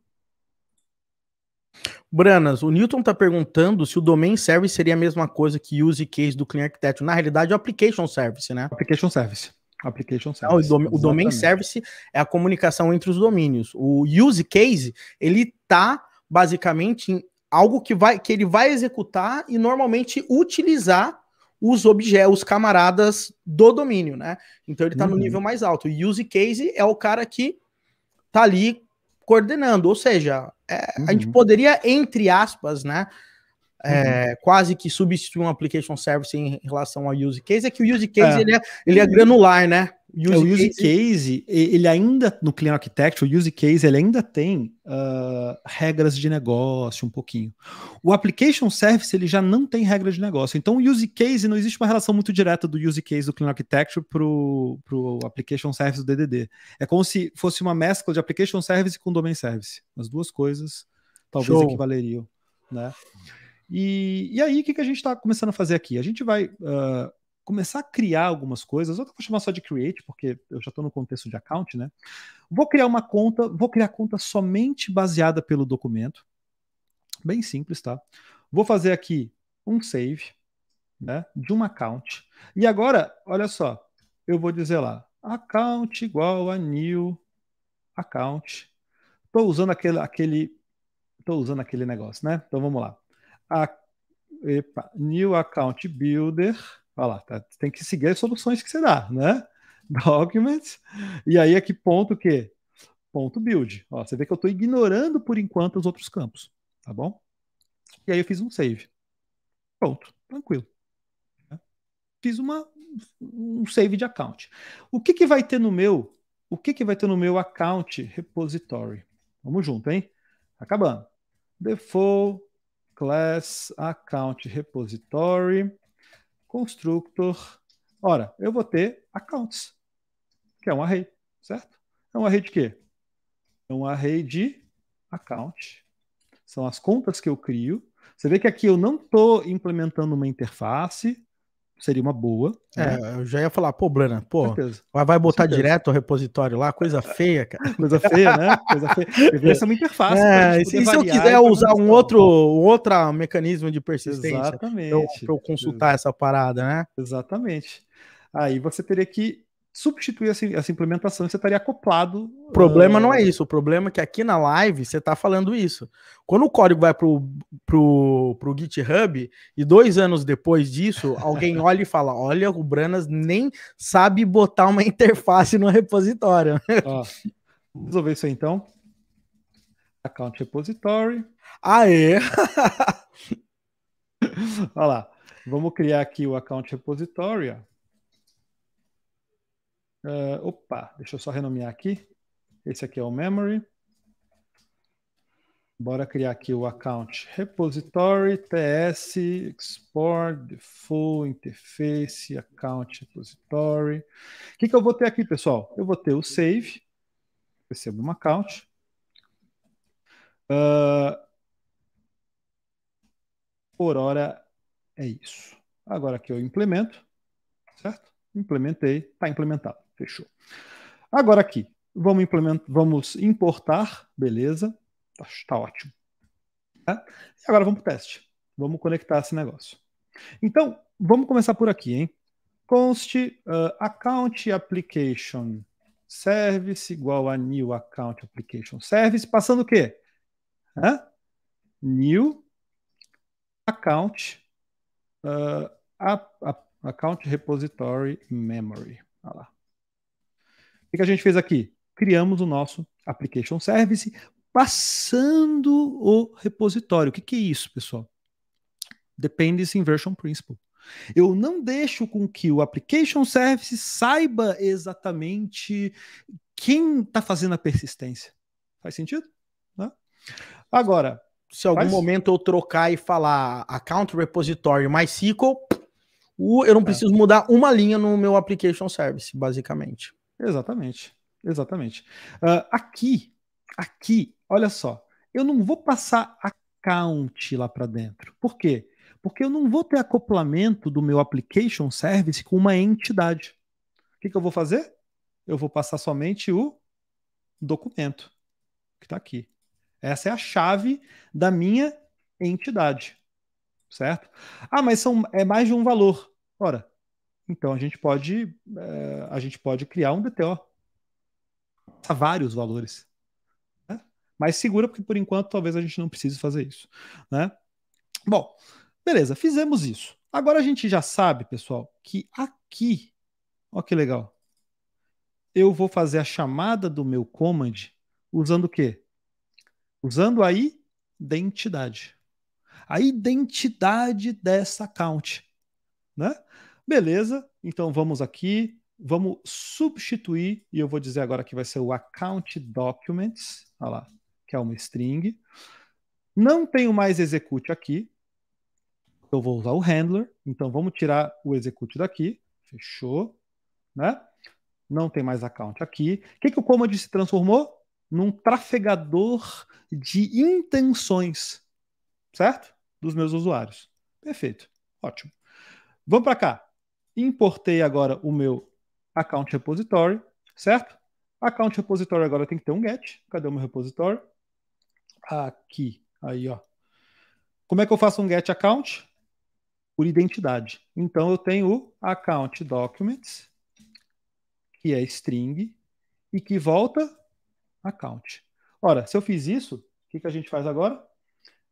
Branas, o Newton está perguntando se o Domain Service seria a mesma coisa que Use Case do Clean Architecture. Na realidade, é o Application Service, né? Application Service. Application Service. Não, o, dom o Domain Service é a comunicação entre os domínios. O Use Case, ele está basicamente em algo que, vai, que ele vai executar e normalmente utilizar os objetos, os camaradas do domínio, né? Então ele está uhum. no nível mais alto. O Use Case é o cara que está ali coordenando, ou seja, é, uhum. A gente uhum. poderia, entre aspas, né? É, uhum. quase que substituir um application service em relação ao use case, é que o use case é. Ele, é, ele é granular, né? E é, o use case, ele ainda, no Clean Architecture, o use case ele ainda tem uh, regras de negócio um pouquinho. O application service ele já não tem regras de negócio. Então, o use case não existe uma relação muito direta do use case do Clean Architecture para o application service do DDD. É como se fosse uma mescla de application service com domain service. As duas coisas talvez Show. equivaleriam, né? E, e aí, o que, que a gente está começando a fazer aqui? A gente vai uh, começar a criar algumas coisas, eu vou chamar só de create, porque eu já estou no contexto de account, né? Vou criar uma conta, vou criar conta somente baseada pelo documento. Bem simples, tá? Vou fazer aqui um save, né, de um account. E agora, olha só, eu vou dizer lá, account igual a new account. Estou usando aquele, aquele, tô usando aquele negócio, né? Então vamos lá. A, epa, new account builder Olha lá, tá, tem que seguir as soluções que você dá, né? Documents. E aí, aqui ponto que? Ponto build. Ó, você vê que eu estou ignorando por enquanto os outros campos, tá bom? E aí eu fiz um save. Pronto, tranquilo. Fiz uma, um save de account. O que, que vai ter no meu? O que, que vai ter no meu account repository? Vamos junto, hein? Acabando. Default class account repository constructor. Ora, eu vou ter accounts, que é um array, certo? É um array de quê? É um array de account. São as contas que eu crio. Você vê que aqui eu não estou implementando uma interface, Seria uma boa. Né? É, né? eu já ia falar, pô, Blana, pô, vai botar direto o repositório lá, coisa feia, cara. Coisa feia, né? Coisa feia. Deveria uma interface. É, é e se, se eu quiser usar um outro, um outro mecanismo de persistência para eu, eu consultar Exatamente. essa parada, né? Exatamente. Aí você teria que substituir essa, essa implementação e você estaria acoplado. O problema uh... não é ah, isso, o problema é que aqui na live você está falando isso. Quando o código vai pro, pro, pro GitHub e dois anos depois disso, alguém olha e fala: Olha, o Branas nem sabe botar uma interface no repositório. Ó, resolver isso aí então. Account repository. Aê! Olha lá. Vamos criar aqui o account repository. Uh, opa, deixa eu só renomear aqui. Esse aqui é o memory. Bora criar aqui o account repository ts export full interface account repository. O que, que eu vou ter aqui, pessoal? Eu vou ter o save. Recebo um account. Uh, por hora é isso. Agora que eu implemento, certo? Implementei, está implementado. Fechou. Agora aqui, vamos implementar, vamos importar, beleza? está tá ótimo. Tá? E agora vamos para o teste. Vamos conectar esse negócio. Então, vamos começar por aqui, hein? Const uh, account application service igual a new account application service, passando o quê? Hã? New account uh, account repository memory. Olha lá. O que a gente fez aqui? Criamos o nosso application service passando o repositório. O que, que é isso, pessoal? Dependency Inversion Principle. Eu não deixo com que o application service saiba exatamente quem está fazendo a persistência. Faz sentido? Né? Agora, se algum faz... momento eu trocar e falar account repository mais SQL, eu não é. preciso é. mudar uma linha no meu application service, basicamente. Exatamente, exatamente. Uh, aqui, aqui, olha só, eu não vou passar account lá para dentro. Por quê? Porque eu não vou ter acoplamento do meu application service com uma entidade. O que, que eu vou fazer? Eu vou passar somente o documento que está aqui. Essa é a chave da minha entidade, certo? Ah, mas são, é mais de um valor. Ora, então a gente pode eh, a gente pode criar um DTO a vários valores. Né? Mas segura, porque por enquanto talvez a gente não precise fazer isso. Né? Bom, beleza, fizemos isso. Agora a gente já sabe, pessoal, que aqui, olha que legal, eu vou fazer a chamada do meu command usando o quê? Usando a identidade. A identidade dessa account, né? Beleza, então vamos aqui, vamos substituir, e eu vou dizer agora que vai ser o account documents, olha lá, que é uma string. Não tenho mais execute aqui, eu vou usar o handler, então vamos tirar o execute daqui, fechou, né? Não tem mais account aqui. O que, que o command se transformou? Num trafegador de intenções, certo? Dos meus usuários. Perfeito, ótimo. Vamos para cá. Importei agora o meu account repository, certo? Account repository agora tem que ter um get. Cadê o meu repository? Aqui, aí, ó. Como é que eu faço um get account? Por identidade. Então eu tenho o account documents, que é string, e que volta account. Ora, se eu fiz isso, o que, que a gente faz agora?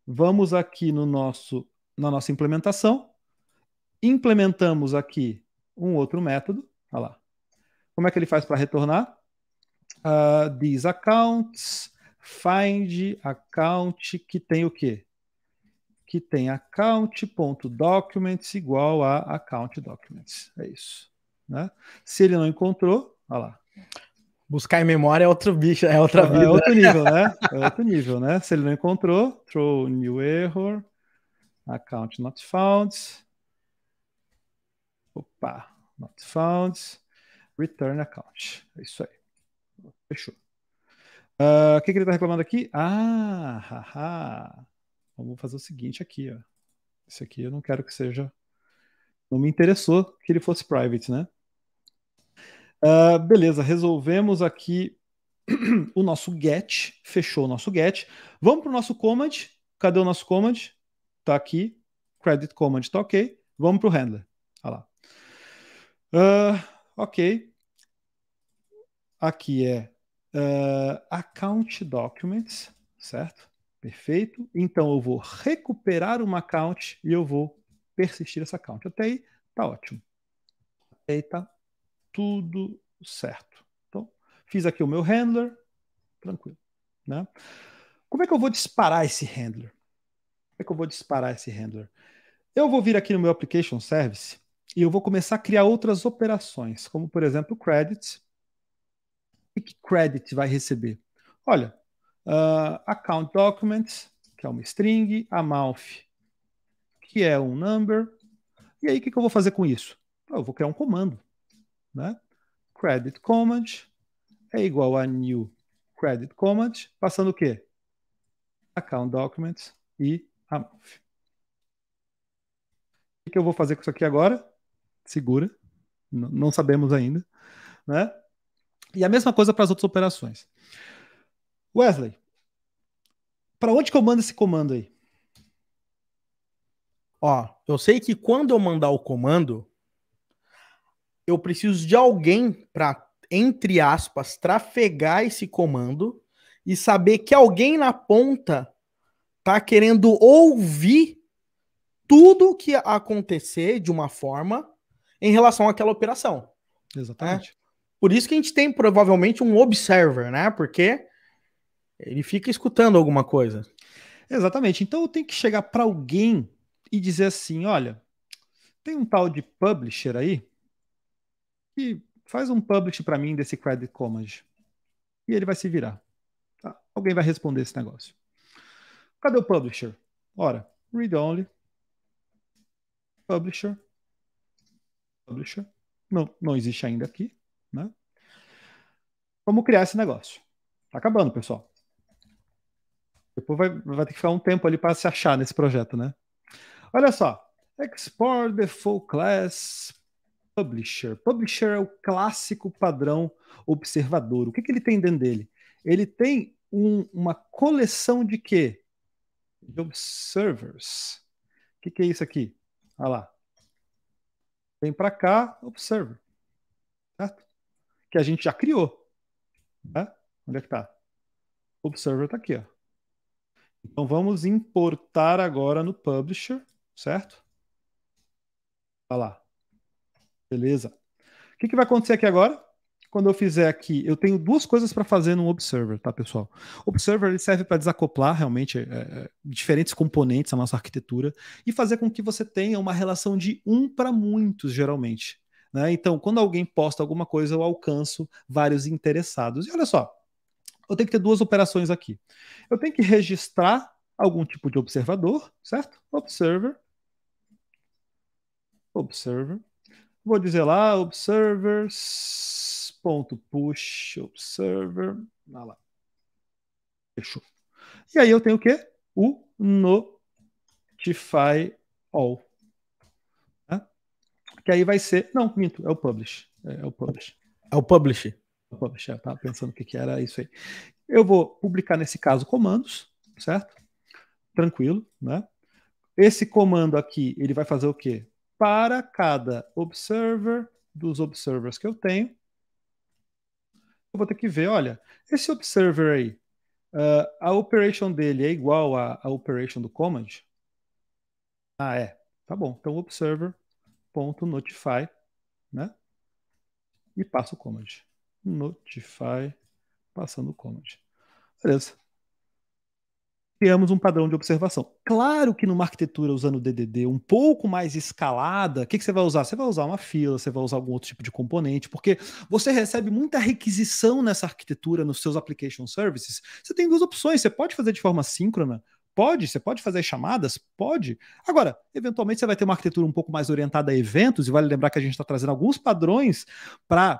Vamos aqui no nosso, na nossa implementação implementamos aqui um outro método. Olha lá. Como é que ele faz para retornar? Uh, diz accounts, find account que tem o quê? Que tem account.documents igual a account documents. É isso. Né? Se ele não encontrou, olha lá. Buscar em memória é outro bicho, é outra é vida. É outro nível, né? É outro nível, né? Se ele não encontrou, throw new error, account not found. Opa, not found. Return account. É isso aí. Fechou. Ah, o uh, que, que ele está reclamando aqui? Ah, haha. Vamos fazer o seguinte aqui, ó. Esse aqui eu não quero que seja. Não me interessou que ele fosse private, né? Uh, beleza, resolvemos aqui o nosso get, fechou o nosso get. Vamos para o nosso command. Cadê o nosso command? Está aqui. Credit command, tá ok. Vamos para o handler. Uh, ok. Aqui é uh, account documents, certo? Perfeito. Então eu vou recuperar uma account e eu vou persistir essa account. Até aí tá ótimo. Até aí tá tudo certo. Então fiz aqui o meu handler, tranquilo, né? Como é que eu vou disparar esse handler? Como é que eu vou disparar esse handler? Eu vou vir aqui no meu application service e eu vou começar a criar outras operações, como por exemplo credits. O que credit vai receber? Olha, uh, account documents, que é uma string, a mouth que é um number. E aí, o que, que eu vou fazer com isso? Ah, eu vou criar um comando. Né? Credit command é igual a new credit command, passando o quê? Account documents e mouth O que, que eu vou fazer com isso aqui agora? segura, não sabemos ainda, né? E a mesma coisa para as outras operações. Wesley, para onde que eu mando esse comando aí? Ó, eu sei que quando eu mandar o comando, eu preciso de alguém para, entre aspas, trafegar esse comando e saber que alguém na ponta tá querendo ouvir tudo o que acontecer de uma forma em relação àquela operação. Né? Exatamente. Né? Por isso que a gente tem provavelmente um observer, né? Porque ele fica escutando alguma coisa. Exatamente. Então eu tenho que chegar para alguém e dizer assim: olha, tem um tal de publisher aí que faz um publish para mim desse Credit Commons. E ele vai se virar. Tá? Alguém vai responder esse negócio. Cadê o publisher? Ora, read only, publisher, publisher. Não, não existe ainda aqui, né? Vamos criar esse negócio. Tá acabando, pessoal. Depois vai, vai ter que ficar um tempo ali para se achar nesse projeto, né? Olha só. Export the full class publisher. Publisher é o clássico padrão observador. O que, que ele tem dentro dele? Ele tem um, uma coleção de quê? De observers. O que, que é isso aqui? Olha lá. Vem para cá, observa. Certo? Que a gente já criou. Né? Onde é que tá? O observer está aqui. Ó. Então vamos importar agora no publisher, certo? Olha lá. Beleza. O que, que vai acontecer aqui agora? quando eu fizer aqui, eu tenho duas coisas para fazer no Observer, tá, pessoal? Observer ele serve para desacoplar realmente é, é, diferentes componentes da nossa arquitetura e fazer com que você tenha uma relação de um para muitos, geralmente. Né? Então, quando alguém posta alguma coisa, eu alcanço vários interessados. E olha só, eu tenho que ter duas operações aqui. Eu tenho que registrar algum tipo de observador, certo? Observer. Observer. Vou dizer lá, observers ponto push observer. Ah lá. Fechou. E aí eu tenho o quê? O notify all. Né? Que aí vai ser. Não, minto, é o publish. É, é o publish. É o publish. É o publish, é, eu tava pensando o que, que era isso aí. Eu vou publicar nesse caso comandos, certo? Tranquilo, né? Esse comando aqui, ele vai fazer o quê? Para cada observer dos observers que eu tenho, eu vou ter que ver, olha, esse observer aí, uh, a operation dele é igual à, à operation do command? Ah, é. Tá bom. Então, observer.notify, né? E passa o command. Notify, passando o command. Beleza criamos um padrão de observação. Claro que numa arquitetura usando DDD um pouco mais escalada, o que, que, você vai usar? Você vai usar uma fila, você vai usar algum outro tipo de componente, porque você recebe muita requisição nessa arquitetura nos seus application services. Você tem duas opções, você pode fazer de forma síncrona, Pode, você pode fazer chamadas? Pode. Agora, eventualmente você vai ter uma arquitetura um pouco mais orientada a eventos, e vale lembrar que a gente está trazendo alguns padrões para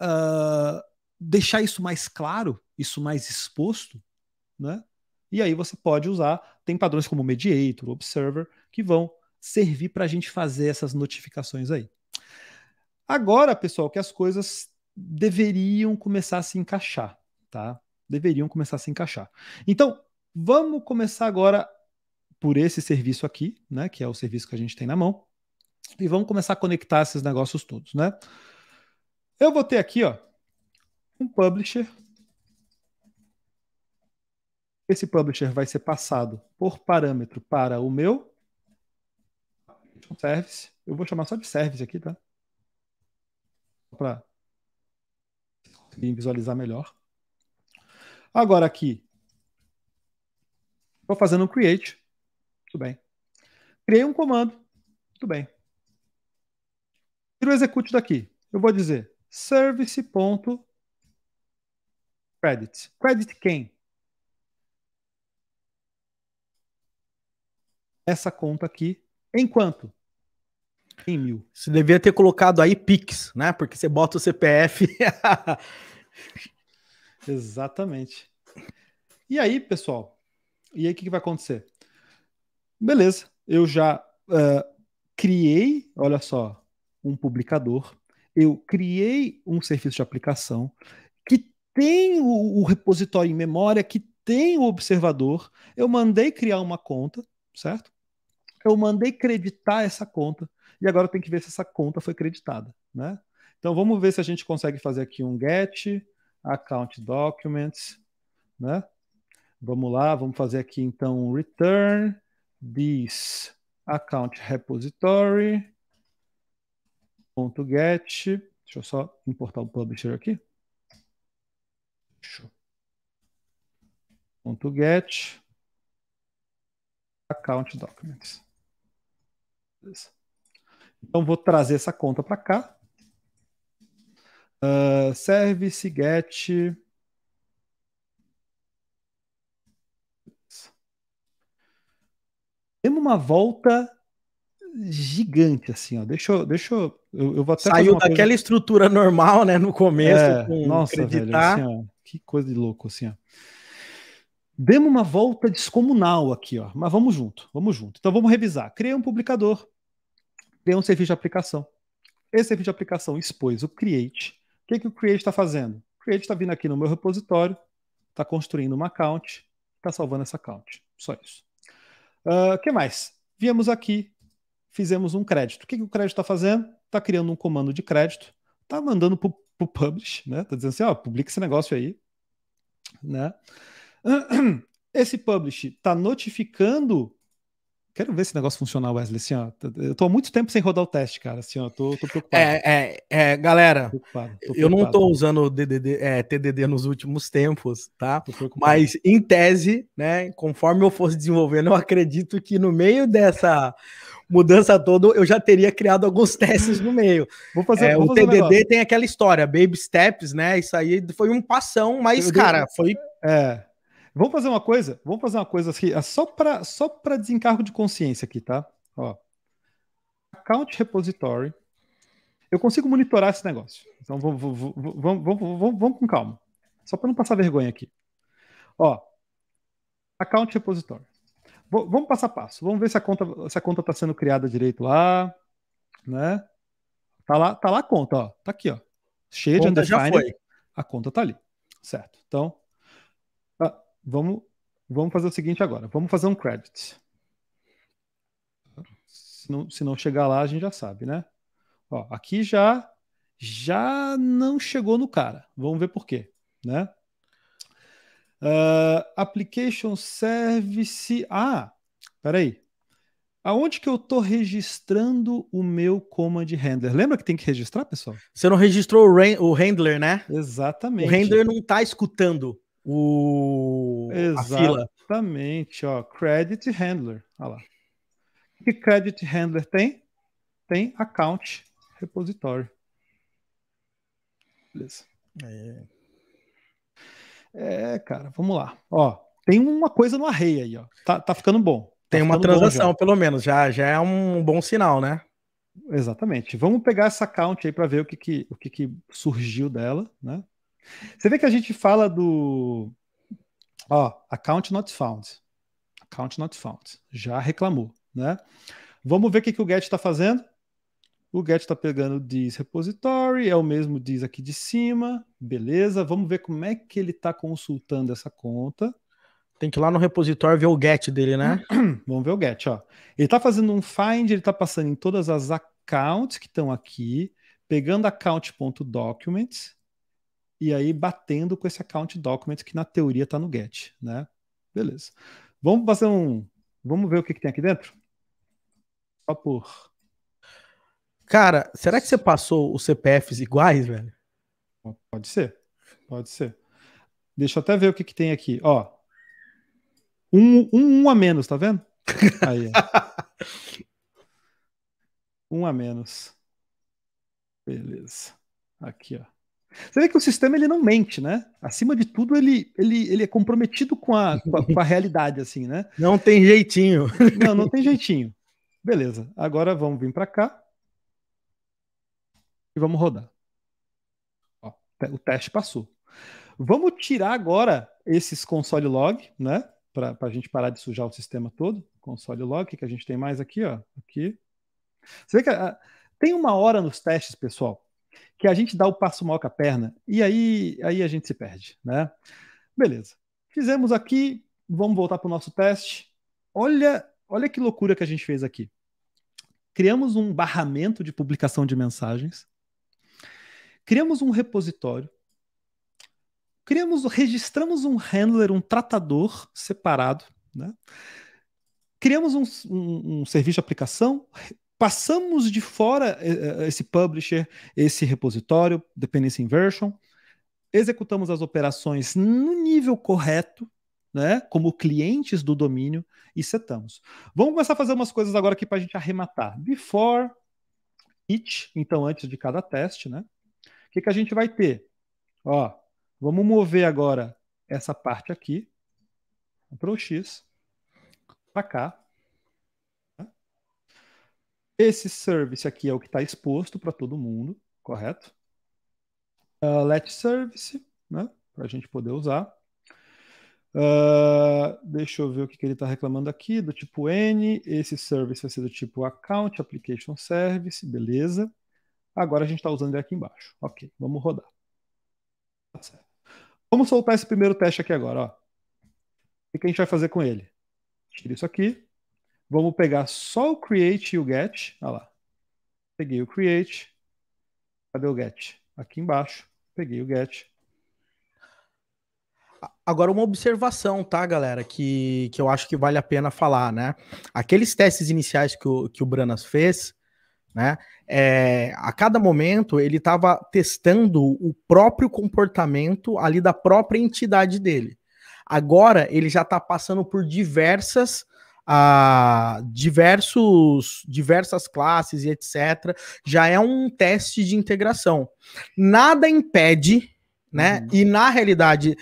uh, ah, deixar isso mais claro, isso mais exposto, né? E aí você pode usar, tem padrões como Mediator, Observer, que vão servir para a gente fazer essas notificações aí. Agora, pessoal, que as coisas deveriam começar a se encaixar, tá? Deveriam começar a se encaixar. Então, vamos começar agora por esse serviço aqui, né? Que é o serviço que a gente tem na mão. E vamos começar a conectar esses negócios todos, né? Eu vou ter aqui, ó, um publisher esse publisher vai ser passado por parâmetro para o meu service. Eu vou chamar só de service aqui, tá? Para visualizar melhor. Agora aqui, estou fazendo um create. Tudo bem. Criei um comando. Tudo bem. Tiro o execute daqui. Eu vou dizer service.credit. Credit quem? essa conta aqui enquanto Em mil. Você devia ter colocado aí Pix, né? Porque você bota o CPF. Exatamente. E aí, pessoal? E aí, o que, que, vai acontecer? Beleza, eu já uh, criei, olha só, um publicador, eu criei um serviço de aplicação que tem o, o repositório em memória, que tem o observador, eu mandei criar uma conta, certo? Eu mandei creditar essa conta e agora tem que ver se essa conta foi creditada, né? Então vamos ver se a gente consegue fazer aqui um get account documents, né? Vamos lá, vamos fazer aqui então um return this account repository ponto get. Deixa eu só importar o publisher aqui. Ponto get account documents. Beleza. Então, vou trazer essa conta para cá. Uh, ah, service get. Demos uma volta gigante, assim, ó. Deixa eu. Deixa eu, eu, vou até Saiu daquela coisa... estrutura normal, né? No começo, é, nossa, acreditar. Velho, assim, ó, que coisa de louco, assim, ó. Demos uma volta descomunal aqui, ó, mas vamos junto, vamos junto. Então vamos revisar. Criei um publicador, criei um serviço de aplicação. Esse serviço de aplicação expôs o Create. O que, que o Create está fazendo? O Create está vindo aqui no meu repositório, está construindo uma account, está salvando essa account. Só isso. O uh, ah, que mais? Viemos aqui, fizemos um crédito. O que, que o crédito está fazendo? Está criando um comando de crédito, está mandando para o publish, né? Está dizendo assim, ó, publica esse negócio aí, né? Esse publish está notificando. Quero ver esse negócio funcionar, Wesley. Assim, ó, eu tô há muito tempo sem rodar o teste, cara. Assim, ó, tô, tô preocupado. É, é, é galera, tô preocupado, tô preocupado, eu não tô usando DDD, é, TDD nos últimos tempos, tá? Mas em tese, né? Conforme eu fosse desenvolvendo, eu acredito que no meio dessa mudança toda, eu já teria criado alguns testes no meio. Vou fazer, é, vou o fazer TDD um tem aquela história, baby steps, né? Isso aí foi um passão, mas, eu cara, dei... foi é. Vamos fazer uma coisa? Vamos fazer uma coisa aqui, é só para só desencargo de consciência aqui, tá? Ó. Account repository. Eu consigo monitorar esse negócio. Então vamos, vamos, vamos, vamos com calma. Só para não passar vergonha aqui. Ó. Account repository. vamos passo a passo. Vamos ver se a conta se a conta está sendo criada direito lá, né? Tá lá, tá lá a conta, ó. Tá aqui, ó. Cheia de undefined. A conta tá ali. Certo. Então, Vamos, vamos fazer o seguinte agora. Vamos fazer um credit. Se não, se não chegar lá, a gente já sabe, né? Ó, aqui já já não chegou no cara. Vamos ver por quê, né? Uh, application Service. Ah, peraí. Aonde que eu estou registrando o meu command handler? Lembra que tem que registrar, pessoal? Você não registrou o, o handler, né? Exatamente. O handler não está escutando o Exatamente, ó, credit handler. Olha lá. O que credit handler tem? Tem account repositório. Beleza. É. é, cara, vamos lá. Ó, tem uma coisa no array aí, ó. Tá, tá ficando bom. Tá tem uma transação, pelo menos. Já, já é um bom sinal, né? Exatamente. Vamos pegar essa account aí para ver o que, que, o que, que surgiu dela, né? Você vê que a gente fala do. Ó, account not found. Account not found. Já reclamou, né? Vamos ver o que, que o get está fazendo. O get está pegando o diz repository, é o mesmo diz aqui de cima, beleza. Vamos ver como é que ele está consultando essa conta. Tem que ir lá no repositório ver o get dele, né? Vamos ver o get, ó. Ele está fazendo um find, ele está passando em todas as accounts que estão aqui, pegando account.documents, e aí batendo com esse account document que na teoria está no get, né? Beleza. Vamos fazer um, vamos ver o que, que tem aqui dentro. Só por. Cara, será que você passou os CPFs iguais, velho? Pode ser, pode ser. Deixa eu até ver o que, que tem aqui. Ó, um, um, um a menos, tá vendo? Aí. um a menos. Beleza. Aqui, ó. Você vê que o sistema ele não mente, né? Acima de tudo, ele, ele, ele é comprometido com a, com a, com a realidade, assim, né? Não tem jeitinho. Não, não tem jeitinho. Beleza. Agora vamos vir para cá e vamos rodar. Ó, o teste passou. Vamos tirar agora esses console log, né? Para a gente parar de sujar o sistema todo. Console log, o que, que a gente tem mais aqui? Ó? Aqui. Você vê que a, ah, tem uma hora nos testes, pessoal, que a gente dá o passo maior com a perna e aí, aí a gente se perde, né? Beleza. Fizemos aqui, vamos voltar para o nosso teste. Olha, olha que loucura que a gente fez aqui. Criamos um barramento de publicação de mensagens, criamos um repositório, criamos, registramos um handler, um tratador separado, né? Criamos um, um, um serviço de aplicação, passamos de fora eh, eh, esse publisher, esse repositório, dependency inversion, executamos as operações no nível correto, né, como clientes do domínio e setamos. Vamos começar a fazer umas coisas agora aqui para a gente arrematar. Before each, então antes de cada teste, né? O que, que a gente vai ter? Ó, vamos mover agora essa parte aqui para o X, para cá, esse service aqui é o que está exposto para todo mundo, correto? Uh, let service, né? Para a gente poder usar. Uh, deixa eu ver o que, que ele está reclamando aqui, do tipo N, esse service vai ser do tipo account, application service, beleza. Agora a gente está usando ele aqui embaixo. Ok, vamos rodar. Tá vamos soltar esse primeiro teste aqui agora. Ó. O que, que a gente vai fazer com ele? Tira isso aqui. Vamos pegar só o create e o get. Olha lá. Peguei o create. Cadê o get? Aqui embaixo. Peguei o get. Agora, uma observação, tá, galera, que, que eu acho que vale a pena falar, né? Aqueles testes iniciais que o, que o Branas fez, né? É, a cada momento ele estava testando o próprio comportamento ali da própria entidade dele. Agora ele já está passando por diversas a diversos, diversas classes e etc., já é um teste de integração. Nada impede, né? Uhum. E na realidade,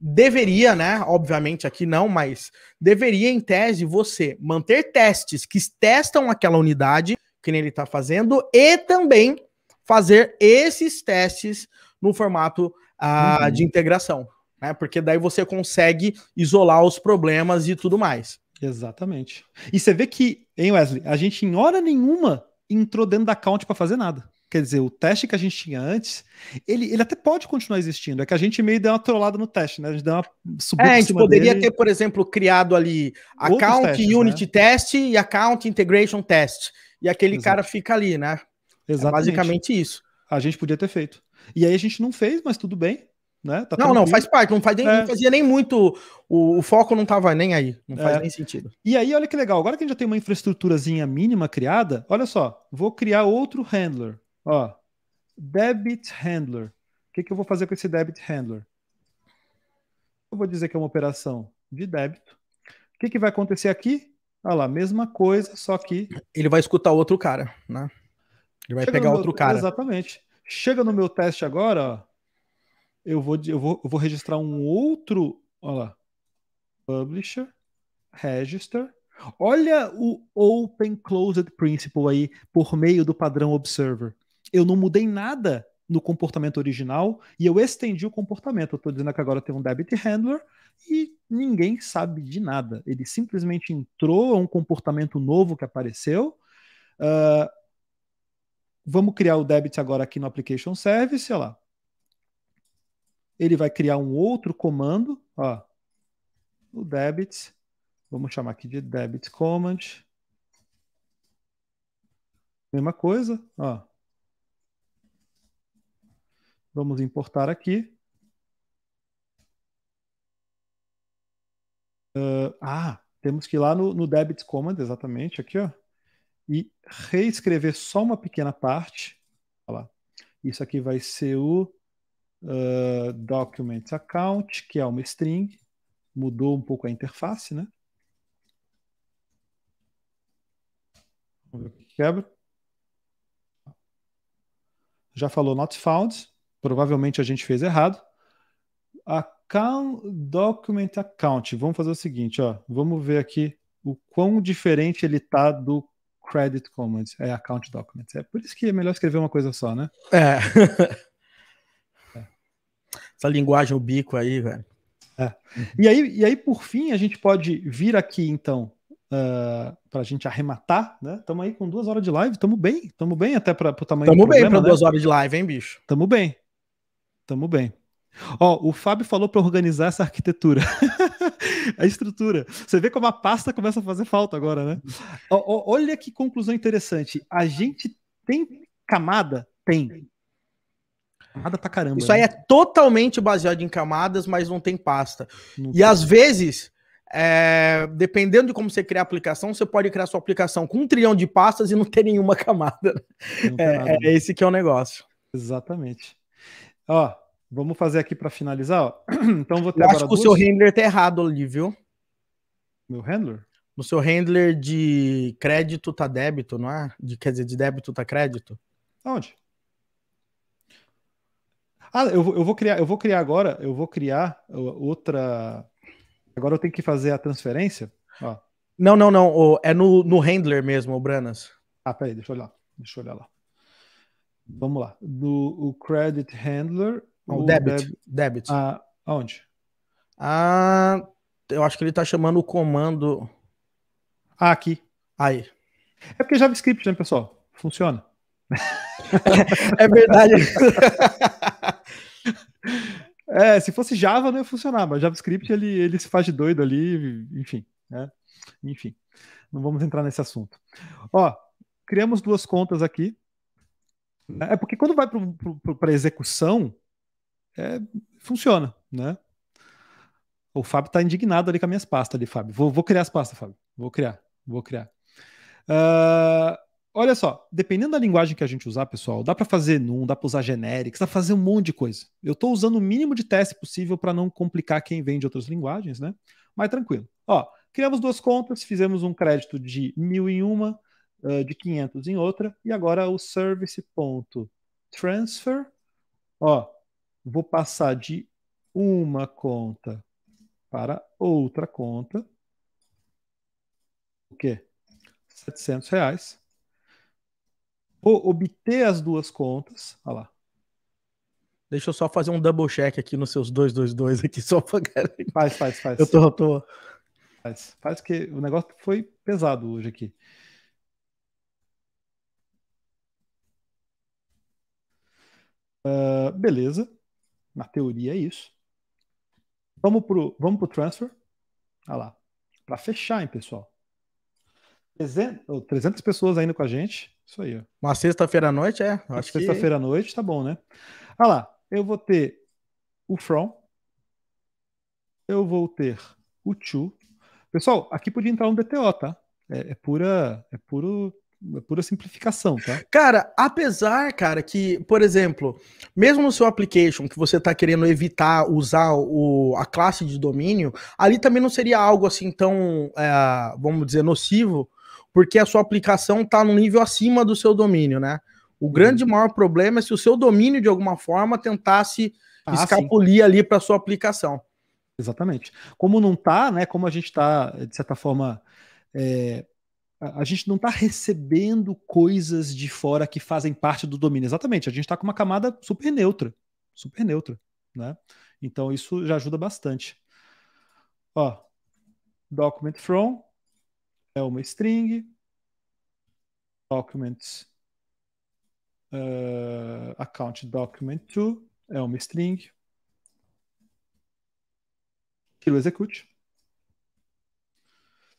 deveria, né? Obviamente aqui não, mas deveria, em tese, você manter testes que testam aquela unidade que ele está fazendo e também fazer esses testes no formato uh, uhum. de integração, né? Porque daí você consegue isolar os problemas e tudo mais. Exatamente. E você vê que, hein, Wesley, a gente em hora nenhuma entrou dentro da count para fazer nada. Quer dizer, o teste que a gente tinha antes, ele, ele até pode continuar existindo. É que a gente meio deu uma trollada no teste, né? A gente deu uma subida. É, a gente poderia dele. ter, por exemplo, criado ali account testes, né? unit né? test e account integration test. E aquele Exato. cara fica ali, né? É Exatamente. É basicamente isso. A gente podia ter feito. E aí a gente não fez, mas tudo bem. Né? Tá não, não, faz parte, não, faz nem, é. não fazia nem muito. O, o, foco não tava nem aí, não faz é. nem sentido. E aí, olha que legal, agora que a gente já tem uma infraestruturazinha mínima criada, olha só, vou criar outro handler. Ó, debit handler. O que, que eu vou fazer com esse debit handler? Eu vou dizer que é uma operação de débito. O que, que vai acontecer aqui? Olha lá, mesma coisa, só que. Ele vai escutar outro cara, né? Ele vai Chega pegar meu... outro cara. Exatamente. Chega no meu teste agora, ó eu vou, eu vou, eu vou registrar um outro. Olha lá. Publisher, register. Olha o Open Closed Principle aí, por meio do padrão Observer. Eu não mudei nada no comportamento original e eu estendi o comportamento. Eu estou dizendo que agora tem um debit handler e ninguém sabe de nada. Ele simplesmente entrou, é um comportamento novo que apareceu. Uh, vamos criar o debit agora aqui no application service, olha lá ele vai criar um outro comando, ó, o debit, vamos chamar aqui de debit command. Mesma coisa, ó. Vamos importar aqui. Uh, ah, temos que ir lá no, no debit command, exatamente, aqui, ó. E reescrever só uma pequena parte. Olha lá. Isso aqui vai ser o uh, account, que é uma string, mudou um pouco a interface, né? Vamos ver o que quebra. Já falou not found, provavelmente a gente fez errado. Account, document account, vamos fazer o seguinte, ó, vamos ver aqui o quão diferente ele tá do credit command, é account document. É por isso que é melhor escrever uma coisa só, né? É. essa linguagem, o bico aí, velho. É. E, aí, e aí, por fim, a gente pode vir aqui, então, uh, ah, para a gente arrematar, né? Estamos aí com duas horas de live, estamos bem, estamos bem até para o tamanho Estamos bem para né? duas horas de live, hein, bicho? Estamos bem, estamos bem. Ó, o Fábio falou para organizar essa arquitetura, a estrutura. Você vê como a pasta começa a fazer falta agora, né? olha que conclusão interessante. A gente tem camada? Tem. Nada pra caramba. Isso né? aí é totalmente baseado em camadas, mas não tem pasta. Não e às vezes, é, dependendo de como você cria a aplicação, você pode criar sua aplicação com um trilhão de pastas e não ter nenhuma camada. Né? É, é, né? esse que é o negócio. Exatamente. Ó, vamos fazer aqui para finalizar. Ó. Então vou ter Eu acho que duas. o seu handler tá errado ali, viu? Meu handler? No seu handler de crédito tá débito, não é? De, quer dizer, de débito tá crédito. Onde? Ah, eu, eu vou criar, eu vou criar agora, eu vou criar outra. Agora eu tenho que fazer a transferência. Ó. Não, não, não. É no, no handler mesmo, o Branas. Ah, peraí, deixa eu olhar. Deixa eu olhar lá. Vamos lá. Do o credit handler. Não, o debit. Deb... Ah, aonde? Ah, eu acho que ele está chamando o comando. Ah, aqui. Aí. É porque é JavaScript, né, pessoal? Funciona. é verdade. É, se fosse Java não ia funcionar, mas JavaScript ele, ele se faz de doido ali, enfim, né? Enfim, não vamos entrar nesse assunto. Ó, criamos duas contas aqui. É porque quando vai para execução, é, funciona, né? O Fábio está indignado ali com as minhas pastas ali, Fábio. Vou, vou criar as pastas, Fábio. Vou criar, vou criar. Uh, Olha só, dependendo da linguagem que a gente usar, pessoal, dá para fazer num, dá para usar generics, dá para fazer um monte de coisa. Eu estou usando o mínimo de teste possível para não complicar quem vende outras linguagens, né? Mas tranquilo. Ó, criamos duas contas, fizemos um crédito de mil em uma, uh, de 500 em outra, e agora o service.transfer, ó, vou passar de uma conta para outra conta, o quê? 700 reais obter as duas contas. Olha lá. Deixa eu só fazer um double check aqui nos seus 222 aqui, só pra garantir. Faz, faz, faz. Eu tô, eu tô... Faz, faz, que o negócio foi pesado hoje aqui. Uh, beleza. Na teoria é isso. Vamos pro, vamos pro transfer. Olha lá. Pra fechar, hein, pessoal. 300 pessoas ainda com a gente. Isso aí. Ó. Uma sexta-feira à noite, é? acho que sexta-feira à noite, tá bom, né? Ah lá, eu vou ter o From, eu vou ter o To. Pessoal, aqui podia entrar um DTO, tá? É, é pura, é puro, é pura simplificação, tá? Cara, apesar, cara, que, por exemplo, mesmo no seu application que você está querendo evitar usar o, a classe de domínio, ali também não seria algo assim tão, é, vamos dizer, nocivo porque a sua aplicação está no nível acima do seu domínio, né? O grande uhum. maior problema é se o seu domínio, de alguma forma, tentasse ah, escapulir sim. ali para sua aplicação. Exatamente. Como não está, né? Como a gente está, de certa forma, é, a gente não está recebendo coisas de fora que fazem parte do domínio. Exatamente. A gente está com uma camada super neutra. Super neutra. Né? Então isso já ajuda bastante. Ó, document from, é uma string. Documents uh, account document 2 é uma string. o execute.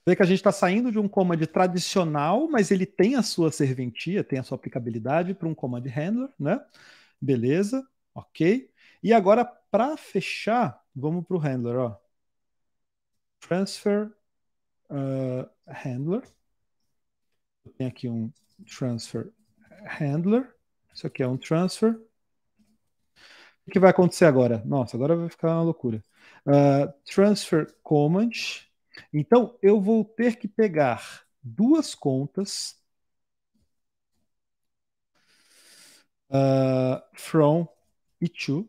Vê que a gente está saindo de um comando tradicional, mas ele tem a sua serventia, tem a sua aplicabilidade para um command handler, né? Beleza, ok. E agora, para fechar, vamos para o handler, ó. Transfer uh, handler. Eu tenho aqui um transfer handler. Isso aqui é um transfer. O que vai acontecer agora? Nossa, agora vai ficar uma loucura. Uh, transfer command. Então, eu vou ter que pegar duas contas uh, from e to.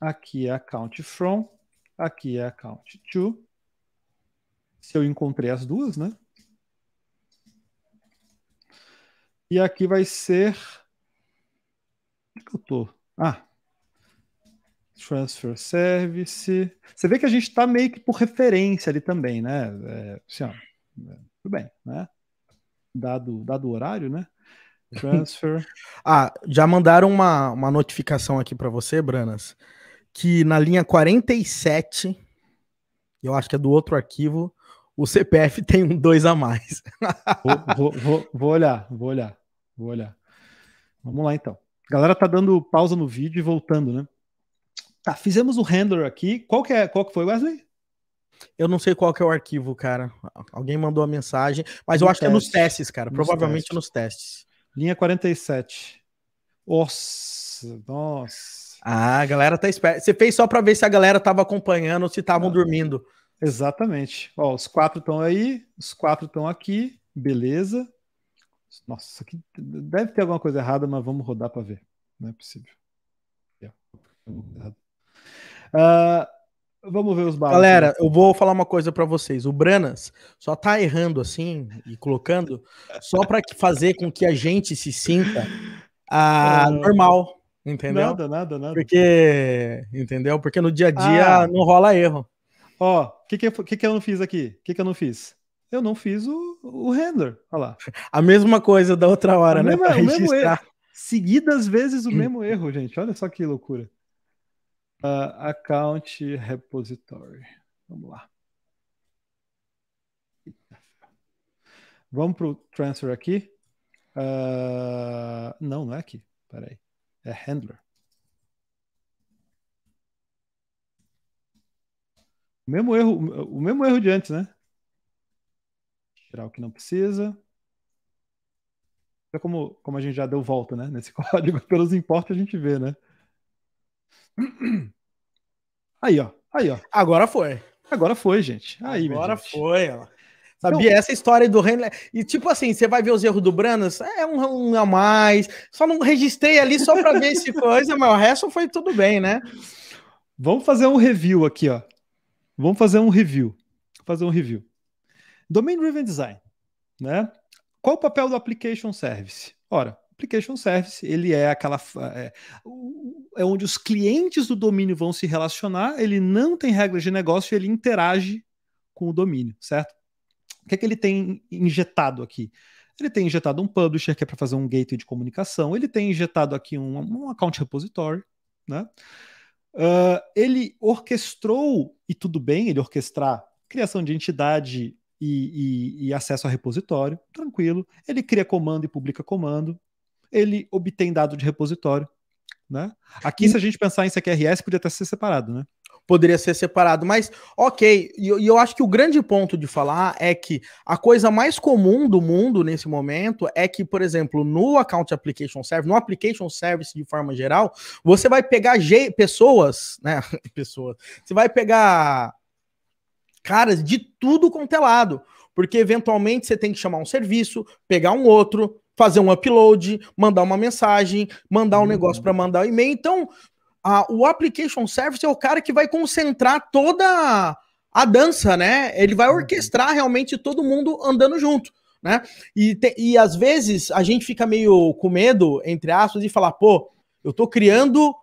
Aqui é account from, aqui é account to se eu encontrei as duas, né? E aqui vai ser. Onde é que eu tô? Ah! Transfer Service. Você vê que a gente está meio que por referência ali também, né? É, assim, ó, é, tudo bem, né? Dado, dado o horário, né? Transfer. ah, já mandaram uma, uma notificação aqui para você, Branas, que na linha 47, eu acho que é do outro arquivo, o CPF tem um dois a mais. vou, vou, vou, olhar, vou olhar, vou olhar. Vamos lá então. A galera tá dando pausa no vídeo e voltando, né? Tá, fizemos o handler aqui. Qual que, é, qual que foi, Wesley? Eu não sei qual que é o arquivo, cara. Alguém mandou a mensagem, mas no eu teste. acho que é nos testes, cara. Nos Provavelmente testes. nos testes. Linha 47. Nossa, nossa. Ah, a galera tá esperta. Você fez só para ver se a galera tava acompanhando ou se estavam ah. dormindo. Exatamente. Ó, os quatro estão aí, os quatro estão aqui, beleza. Nossa, aqui deve ter alguma coisa errada, mas vamos rodar para ver. Não é possível. Uh, vamos ver os balas. Galera, né? eu vou falar uma coisa para vocês. O Branas só tá errando assim e colocando só para fazer com que a gente se sinta uh, normal, entendeu? Nada, nada, nada. Porque, entendeu? Porque no dia a dia ah. não rola erro. Ó, que, que, que, que eu não fiz aqui? O que, que eu não fiz? Eu não fiz o, o render. Olha lá. A mesma coisa da outra hora, né? Mesmo, o mesmo erro. Seguidas vezes o mesmo erro, gente. Olha só que loucura. Uh, account repository. Vamos lá. Vamos para o transfer aqui. Uh, não, não é aqui. Peraí. É handler. O mesmo erro, o mesmo erro de antes, né? Tirar o que não precisa. É como, como a gente já deu volta, né? Nesse código, pelos importes a gente vê, né? Aí, ó. Aí, ó. Agora foi. Agora foi, gente. Aí, Agora gente. foi, ó. Sabia? Então, essa história do Renner. E tipo assim, você vai ver os erros do Branas, é um, um a mais. Só não registrei ali só para ver se coisa, mas o resto foi tudo bem, né? Vamos fazer um review aqui, ó. Vamos fazer um review. Fazer um review. Domain Driven Design, né? Qual o papel do application service? Ora, application service, ele é aquela é, é, onde os clientes do domínio vão se relacionar, ele não tem regras de negócio, ele interage com o domínio, certo? O que é que ele tem injetado aqui? Ele tem injetado um publisher que é para fazer um gateway de comunicação, ele tem injetado aqui um, um account repository, né? Uh, ele orquestrou, e tudo bem ele orquestrar criação de entidade e, e, e acesso a repositório, tranquilo. Ele cria comando e publica comando. Ele obtém dado de repositório, né? Aqui, e... se a gente pensar em CQRS, podia até ser separado, né? poderia ser separado. Mas, ok, e eu, acho que o grande ponto de falar é que a coisa mais comum do mundo nesse momento é que, por exemplo, no Account Application Service, no Application Service de forma geral, você vai pegar pessoas, né? pessoas, você vai pegar caras de tudo quanto é lado. Porque eventualmente você tem que chamar um serviço, pegar um outro, fazer um upload, mandar uma mensagem, mandar um uhum. negócio para mandar um e-mail. Então, a, o application service é o cara que vai concentrar toda a dança, né? Ele vai uhum. orquestrar realmente todo mundo andando junto, né? E, te, e às vezes a gente fica meio com medo, entre aspas, de falar, pô, eu tô criando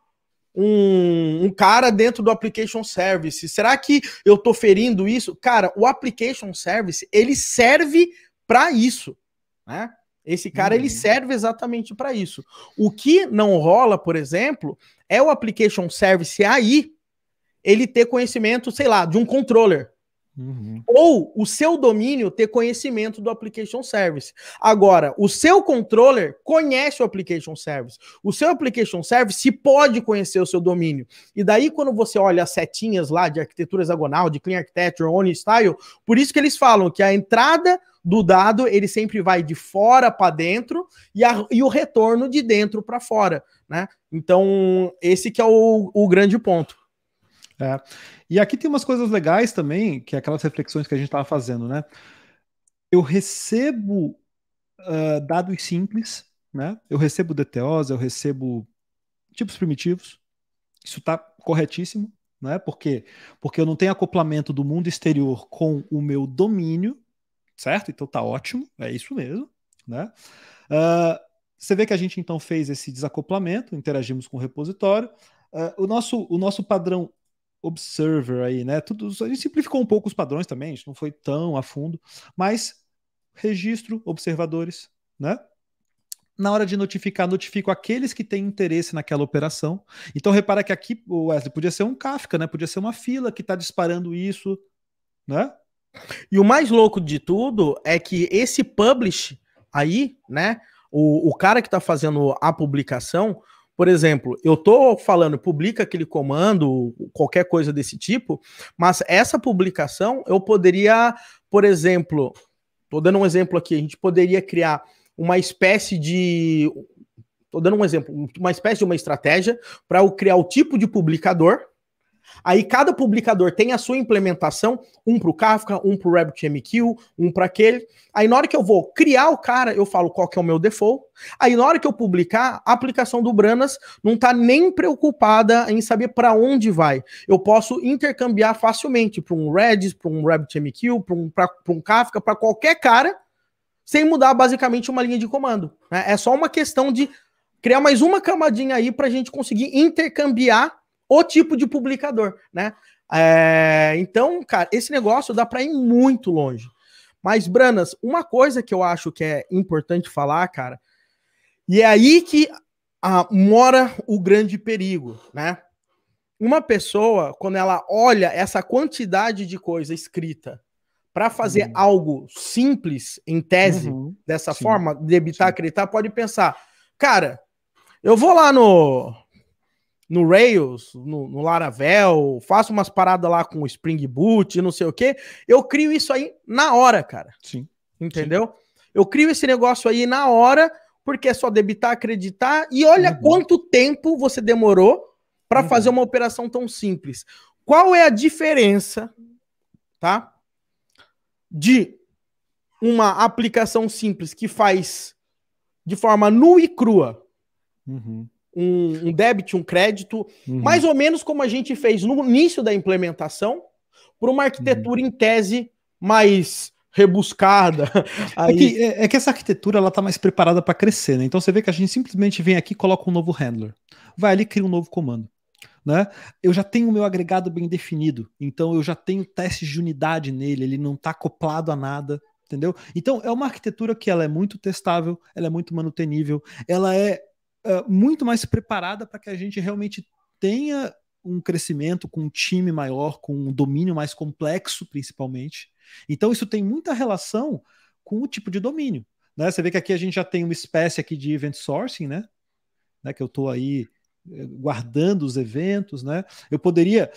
um, um, cara dentro do application service. Será que eu tô ferindo isso? Cara, o application service ele serve para isso, né? Esse cara uhum. ele serve exatamente para isso. O que não rola, por exemplo, é o application service aí ele ter conhecimento, sei lá, de um controller. Uhum. Ou o seu domínio ter conhecimento do application service. Agora, o seu controller conhece o application service. O seu application service pode conhecer o seu domínio. E daí, quando você olha as setinhas lá de arquitetura hexagonal, de clean architecture, only style, por isso que eles falam que a entrada do dado ele sempre vai de fora para dentro e, a, e o retorno de dentro para fora. Né? Então, esse que é o, o grande ponto. É. E aqui tem umas coisas legais também, que é aquelas reflexões que a gente estava fazendo, né? Eu recebo uh, dados simples, né? Eu recebo DTOs, eu recebo tipos primitivos. Isso está corretíssimo, né? Porque porque eu não tenho acoplamento do mundo exterior com o meu domínio, certo? Então tá ótimo, é isso mesmo, né? Uh, você vê que a gente então fez esse desacoplamento, interagimos com o repositório. Uh, o, nosso, o nosso padrão observer aí, né? Tudo, a gente simplificou um pouco os padrões também, a gente não foi tão a fundo, mas registro observadores, né? na hora de notificar, notifico aqueles que têm interesse naquela operação. Então repara que aqui, Wesley, podia ser um Kafka, né? Podia ser uma fila que está disparando isso, né? E o mais louco de tudo é que esse publish aí, né? O, o cara que está fazendo a publicação, por exemplo, eu estou falando, publica aquele comando, qualquer coisa desse tipo, mas essa publicação eu poderia, por exemplo, estou dando um exemplo aqui, a gente poderia criar uma espécie de. Estou dando um exemplo, uma espécie de uma estratégia para eu criar o tipo de publicador Aí cada publicador tem a sua implementação, um para o Kafka, um para o RabbitMQ, um para aquele. Aí na hora que eu vou criar o cara, eu falo qual que é o meu default. Aí na hora que eu publicar, a aplicação do Branas não está nem preocupada em saber para onde vai. Eu posso intercambiar facilmente para um Redis, para um RabbitMQ, para um, um Kafka, para qualquer cara, sem mudar basicamente uma linha de comando. Né? É só uma questão de criar mais uma camadinha aí para a gente conseguir intercambiar o tipo de publicador, né? É, então, cara, esse negócio dá para ir muito longe. Mas, Branas, uma coisa que eu acho que é importante falar, cara, e é aí que mora o grande perigo, né? Uma pessoa, quando ela olha essa quantidade de coisa escrita para fazer uhum. algo simples, em tese, uhum. dessa Sim. forma, debitar, acreditar, pode pensar, cara, eu vou lá no, no Rails, no, no, Laravel, faço umas paradas lá com o Spring Boot, não sei o quê. Eu crio isso aí na hora, cara. Sim. Entendeu? Sim. Eu crio esse negócio aí na hora, porque é só debitar, acreditar. E olha uhum. quanto tempo você demorou para uhum. fazer uma operação tão simples. Qual é a diferença, tá? De uma aplicação simples que faz de forma nua e crua. Uhum um, um débito, um crédito, uhum. mais ou menos como a gente fez no início da implementação, para uma arquitetura uhum. em tese mais rebuscada. Aí... É, que, é, é, que, essa arquitetura ela está mais preparada para crescer, né? Então você vê que a gente simplesmente vem aqui e coloca um novo handler. Vai ali cria um novo comando. Né? Eu já tenho o meu agregado bem definido, então eu já tenho testes de unidade nele, ele não está acoplado a nada, entendeu? Então é uma arquitetura que ela é muito testável, ela é muito manutenível, ela é ah, muito mais preparada para que a gente realmente tenha um crescimento com um time maior, com um domínio mais complexo, principalmente. Então, isso tem muita relação com o tipo de domínio. Né? Você vê que aqui a gente já tem uma espécie aqui de event sourcing, né? né? Que eu estou aí eh, guardando os eventos, né? Eu poderia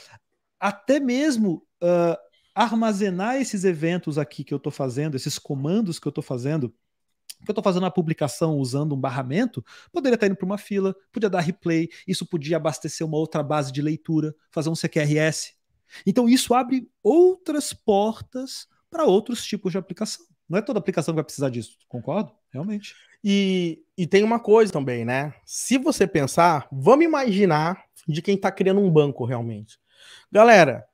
até mesmo uh, armazenar esses eventos aqui que eu estou fazendo, esses comandos que eu estou fazendo que eu estou fazendo a publicação usando um barramento, poderia estar tá indo para uma fila, podia dar replay, isso podia abastecer uma outra base de leitura, fazer um CQRS. Então isso abre outras portas para outros tipos de aplicação. Não é toda aplicação que vai precisar disso, concordo? Realmente. E, e tem uma coisa também, né? Se você pensar, vamos imaginar de quem está criando um banco realmente. Galera,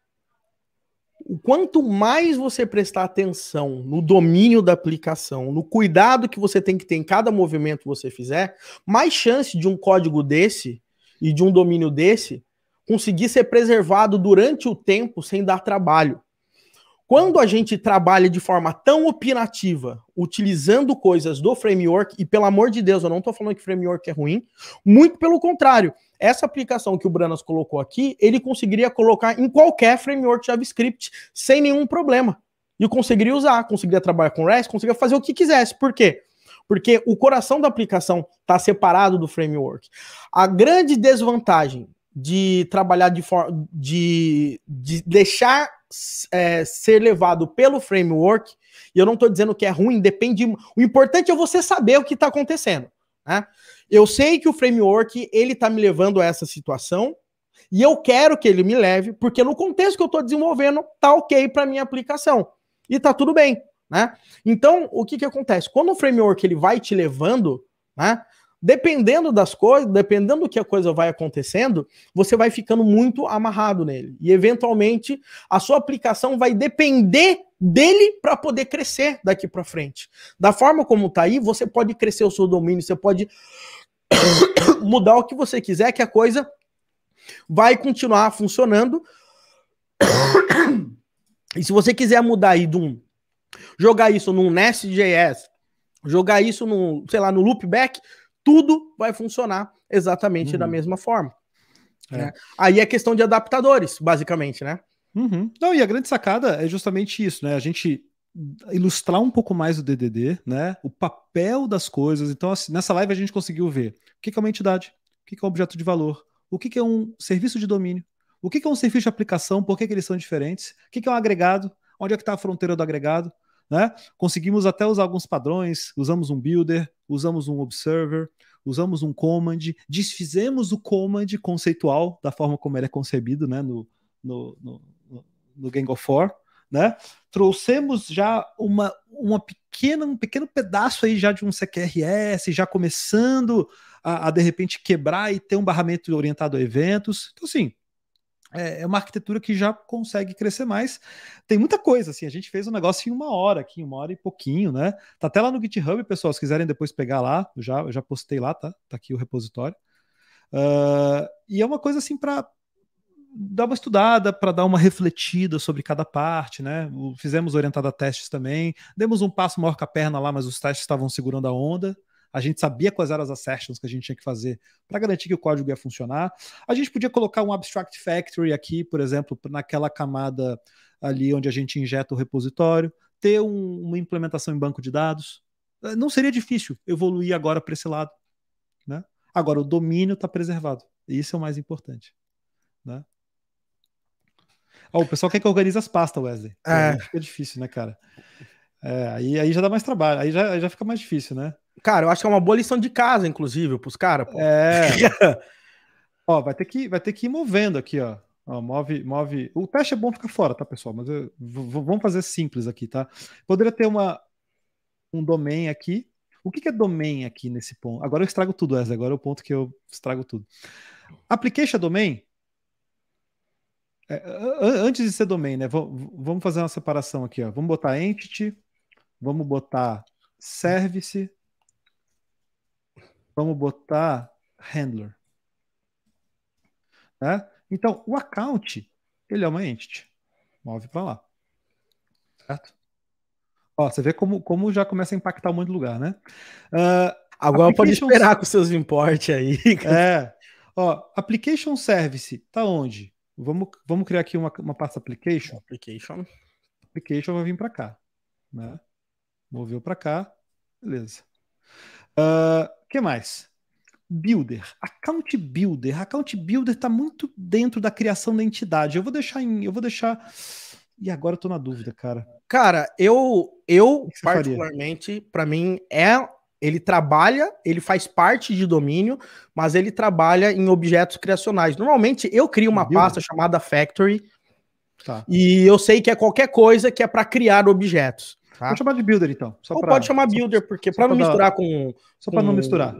o quanto mais você prestar atenção no domínio da aplicação, no cuidado que você tem que ter em cada movimento que você fizer, mais chance de um código desse e de um domínio desse conseguir ser preservado durante o tempo sem dar trabalho. Quando a gente trabalha de forma tão opinativa, utilizando coisas do framework, e pelo amor de Deus, eu não estou falando que framework é ruim, muito pelo contrário essa aplicação que o Branas colocou aqui, ele conseguiria colocar em qualquer framework JavaScript sem nenhum problema. E conseguiria usar, conseguiria trabalhar com REST, conseguiria fazer o que quisesse. Por quê? Porque o coração da aplicação está separado do framework. A grande desvantagem de trabalhar de forma. De, de deixar é, ser levado pelo framework, e eu não estou dizendo que é ruim, depende. O importante é você saber o que está acontecendo. Né? Eu sei que o framework ele está me levando a essa situação e eu quero que ele me leve, porque no contexto que eu estou desenvolvendo tá ok para minha aplicação e tá tudo bem, né? Então o que que acontece? Quando o framework ele vai te levando, né? Dependendo das coisas, dependendo do que a coisa vai acontecendo, você vai ficando muito amarrado nele. E eventualmente a sua aplicação vai depender dele para poder crescer daqui para frente. Da forma como tá aí, você pode crescer o seu domínio, você pode mudar o que você quiser, que a coisa vai continuar funcionando. E se você quiser mudar aí de um, jogar isso num Nest.js, jogar isso no, sei lá, no loopback, tudo vai funcionar exatamente uhum. da mesma forma. É. Né? Aí é questão de adaptadores, basicamente, né? Uhum. Não, e a grande sacada é justamente isso, né? A gente ilustrar um pouco mais o DDD, né? O papel das coisas. Então, assim, nessa live a gente conseguiu ver o que é uma entidade, o que é um objeto de valor, o que é um serviço de domínio, o que é um serviço de aplicação, por que, que eles são diferentes, o que é um agregado, onde é que está a fronteira do agregado, né? Conseguimos até usar alguns padrões, usamos um builder, usamos um observer, usamos um command, desfizemos o command conceitual da forma como ele é concebido, né? No, no, no, no Gang of Four, né? Trouxemos já uma, uma pequena, um pequeno pedaço aí já de um CQRS, já começando a, a de repente quebrar e ter um barramento orientado a eventos. Então, assim, é, é uma arquitetura que já consegue crescer mais. Tem muita coisa, assim, a gente fez um negócio em uma hora aqui, uma hora e pouquinho, né? Tá até lá no GitHub, pessoal, se quiserem depois pegar lá, eu já, eu já postei lá, tá? Tá aqui o repositório. Uh, e é uma coisa assim para dar uma estudada para dar uma refletida sobre cada parte, né? Fizemos orientada a testes também, demos um passo maior com a perna lá, mas os testes estavam segurando a onda. A gente sabia quais eram as assertions que a gente tinha que fazer para garantir que o código ia funcionar. A gente podia colocar um abstract factory aqui, por exemplo, naquela camada ali onde a gente injeta o repositório, ter um, uma implementação em banco de dados. Eh, não seria difícil evoluir agora para esse lado, né? Agora o domínio está preservado. E isso é o mais importante, né? o pessoal quer que organize as pastas, Wesley. É. fica difícil, né, cara? É, aí, aí já dá mais trabalho, aí já, aí já fica mais difícil, né? Cara, eu acho que é uma boa lição de casa, inclusive, pros caras. É. ó, vai ter, que, vai ter que ir movendo aqui, ó. ó. move, move. O teste é bom ficar fora, tá, pessoal? Mas eu, vamos fazer simples aqui, tá? Poderia ter uma, um domain aqui. O que, que é domain aqui nesse ponto? Agora eu estrago tudo, Wesley. Agora é o ponto que eu estrago tudo. Application domain é, antes de ser domain, né? Vamos fazer uma separação aqui, ó. Vamos botar entity, vamos botar service, vamos botar handler. Né? Então, o account, ele é uma entity. Move para lá. Certo? Ó, você vê como, como já começa a impactar um monte de lugar, né? Uh, Agora pode esperar com seus importes aí. É. Ó, application service, tá onde? Vamos, vamos criar aqui uma, uma pasta application. Application. Application vai vir para cá. Né? Moveu para cá. Beleza. O uh, ah, que mais? Builder, account builder. Account builder está muito dentro da criação da entidade. Eu vou deixar em. Eu vou deixar. E agora eu tô na dúvida, cara. Cara, eu, eu particularmente, para mim, é ele trabalha, ele faz parte de domínio, mas ele trabalha em objetos criacionais. Normalmente eu crio uma pasta chamada Factory tá. e eu sei que é qualquer coisa que é para criar objetos. Tá? Pode chamar de Builder então. Ou pra... pode chamar Builder porque para não pra misturar dar... com só com... para não misturar,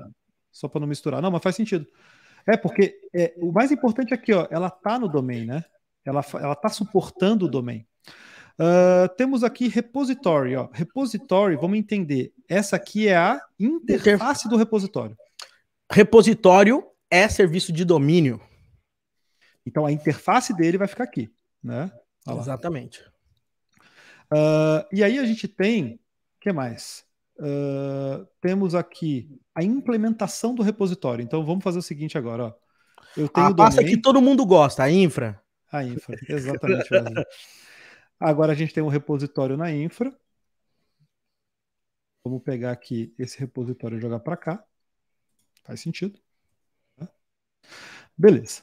só para não misturar. Não, mas faz sentido. É porque é, o mais importante aqui, é ó, ela tá no domain, né? Ela ela tá suportando o domain. Uh, temos aqui repository. Ó. Repository, vamos entender. Essa aqui é a interface do repositório. Repositório é serviço de domínio. Então a interface dele vai ficar aqui. Né? Exatamente. Uh, e aí a gente tem, o que mais? Uh, temos aqui a implementação do repositório. Então vamos fazer o seguinte agora. Ó. Eu tenho a pasta domain... que todo mundo gosta, a infra. A infra, exatamente. Agora a gente tem um repositório na infra. Vamos pegar aqui esse repositório e jogar para cá. Faz sentido. Tá. Beleza.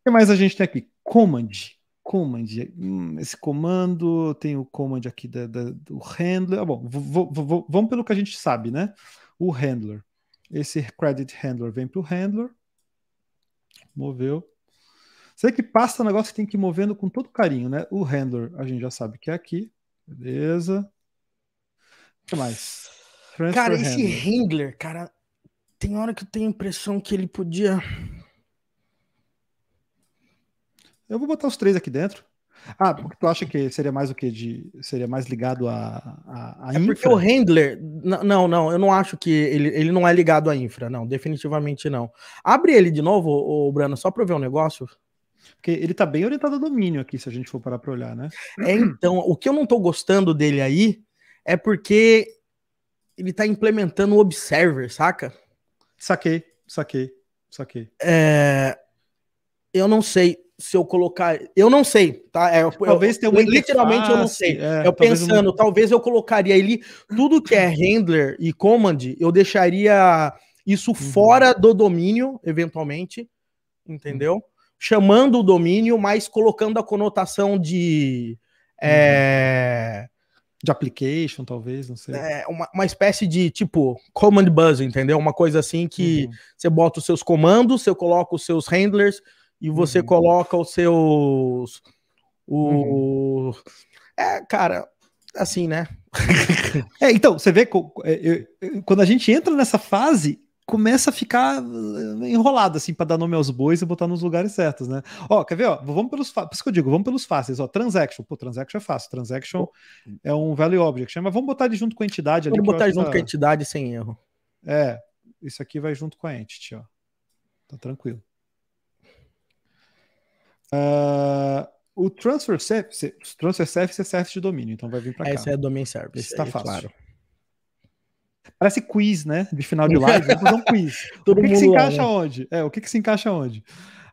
O que mais a gente tem aqui? Command. Command. Hum, esse comando, tem o command aqui da, da, do handler. Ah, bom, vamos pelo que a gente sabe, né? O handler. Esse credit handler vem para o handler. Moveu. Você que passa o negócio que tem que ir movendo com todo carinho, né? O handler, a gente já sabe que é aqui. Beleza. O que mais? Transfer cara, handler. esse handler, cara, tem hora que eu tenho a impressão que ele podia. Eu vou botar os três aqui dentro. Ah, porque tu acha que seria mais o que de seria mais ligado a, a, a é infra? Porque o handler, não, não, eu não acho que ele, ele não é ligado à infra, não, definitivamente não. Abre ele de novo, o Brano, só para ver um negócio. Porque ele tá bem orientado a domínio aqui, se a gente for parar para olhar, né? É, então, o que eu não tô gostando dele aí é porque ele tá implementando o Observer, saca? Saquei, saquei, saquei. É... Eu não sei se eu colocar. Eu não sei, tá? É, talvez eu, tenha Literalmente eu não sei. É, eu talvez pensando, talvez eu colocaria ele. Tudo que é handler e command, eu deixaria isso uhum. fora do domínio, eventualmente. Entendeu? Uhum chamando o domínio, mas colocando a conotação de. É, uhum. de application, talvez, não sei. É, uma, uma espécie de tipo command buzz, entendeu? Uma coisa assim que uhum. você bota os seus comandos, você coloca os seus handlers e você uhum. coloca os seus. O... Uhum. É, cara, assim, né? é, então, você vê, é, quando a gente entra nessa fase, começa a ficar eh, enrolado, assim, para dar nome aos bois e botar nos lugares certos, né? Ó, quer ver? Ó, vamos pelos por isso que eu digo, vamos pelos fáceis, ó. Transaction, pô, transaction é fácil, transaction é um value object, mas vamos botar ele junto com a entidade vamos ali. Vamos botar junto tá... com a entidade sem erro. É, isso aqui vai junto com a entity, ó. Tá tranquilo. Uh, o transfer service, transfer service é service de domínio, então vai vir para é, cá. Esse é domain service. Está é, fácil. Claro. Parece quiz, né? De final de live. Vamos fazer um quiz. o que, que se encaixa lá, né? onde? É, o que, que se encaixa onde?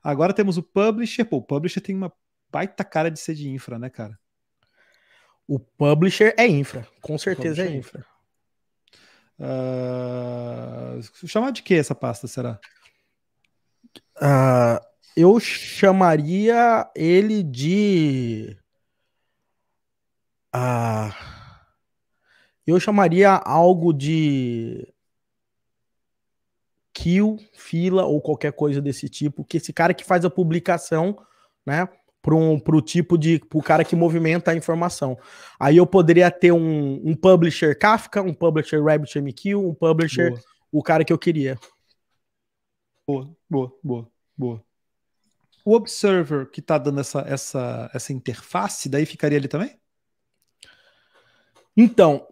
Agora temos o publisher. Pô, o publisher tem uma baita cara de ser de infra, né, cara? O publisher é infra, com certeza é, é infra. Uh, chamar de que essa pasta será? Uh, eu chamaria ele de. Uh, eu chamaria algo de kill, fila ou qualquer coisa desse tipo, que esse cara que faz a publicação, né, para um, o tipo de, para o cara que movimenta a informação. Aí eu poderia ter um, um publisher Kafka, um publisher RabbitMQ, um publisher, boa. o cara que eu queria. Boa, boa, boa, boa. O Observer que está dando essa, essa, essa interface, daí ficaria ali também? Então,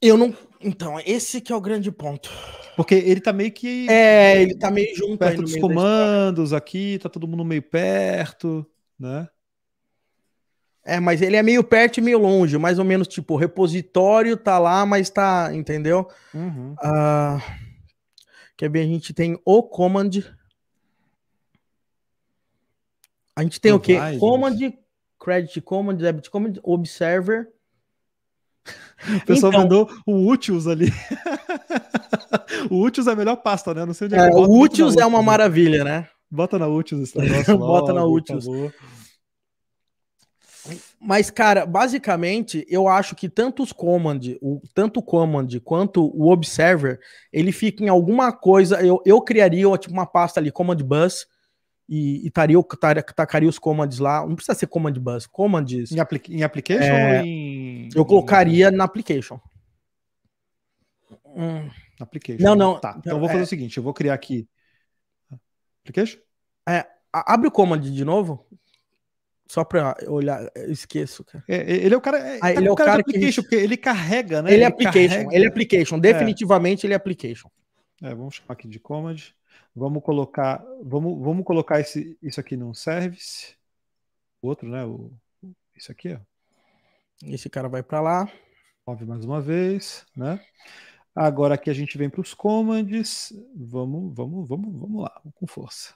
eu não. Então, esse que é o grande ponto. Porque ele tá meio que. É, ele tá meio junto. Perto dos comandos aqui, tá todo mundo meio perto, né? É, mas ele é meio perto e meio longe, mais ou menos tipo, o repositório tá lá, mas tá, entendeu? Uhum. Uh, quer ver, a gente tem o command. A gente tem o, o quê? Vai, command, gente. credit command, debit command, observer. O pessoal então, mandou o Útils ali. o Útils é a melhor pasta, né? Não sei onde é. é o Útils é uma né? maravilha, né? Bota na Útils. Bota na Útils. Mas, cara, basicamente, eu acho que tanto os command, o, tanto o command quanto o observer, ele fica em alguma coisa. Eu, eu criaria tipo, uma pasta ali, command bus, e, e taria, taria, tacaria os commands lá. Não precisa ser command bus, commands. Em, apli em application é, em... Eu colocaria na application. Hum. Application. Não, não. Tá, então eu vou fazer é... o seguinte: eu vou criar aqui. Application? É, abre o command de novo. Só pra olhar, eu esqueço, cara. É, ele é o cara. É, ah, tá ele é o cara, cara application, que... porque ele carrega, né? Ele, é application, ele é application. É. Definitivamente ele é application. vamos chamar aqui de command. Vamos colocar, vamos, vamos colocar esse, isso aqui num service. O outro, né? O, isso aqui, ó. Esse cara vai para lá. Move mais uma vez, né? Agora aqui a gente vem para os commands. Vamos, vamos, vamos, vamos lá, com força.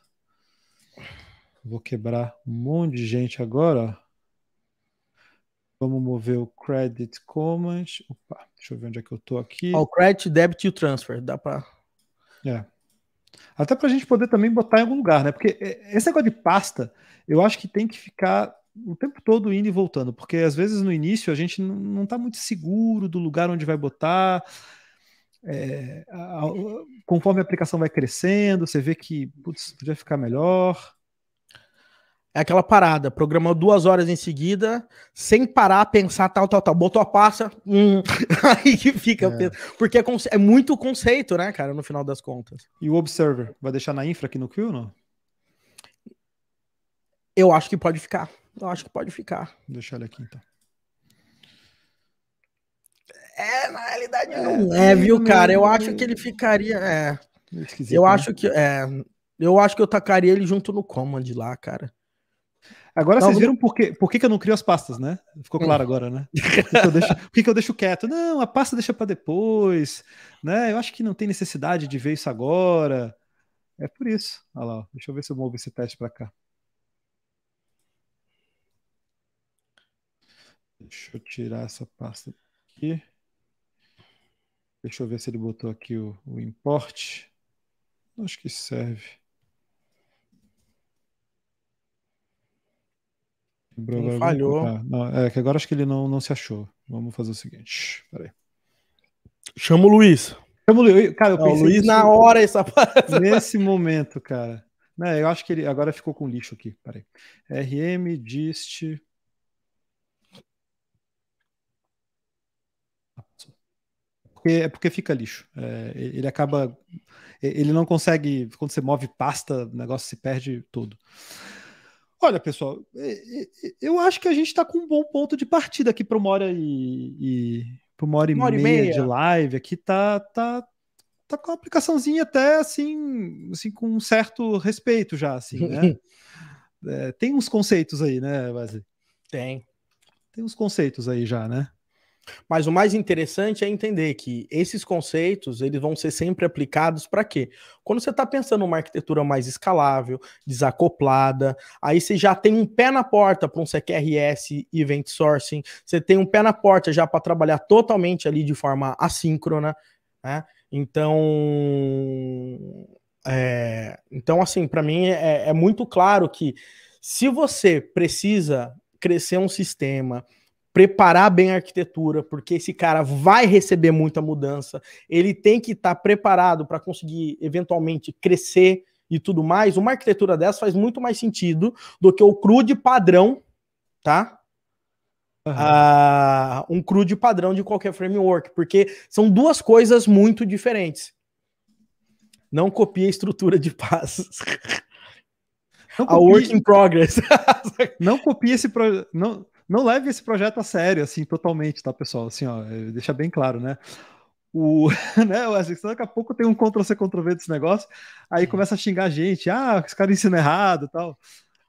Vou quebrar um monte de gente agora. Vamos mover o credit command. Opa, deixa eu ver onde é que eu tô aqui. o oh, credit, debit e transfer, dá para. É. Até para a gente poder também botar em algum lugar, né? Porque é, esse negócio de pasta, eu acho que tem que ficar o tempo todo indo e voltando, porque às vezes no início a gente não está muito seguro do lugar onde vai botar. É, a, a, conforme a aplicação vai crescendo, você vê que putz, podia ficar melhor. É aquela parada, programou duas horas em seguida, sem parar, pensar tal, tal, tal. Botou a passa, hum, aí que fica. É. Porque é, é, muito conceito, né, cara, no final das contas. E o Observer, vai deixar na infra aqui no Q ou não? Eu acho que pode ficar. Eu acho que pode ficar. Vou deixar ele aqui então. É, na realidade não é, é viu, cara? Eu acho que ele ficaria. É. eu né? acho que. É, eu acho que eu tacaria ele junto no Command lá, cara. Agora não, vocês viram por, quê, por que, que eu não crio as pastas, né? Ficou é. claro agora, né? Por que, eu, deixo, que que eu deixo quieto? Não, a pasta deixa para depois, né? Eu acho que não tem necessidade de ver isso agora. É por isso. Olha lá, deixa eu ver se eu movo esse teste para cá. Deixa eu tirar essa pasta aqui. Deixa eu ver se ele botou aqui o, o import. Acho que serve. falhou. Ah, não, é que agora acho que ele não, não se achou. Vamos fazer o seguinte. Peraí. Chama o Luiz. Chama o Luiz. Cara, eu pensei. O Luiz na hora essa parada. Nesse momento, cara. Não, né, eu acho que ele agora ficou com lixo aqui. Peraí. RM dist. Porque, é porque fica lixo. É, ele acaba. Ele não consegue. Quando você move pasta, o negócio se perde todo. Olha, pessoal, é, é, é, eu acho que a gente está com um bom ponto de partida aqui para uma hora e, e para uma, uma hora e, meia, meia de live. Aqui tá, tá, tá com a aplicaçãozinha até assim, assim com um certo respeito já, assim, né? é, tem uns conceitos aí, né, Vazir? Tem. Tem uns conceitos aí já, né? Mas o mais interessante é entender que esses conceitos eles vão ser sempre aplicados para quê? Quando você está pensando uma arquitetura mais escalável, desacoplada, aí você já tem um pé na porta para um CQRS, Event Sourcing, você tem um pé na porta já para trabalhar totalmente ali de forma assíncrona, né? Então, é, então assim, para mim é, é muito claro que se você precisa crescer um sistema preparar bem a arquitetura, porque esse cara vai receber muita mudança, ele tem que estar tá preparado para conseguir eventualmente crescer e tudo mais. Uma arquitetura dessa faz muito mais sentido do que o crude padrão, tá? Uhum. Uh, um crude padrão de qualquer framework, porque são duas coisas muito diferentes. Não copie a estrutura de passos. Não a work in progress. não copie esse projeto. Não... Não leve esse projeto a sério, assim, totalmente, tá, pessoal? Assim, ó, é, deixa bem claro, né? o, né, Wesley, daqui a pouco tem um Ctrl-C, Ctrl-V desse negócio, aí começa a xingar a gente, ah, os caras ensinam errado e tal.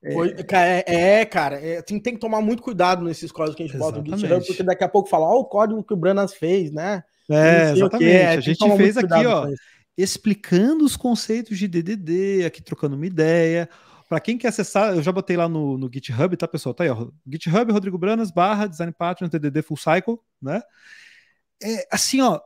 É, é, é cara, é, tem, assim, tem, que tomar muito cuidado nesses códigos que a gente Exatamente. bota no GitHub, né? porque daqui a pouco fala, ó, o código que o Branas fez, né? É, exatamente. A gente fez aqui, ó, explicando os conceitos de DDD, aqui trocando uma ideia, para quem quer acessar, eu já botei lá no, no GitHub, tá, pessoal? Tá aí, ó. GitHub, Rodrigo Branas, barra Design Patterns, TDD Full Cycle, né? É, assim, ó,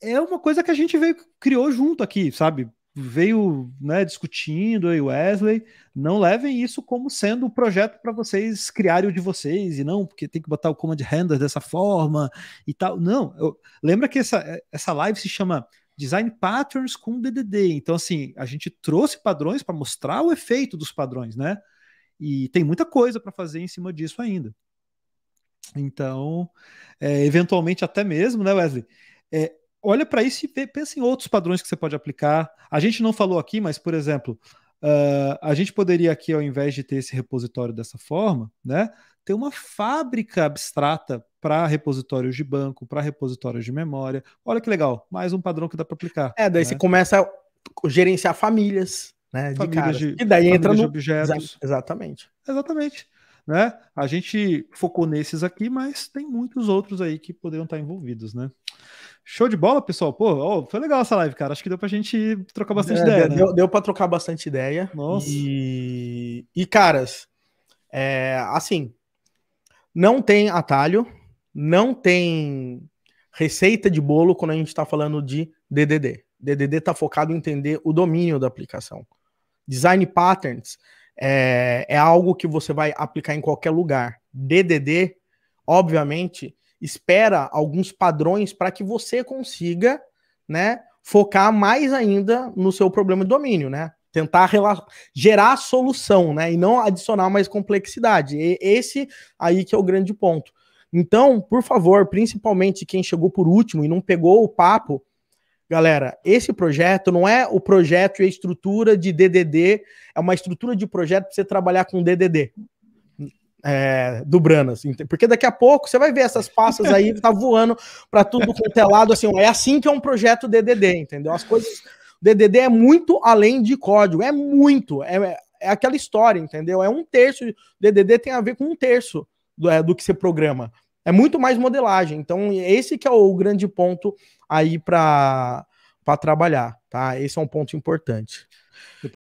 é uma coisa que a gente veio, criou junto aqui, sabe? Veio né, discutindo aí, Wesley. Não levem isso como sendo o um projeto para vocês criarem o de vocês, e não, porque tem que botar o command render dessa forma e tal. Não, eu, lembra que essa, essa live se chama design patterns com DDD. Então, assim, a gente trouxe padrões para mostrar o efeito dos padrões, né? E tem muita coisa para fazer em cima disso ainda. Então, é, eventualmente até mesmo, né, Wesley? É, olha para isso e pensa em outros padrões que você pode aplicar. A gente não falou aqui, mas, por exemplo, uh, a gente poderia aqui, ao invés de ter esse repositório dessa forma, né, ter uma fábrica abstrata para repositórios de banco, para repositórios de memória. Olha que legal, mais um padrão que dá para aplicar. É, daí né? você começa a gerenciar famílias, né? Famílias de, de e daí entra no... objetos. Exatamente. Exatamente. Né? A gente focou nesses aqui, mas tem muitos outros aí que poderiam estar envolvidos, né? Show de bola, pessoal. Pô, oh, foi legal essa live, cara. Acho que deu pra gente trocar bastante é, ideia. Deu, né? deu pra trocar bastante ideia. Nossa. E, e caras, é, assim, não tem atalho, não tem receita de bolo quando a gente está falando de DDD. DDD está focado em entender o domínio da aplicação. Design patterns é, é algo que você vai aplicar em qualquer lugar. DDD, obviamente, espera alguns padrões para que você consiga, né, focar mais ainda no seu problema de domínio, né? Tentar gerar solução, né? E não adicionar mais complexidade. E esse aí que é o grande ponto. Então, por favor, principalmente quem chegou por último e não pegou o papo, galera, esse projeto não é o projeto e a estrutura de DDD, é uma estrutura de projeto para você trabalhar com DDD. É, do Branas, porque daqui a pouco você vai ver essas pastas aí tá voando para tudo contelado é lado, assim, é assim que é um projeto DDD, entendeu? As coisas DDD é muito além de código, é muito, é, é aquela história, entendeu? É um terço, DDD tem a ver com um terço do, é, do que você programa. É muito mais modelagem. Então, esse que é o grande ponto aí para trabalhar, tá? Esse é um ponto importante.